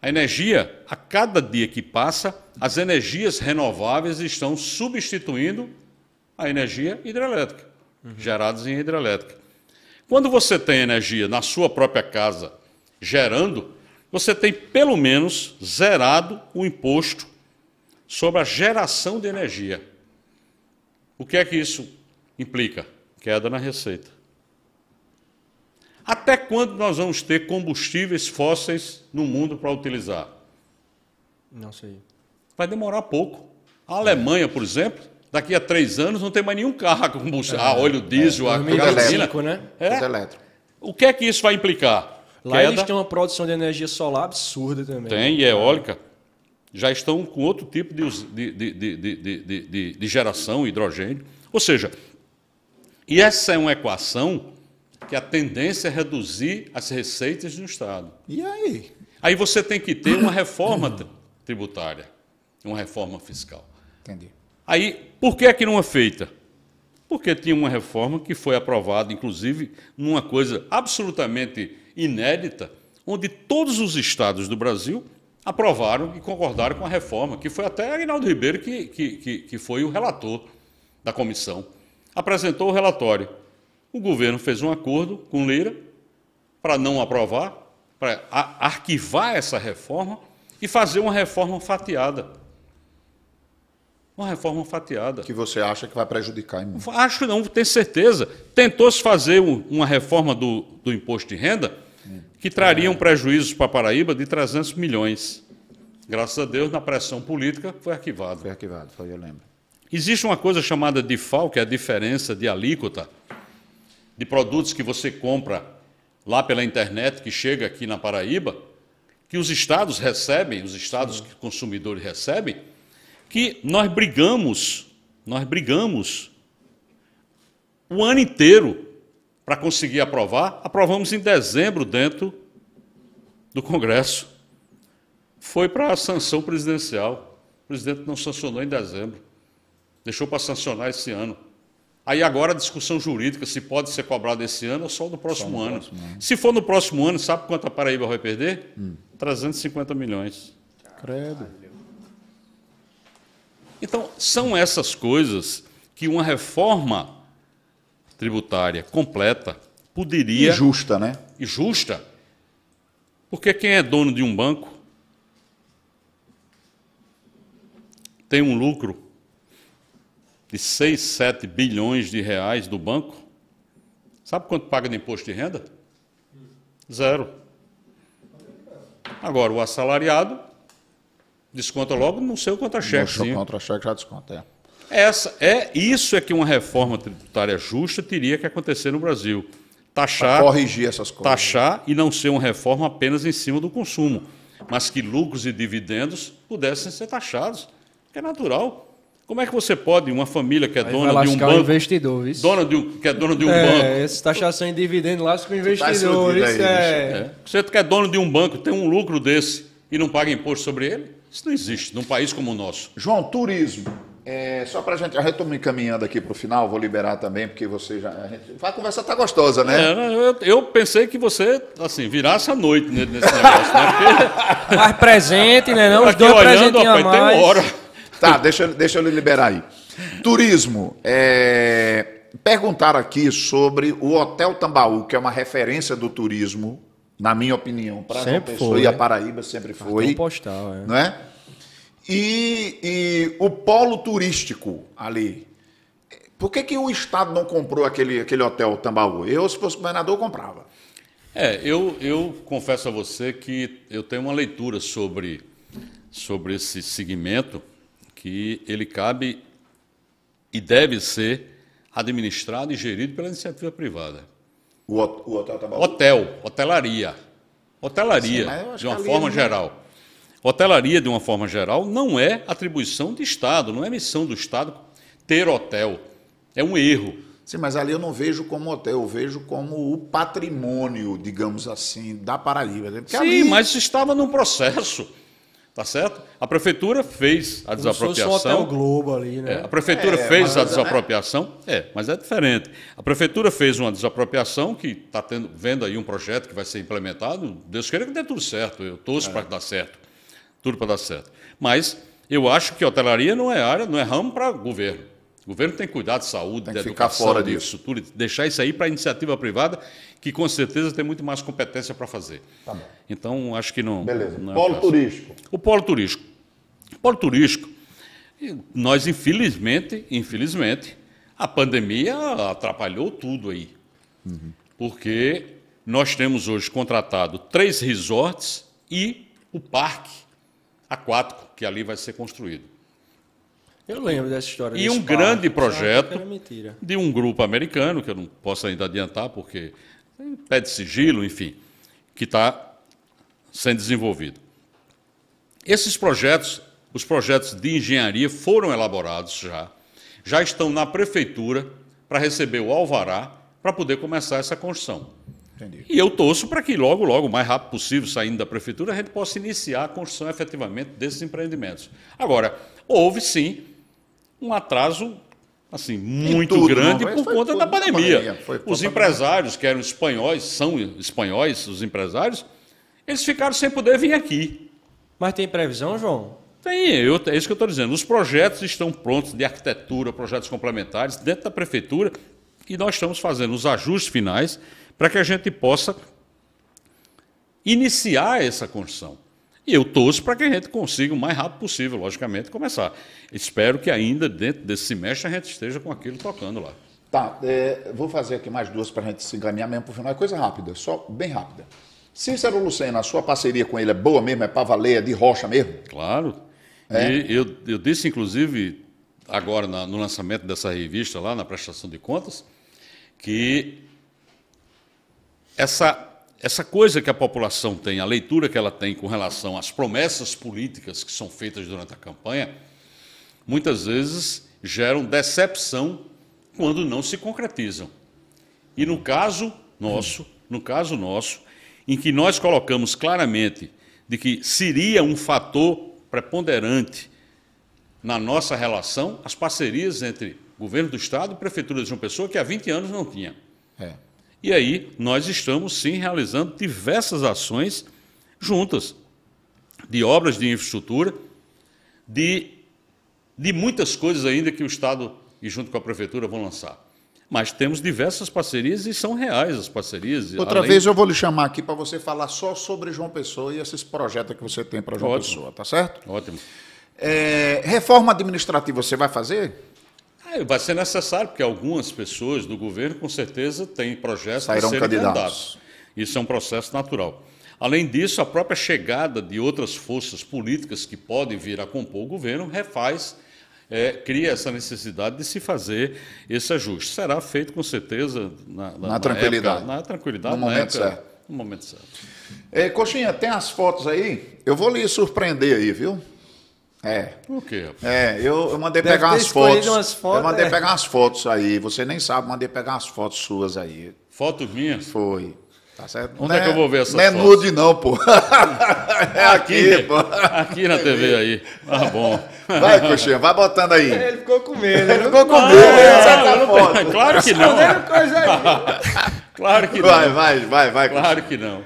A energia, a cada dia que passa, as energias renováveis estão substituindo a energia hidrelétrica uhum. gerados em hidrelétrica. Quando você tem energia na sua própria casa gerando, você tem pelo menos zerado o imposto sobre a geração de energia. O que é que isso implica? Queda na receita. Até quando nós vamos ter combustíveis fósseis no mundo para utilizar? Não sei. Vai demorar pouco. A Alemanha, por exemplo, Daqui a três anos não tem mais nenhum carro a combustão, é, a óleo é. diesel, é, a gasolina. Né? É. Tudo elétrico. O que é que isso vai implicar? Lá Queda. eles têm uma produção de energia solar absurda também. Tem, e eólica. Já estão com outro tipo de, de, de, de, de geração, hidrogênio. Ou seja, e essa é uma equação que a tendência é reduzir as receitas do Estado. E aí? Aí você tem que ter uma reforma tributária, uma reforma fiscal. Entendi. Aí por que, é que não é feita? Porque tinha uma reforma que foi aprovada, inclusive, numa coisa absolutamente inédita, onde todos os estados do Brasil aprovaram e concordaram com a reforma, que foi até Aguinaldo Ribeiro que, que, que, que foi o relator da comissão. Apresentou o relatório. O governo fez um acordo com leira para não aprovar, para arquivar essa reforma e fazer uma reforma fatiada. Uma reforma fatiada. Que você acha que vai prejudicar, Acho não, tenho certeza. Tentou-se fazer uma reforma do, do imposto de renda que traria um prejuízo para a Paraíba de 300 milhões. Graças a Deus, na pressão política, foi arquivado. Foi arquivado, foi, eu lembro. Existe uma coisa chamada de FAO, que é a diferença de alíquota de produtos que você compra lá pela internet, que chega aqui na Paraíba, que os estados recebem, os estados consumidores recebem, que nós brigamos, nós brigamos o ano inteiro para conseguir aprovar, aprovamos em dezembro dentro do Congresso. Foi para a sanção presidencial. O presidente não sancionou em dezembro. Deixou para sancionar esse ano. Aí agora a discussão jurídica se pode ser cobrado esse ano ou só no próximo, só no ano. próximo ano. Se for no próximo ano, sabe quanto a Paraíba vai perder? Hum. 350 milhões. Credo. Então, são essas coisas que uma reforma tributária completa poderia. E justa, né? E justa. Porque quem é dono de um banco tem um lucro de 6, 7 bilhões de reais do banco. Sabe quanto paga de imposto de renda? Zero. Agora, o assalariado Desconta logo no seu contra-cheque. No seu contra-cheque já desconta, é. Essa, é, isso é que uma reforma tributária justa teria que acontecer no Brasil. Taxar, pra corrigir essas coisas. Taxar e não ser uma reforma apenas em cima do consumo, mas que lucros e dividendos pudessem ser taxados, que é natural. Como é que você pode, uma família que é Aí dona de um banco. investidor, isso. Dona de um, que é dona de um é, banco. Essa taxação em dividendos lasca o tá investidor. Tá isso é. é. Você que é dono de um banco, tem um lucro desse e não paga imposto sobre ele? Isso não existe num país como o nosso. João, turismo. É, só para a gente, já estou me encaminhando aqui para o final, vou liberar também, porque você já. A, gente, a conversa está gostosa, né? É, eu, eu, pensei que você, assim, virasse a noite né, nesse negócio, né? Porque... Mais presente, né? Não, os dois olhando, ó, a mais. Tem hora. Tá, deixa, deixa eu lhe liberar aí. Turismo. É, perguntaram aqui sobre o Hotel Tambaú, que é uma referência do turismo na minha opinião, para João Pessoa foi, e a Paraíba sempre foi. postal, é. é. E, e, o polo turístico ali. Por que, que o Estado não comprou aquele, aquele hotel Tambaú? Eu, se fosse governador, comprava. É, eu, eu confesso a você que eu tenho uma leitura sobre, sobre esse segmento que ele cabe e deve ser administrado e gerido pela iniciativa privada. O, o hotel estava. Tá hotel, hotelaria. Hotelaria, Sim, de uma forma ali, é geral. Né? Hotelaria, de uma forma geral, não é atribuição de Estado, não é missão do Estado ter hotel. É um erro. Sim, mas ali eu não vejo como hotel, eu vejo como o patrimônio, digamos assim, da Paraíba. Né? Porque Sim, ali... mas estava num processo. Tá certo? A prefeitura fez a desapropriação. se fosse um Globo ali, né? É, a prefeitura é, fez a é, né? desapropriação. É, mas é diferente. A prefeitura fez uma desapropriação que está vendo aí um projeto que vai ser implementado. Deus queira que dê tudo certo. Eu torço é. para dar certo. Tudo para dar certo. Mas eu acho que hotelaria não é área, não é ramo para governo. O governo tem que cuidar de saúde, tem que de educação, fora disso. de deixar isso aí para a iniciativa privada, que com certeza tem muito mais competência para fazer. Tá então, acho que não. Beleza. Não é polo turístico. O polo turístico. O polo turístico, nós, infelizmente, infelizmente, a pandemia atrapalhou tudo aí. Uhum. Porque nós temos hoje contratado três resorts e o parque aquático, que ali vai ser construído. Eu lembro dessa história. E um grande é projeto de um grupo americano, que eu não posso ainda adiantar, porque pede sigilo, enfim, que está sendo desenvolvido. Esses projetos, os projetos de engenharia, foram elaborados já, já estão na prefeitura para receber o alvará para poder começar essa construção. Entendi. E eu torço para que logo, logo, o mais rápido possível, saindo da prefeitura, a gente possa iniciar a construção efetivamente desses empreendimentos. Agora, houve sim um atraso assim muito tudo, grande por conta da pandemia. pandemia. Os empresários, que eram espanhóis, são espanhóis os empresários, eles ficaram sem poder vir aqui. Mas tem previsão, João? Tem, eu, é isso que eu estou dizendo. Os projetos estão prontos de arquitetura, projetos complementares, dentro da prefeitura, e nós estamos fazendo os ajustes finais para que a gente possa iniciar essa construção. E eu torço para que a gente consiga o mais rápido possível, logicamente, começar. Espero que ainda dentro desse semestre a gente esteja com aquilo tocando lá. Tá, é, vou fazer aqui mais duas para a gente se encaminhar mesmo para o final. É coisa rápida, só bem rápida. Cícero Lucena, a sua parceria com ele é boa mesmo? É para valer, é de rocha mesmo? Claro. É. E eu, eu disse, inclusive, agora na, no lançamento dessa revista lá, na prestação de contas, que essa essa coisa que a população tem, a leitura que ela tem com relação às promessas políticas que são feitas durante a campanha, muitas vezes geram decepção quando não se concretizam. E no caso nosso, no caso nosso, em que nós colocamos claramente de que seria um fator preponderante na nossa relação as parcerias entre governo do estado e prefeitura de João Pessoa que há 20 anos não tinha. É. E aí nós estamos sim realizando diversas ações juntas, de obras de infraestrutura, de, de muitas coisas ainda que o Estado e junto com a Prefeitura vão lançar. Mas temos diversas parcerias e são reais as parcerias. Outra além... vez eu vou lhe chamar aqui para você falar só sobre João Pessoa e esses projetos que você tem para João Ótimo. Pessoa, tá certo? Ótimo. É, reforma administrativa você vai fazer? É, vai ser necessário, porque algumas pessoas do governo, com certeza, têm projetos para serem candidatos. Isso é um processo natural. Além disso, a própria chegada de outras forças políticas que podem vir a compor o governo refaz, é, cria essa necessidade de se fazer esse ajuste. Será feito, com certeza, na, na, na tranquilidade. Época, na tranquilidade, no na momento época, certo. No momento certo. É, Coxinha, tem as fotos aí? Eu vou lhe surpreender aí, viu? É. o quê? É, eu, eu mandei Deve pegar umas fotos. umas fotos. Eu mandei é. pegar umas fotos aí. Você nem sabe, mandei pegar umas fotos suas aí. Foto minha? Foi. Tá certo? Onde é, é, que eu vou ver essas não é fotos? Não é nude, não, pô. É aqui, aqui pô. Aqui na TV aí. Tá ah, bom. Vai, Coxinha, vai botando aí. Ele ficou com medo. Ele ficou com medo. Ah, é, tá é claro que tá não. claro que não. Vai, vai, vai. Claro coxinha. que não.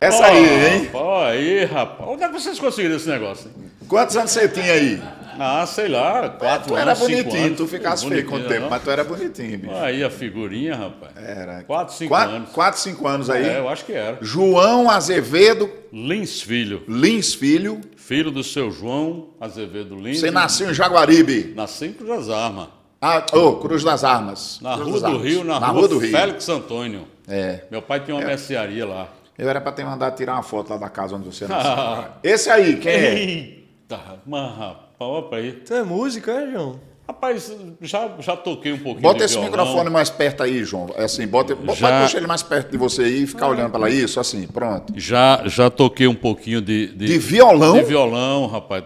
Essa oh, aí, hein? Pô, aí, rapaz. Onde é que vocês conseguiram esse negócio? Hein? Quantos anos você tinha aí? Ah, sei lá, quatro anos, Tu era bonitinho, anos, tu ficasse feio com o tempo, não. mas tu era bonitinho, bicho. Aí a figurinha, rapaz. Era. Quatro, cinco quatro, anos. Quatro, cinco anos aí. É, eu acho que era. João Azevedo... Lins Filho. Lins Filho. Filho do seu João Azevedo Lins. Você nasceu em Jaguaribe. Nasci em Cruz das Armas. Ah, oh, Cruz das Armas. Na Cruz Rua do Armas. Rio, na, na, Rua, do Rio. Félix Antônio. É. Meu pai tinha uma é. mercearia lá. Eu era para ter mandado tirar uma foto lá da casa onde você nasceu. Esse aí, quem é? Tá, mas rapaz, aí. Você é música, é, João? Rapaz, já, já toquei um pouquinho. Bota esse violão. microfone mais perto aí, João. É assim, bota, já... puxa ele mais perto de você aí e ficar ah, olhando para lá. Isso, assim, pronto. Já, já toquei um pouquinho de, de. De violão? De violão, rapaz.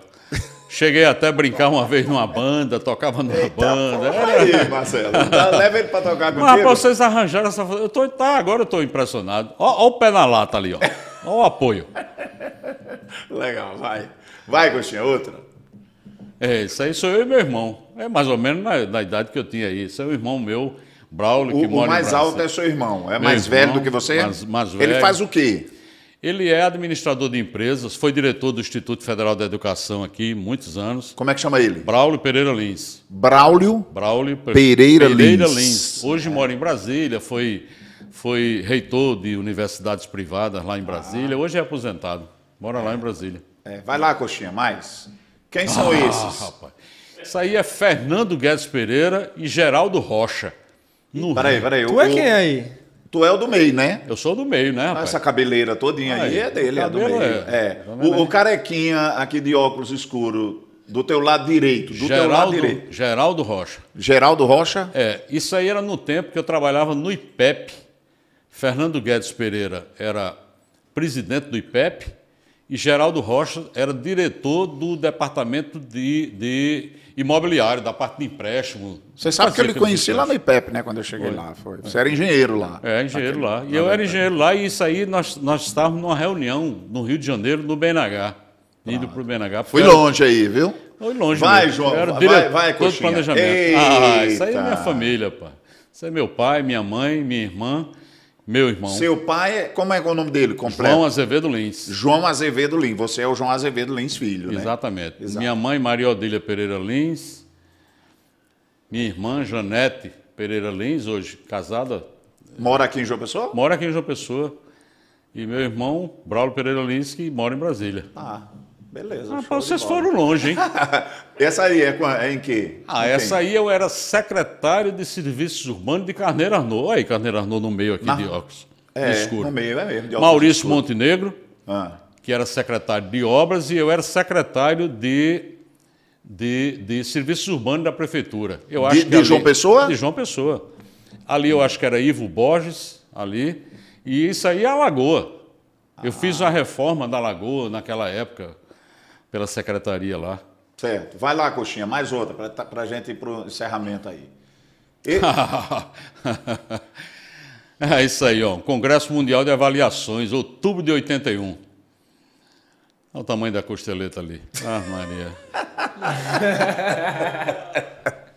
Cheguei até a brincar uma vez numa banda, tocava numa Eita, banda. Olha é. aí, Marcelo. Tá, leva ele pra tocar contigo. Mas rapaz, vocês arranjaram essa. Eu tô, tá, agora eu tô impressionado. Ó, ó o pé na lata ali, ó. Ó o apoio. Legal, vai. Vai, Coxinha, outra. É, isso aí sou eu e meu irmão. É mais ou menos na, na idade que eu tinha aí. Isso é um irmão meu, Braulio, o, que o mora O mais alto é seu irmão. É meu mais irmão, velho do que você? Mais, mais velho. Ele faz o quê? Ele é administrador de empresas, foi diretor do Instituto Federal da Educação aqui muitos anos. Como é que chama ele? Braulio Pereira Lins. Braulio? Braulio Pereira, Pereira Lins. Pereira Lins. Hoje é. mora em Brasília, foi, foi reitor de universidades privadas lá em Brasília, ah. hoje é aposentado. Mora é. lá em Brasília. É, vai lá, Coxinha, mais. Quem são ah, esses? Rapaz. Isso aí é Fernando Guedes Pereira e Geraldo Rocha. No peraí, peraí. Tu o, é quem aí? Tu é o do meio, né? Eu sou do meio, né, ah, rapaz? Essa cabeleira todinha aí, aí é dele, é do meio. É. é. é o, o, carequinha aqui de óculos escuro, do teu lado direito, do Geraldo, teu lado direito. Geraldo Rocha. Geraldo Rocha? É, isso aí era no tempo que eu trabalhava no IPEP. Fernando Guedes Pereira era presidente do IPEP e Geraldo Rocha era diretor do departamento de, de imobiliário, da parte de empréstimo. Você sabe que eu lhe conheci lá no IPEP, né, quando eu cheguei foi. lá. Foi. Você era engenheiro lá. É, engenheiro lá. E eu era engenheiro lá, e isso aí nós, nós estávamos numa reunião no Rio de Janeiro, no BNH. Indo para o BNH. Foi longe aí, viu? Foi longe. Vai, mesmo. João. era vai, vai, vai, coxinha. Todo planejamento. Eita. Ah, isso aí é minha família, pá. Isso é meu pai, minha mãe, minha irmã. Meu irmão. Seu pai, é, como é, é o nome dele completo? João Azevedo Lins. João Azevedo Lins. Você é o João Azevedo Lins filho, Exatamente. né? Exatamente. Minha mãe, Maria Odília Pereira Lins. Minha irmã, Janete Pereira Lins, hoje casada. Mora aqui em João Pessoa? Mora aqui em João Pessoa. E meu irmão, Braulio Pereira Lins, que mora em Brasília. Ah, Beleza. Ah, pô, vocês foram longe, hein? essa aí é, é em que? Ah, essa aí eu era secretário de Serviços Urbanos de Carneiro Arnaud. Olha aí, Carneiro Arnaud no meio aqui de óculos. É, escuro. no meio, é mesmo. Maurício escuro. Montenegro, ah. que era secretário de Obras, e eu era secretário de, de, de Serviços Urbanos da Prefeitura. Eu acho de, de ali, João Pessoa? De João Pessoa. Ali eu acho que era Ivo Borges, ali. E isso aí é a Lagoa. Eu ah. fiz a reforma da Lagoa naquela época pela secretaria lá. Certo. Vai lá, Coxinha, mais outra, para tá, a gente ir para o encerramento aí. E... é isso aí, ó. Congresso Mundial de Avaliações, outubro de 81. Olha o tamanho da costeleta ali. Ah,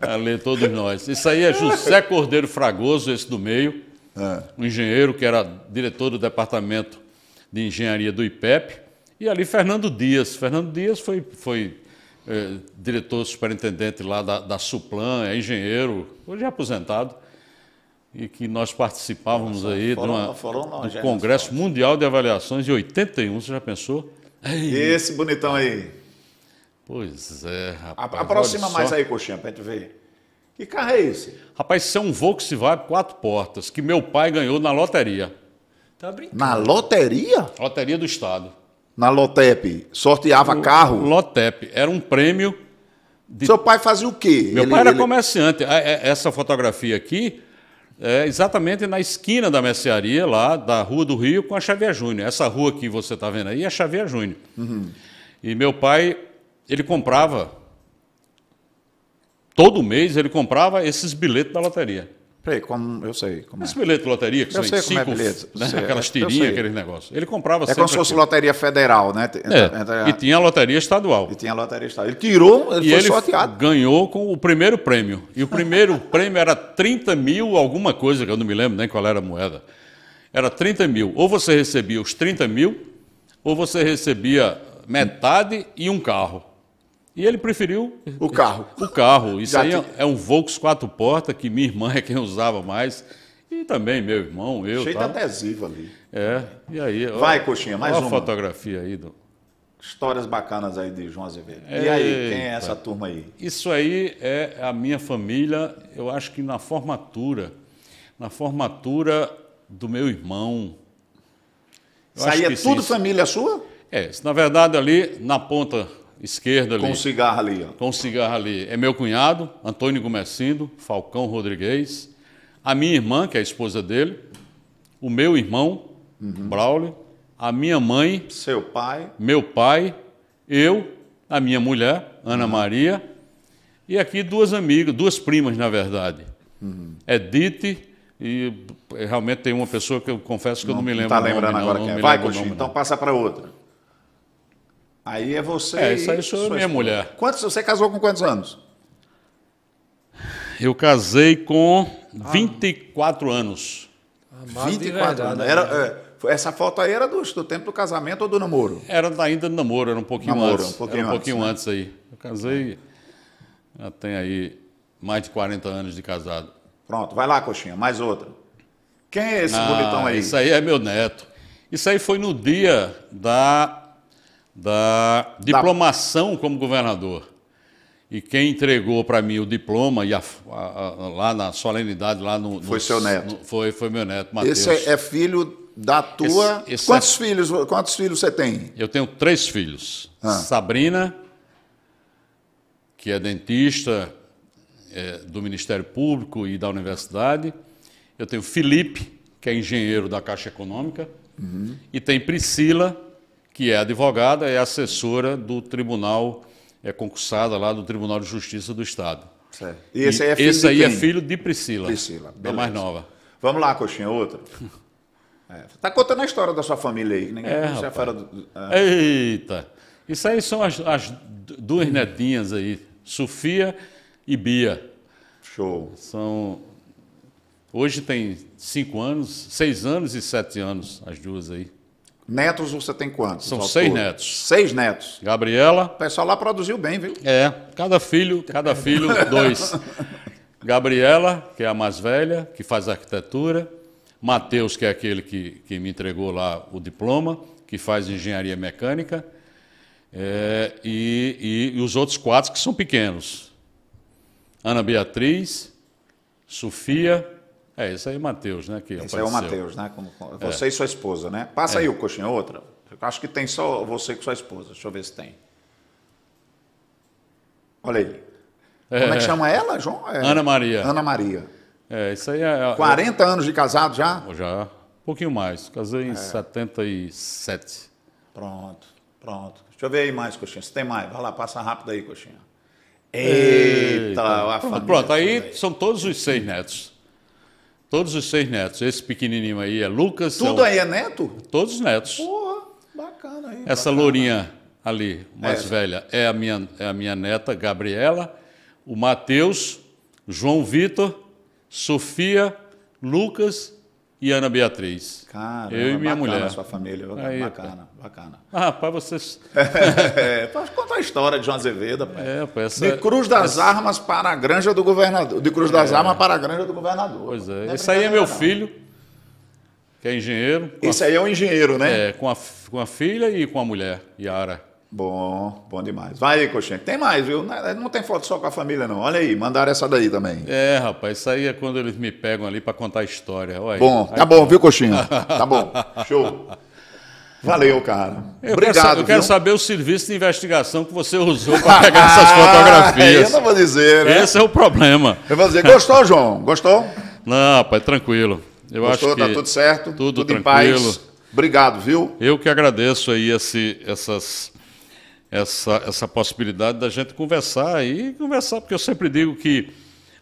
Maria. ali, todos nós. Isso aí é José Cordeiro Fragoso, esse do meio, é. um engenheiro que era diretor do Departamento de Engenharia do IPEP e ali Fernando Dias. Fernando Dias foi, foi é, diretor superintendente lá da, da Suplan, é engenheiro, hoje é aposentado, e que nós participávamos Nossa, aí foram, de uma, foram, não, Congresso Mundial de Avaliações de 81, você já pensou? Ei. Esse bonitão aí. Pois é, rapaz. Aproxima mais só. aí, coxinha, pra gente ver. Que carro é esse? Rapaz, isso é um Volkswagen quatro portas, que meu pai ganhou na loteria. Tá brincando. Na loteria? Loteria do Estado na Lotep, sorteava o, carro. Lotep, era um prêmio. De... Seu pai fazia o quê? Meu ele, pai era ele... comerciante. É, essa fotografia aqui é exatamente na esquina da mercearia, lá da Rua do Rio, com a Xavier Júnior. Essa rua que você está vendo aí é a Xavier Júnior. Uhum. E meu pai, ele comprava, todo mês ele comprava esses bilhetes da loteria como, eu sei. Como Esse é. bilhete de loteria, que eu são sei cinco, como é bilhete. Né? Sei, aquelas tirinhas, aqueles negócios. Ele comprava é sempre. É como se fosse aquilo. loteria federal, né? é. E tinha a loteria estadual. E tinha a loteria estadual. Ele tirou, ele e foi ele sorteado. ganhou com o primeiro prêmio. E o primeiro prêmio era 30 mil, alguma coisa, que eu não me lembro nem qual era a moeda. Era 30 mil. Ou você recebia os 30 mil, ou você recebia metade e um carro. E ele preferiu o carro. O carro. Isso Já aí é, é um Volks quatro portas que minha irmã é quem usava mais. E também meu irmão, eu. Cheio de adesivo ali. É. E aí. Vai, ó, coxinha, mais ó uma. fotografia aí do. Histórias bacanas aí de João Azevedo. E aí, quem é essa turma aí? Isso aí é a minha família, eu acho que na formatura. Na formatura do meu irmão. Eu Saía é tudo sim. família sua? É, na verdade ali na ponta esquerda ali. Com cigarro ali. Ó. Com cigarro ali. É meu cunhado, Antônio Gomesindo, Falcão Rodrigues. A minha irmã, que é a esposa dele. O meu irmão, uhum. Braulio. A minha mãe. Seu pai. Meu pai. Eu. A minha mulher, Ana uhum. Maria. E aqui duas amigas, duas primas, na verdade. Uhum. Edith e é, realmente tem uma pessoa que eu confesso que não, eu não me lembro. Tá não está lembrando nome, agora não, quem é. Vai, Coxinha, então passa para outra. Aí é você. É, isso aí sou minha esposa. mulher. Quantos, você casou com quantos anos? Eu casei com ah. 24 anos. Amado 24 anos. Era, é, essa foto aí era do, do, tempo do casamento ou do namoro? Era ainda do namoro, era um pouquinho namoro, antes. Um pouquinho, um pouquinho antes, né? aí. Eu casei, já tem aí mais de 40 anos de casado. Pronto, vai lá, coxinha, mais outra. Quem é esse ah, bonitão aí? Isso aí é meu neto. Isso aí foi no dia da da diplomação como governador. E quem entregou para mim o diploma e a, a, a, lá na solenidade lá no, no foi seu neto. No, foi foi meu neto, Mateus. Esse é, é filho da tua. Esse, esse quantos é... filhos quantos filhos você tem? Eu tenho três filhos. Ah. Sabrina, que é dentista é, do Ministério Público e da universidade. Eu tenho Felipe, que é engenheiro da Caixa Econômica. Uhum. E tem Priscila, que é advogada, é assessora do tribunal, é concursada lá do Tribunal de Justiça do Estado. Certo. E esse aí é filho, de, aí é filho de, Priscila, Priscila da mais nova. Vamos lá, Coxinha, outra. É, tá contando a história da sua família aí. Ninguém é, já fala do, ah. Eita! Isso aí são as, as duas netinhas aí, Sofia e Bia. Show. São. Hoje tem cinco anos, seis anos e sete anos, as duas aí. Netos você tem quantos? São seis netos. Seis netos. Gabriela. O pessoal lá produziu bem, viu? É, cada filho, cada filho, dois. Gabriela, que é a mais velha, que faz arquitetura. Matheus, que é aquele que, que me entregou lá o diploma, que faz engenharia mecânica. É, e, e, e os outros quatro que são pequenos. Ana Beatriz, Sofia é, esse aí é Matheus, né? Que esse apareceu. é o Matheus, né? Como, é. você é. e sua esposa, né? Passa é. aí o coxinha, outra. Eu acho que tem só você com sua esposa. Deixa eu ver se tem. Olha aí. É. Como é que chama ela, João? É Ana Maria. Ana Maria. É, isso aí é. 40 é- eu... anos de casado já? Já. Um pouquinho mais. Casei em é. 77. Pronto, pronto. Deixa eu ver aí mais, Coxinha. Se tem mais, vai lá, passa rápido aí, Coxinha. Eita, Eita. Pronto, pronto aí, aí são todos os seis netos. Todos os seis netos. Esse pequenininho aí é Lucas. É Tudo é o... aí é neto? Todos netos. Porra, bacana aí. Essa bacana. lourinha ali, mais é. velha, é a, minha, é a minha neta, Gabriela. O Matheus, João Vitor, Sofia, Lucas e Ana Beatriz. Cara, eu e minha mulher. A sua família, Aí, bacana, pô. É. bacana. Ah, rapaz, vocês. é, pode contar a história de João Azevedo, É, pô, essa... De Cruz das essa... Armas para a Granja do Governador. De Cruz das é. Armas para a Granja do Governador. Pois é. é Esse aí é meu não. filho, que é engenheiro. Esse a... aí é um engenheiro, né? É, com a, com a filha e com a mulher, Yara. Bom, bom demais. Vai aí, Coxinha. Tem mais, viu? É, não tem foto só com a família, não. Olha aí, mandaram essa daí também. É, rapaz, isso aí é quando eles me pegam ali para contar a história. Olha bom, tá bom, tá. viu, Coxinha? tá bom, show. Valeu, cara. Eu Obrigado. Quero saber, eu quero saber o serviço de investigação que você usou para pegar essas ah, fotografias. eu não vou dizer, né? Esse é o problema. Eu vou dizer, gostou, João? Gostou? Não, rapaz, tranquilo. Eu gostou, acho tá que tá tudo certo? Tudo, tudo tranquilo. Obrigado, viu? Eu que agradeço aí esse, essas essa, essa possibilidade da gente conversar e conversar, porque eu sempre digo que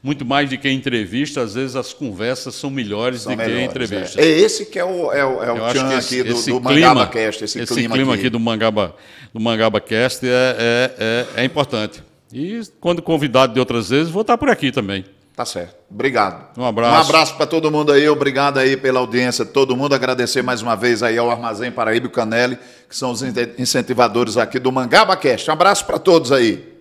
muito mais do que entrevista, às vezes as conversas são melhores são de melhores, que entrevista. É. é. esse que é o, é o, é o tchan aqui do, do Mangaba Cast. Esse, esse clima, clima aqui. aqui, do, Mangaba, do Mangaba Cast é, é, é, é importante. E quando convidado de outras vezes, vou estar por aqui também. Tá certo. Obrigado. Um abraço. Um abraço para todo mundo aí. Obrigado aí pela audiência. Todo mundo agradecer mais uma vez aí ao Armazém Paraíba e Canelli, que são os incentivadores aqui do Mangaba Cast. Um abraço para todos aí.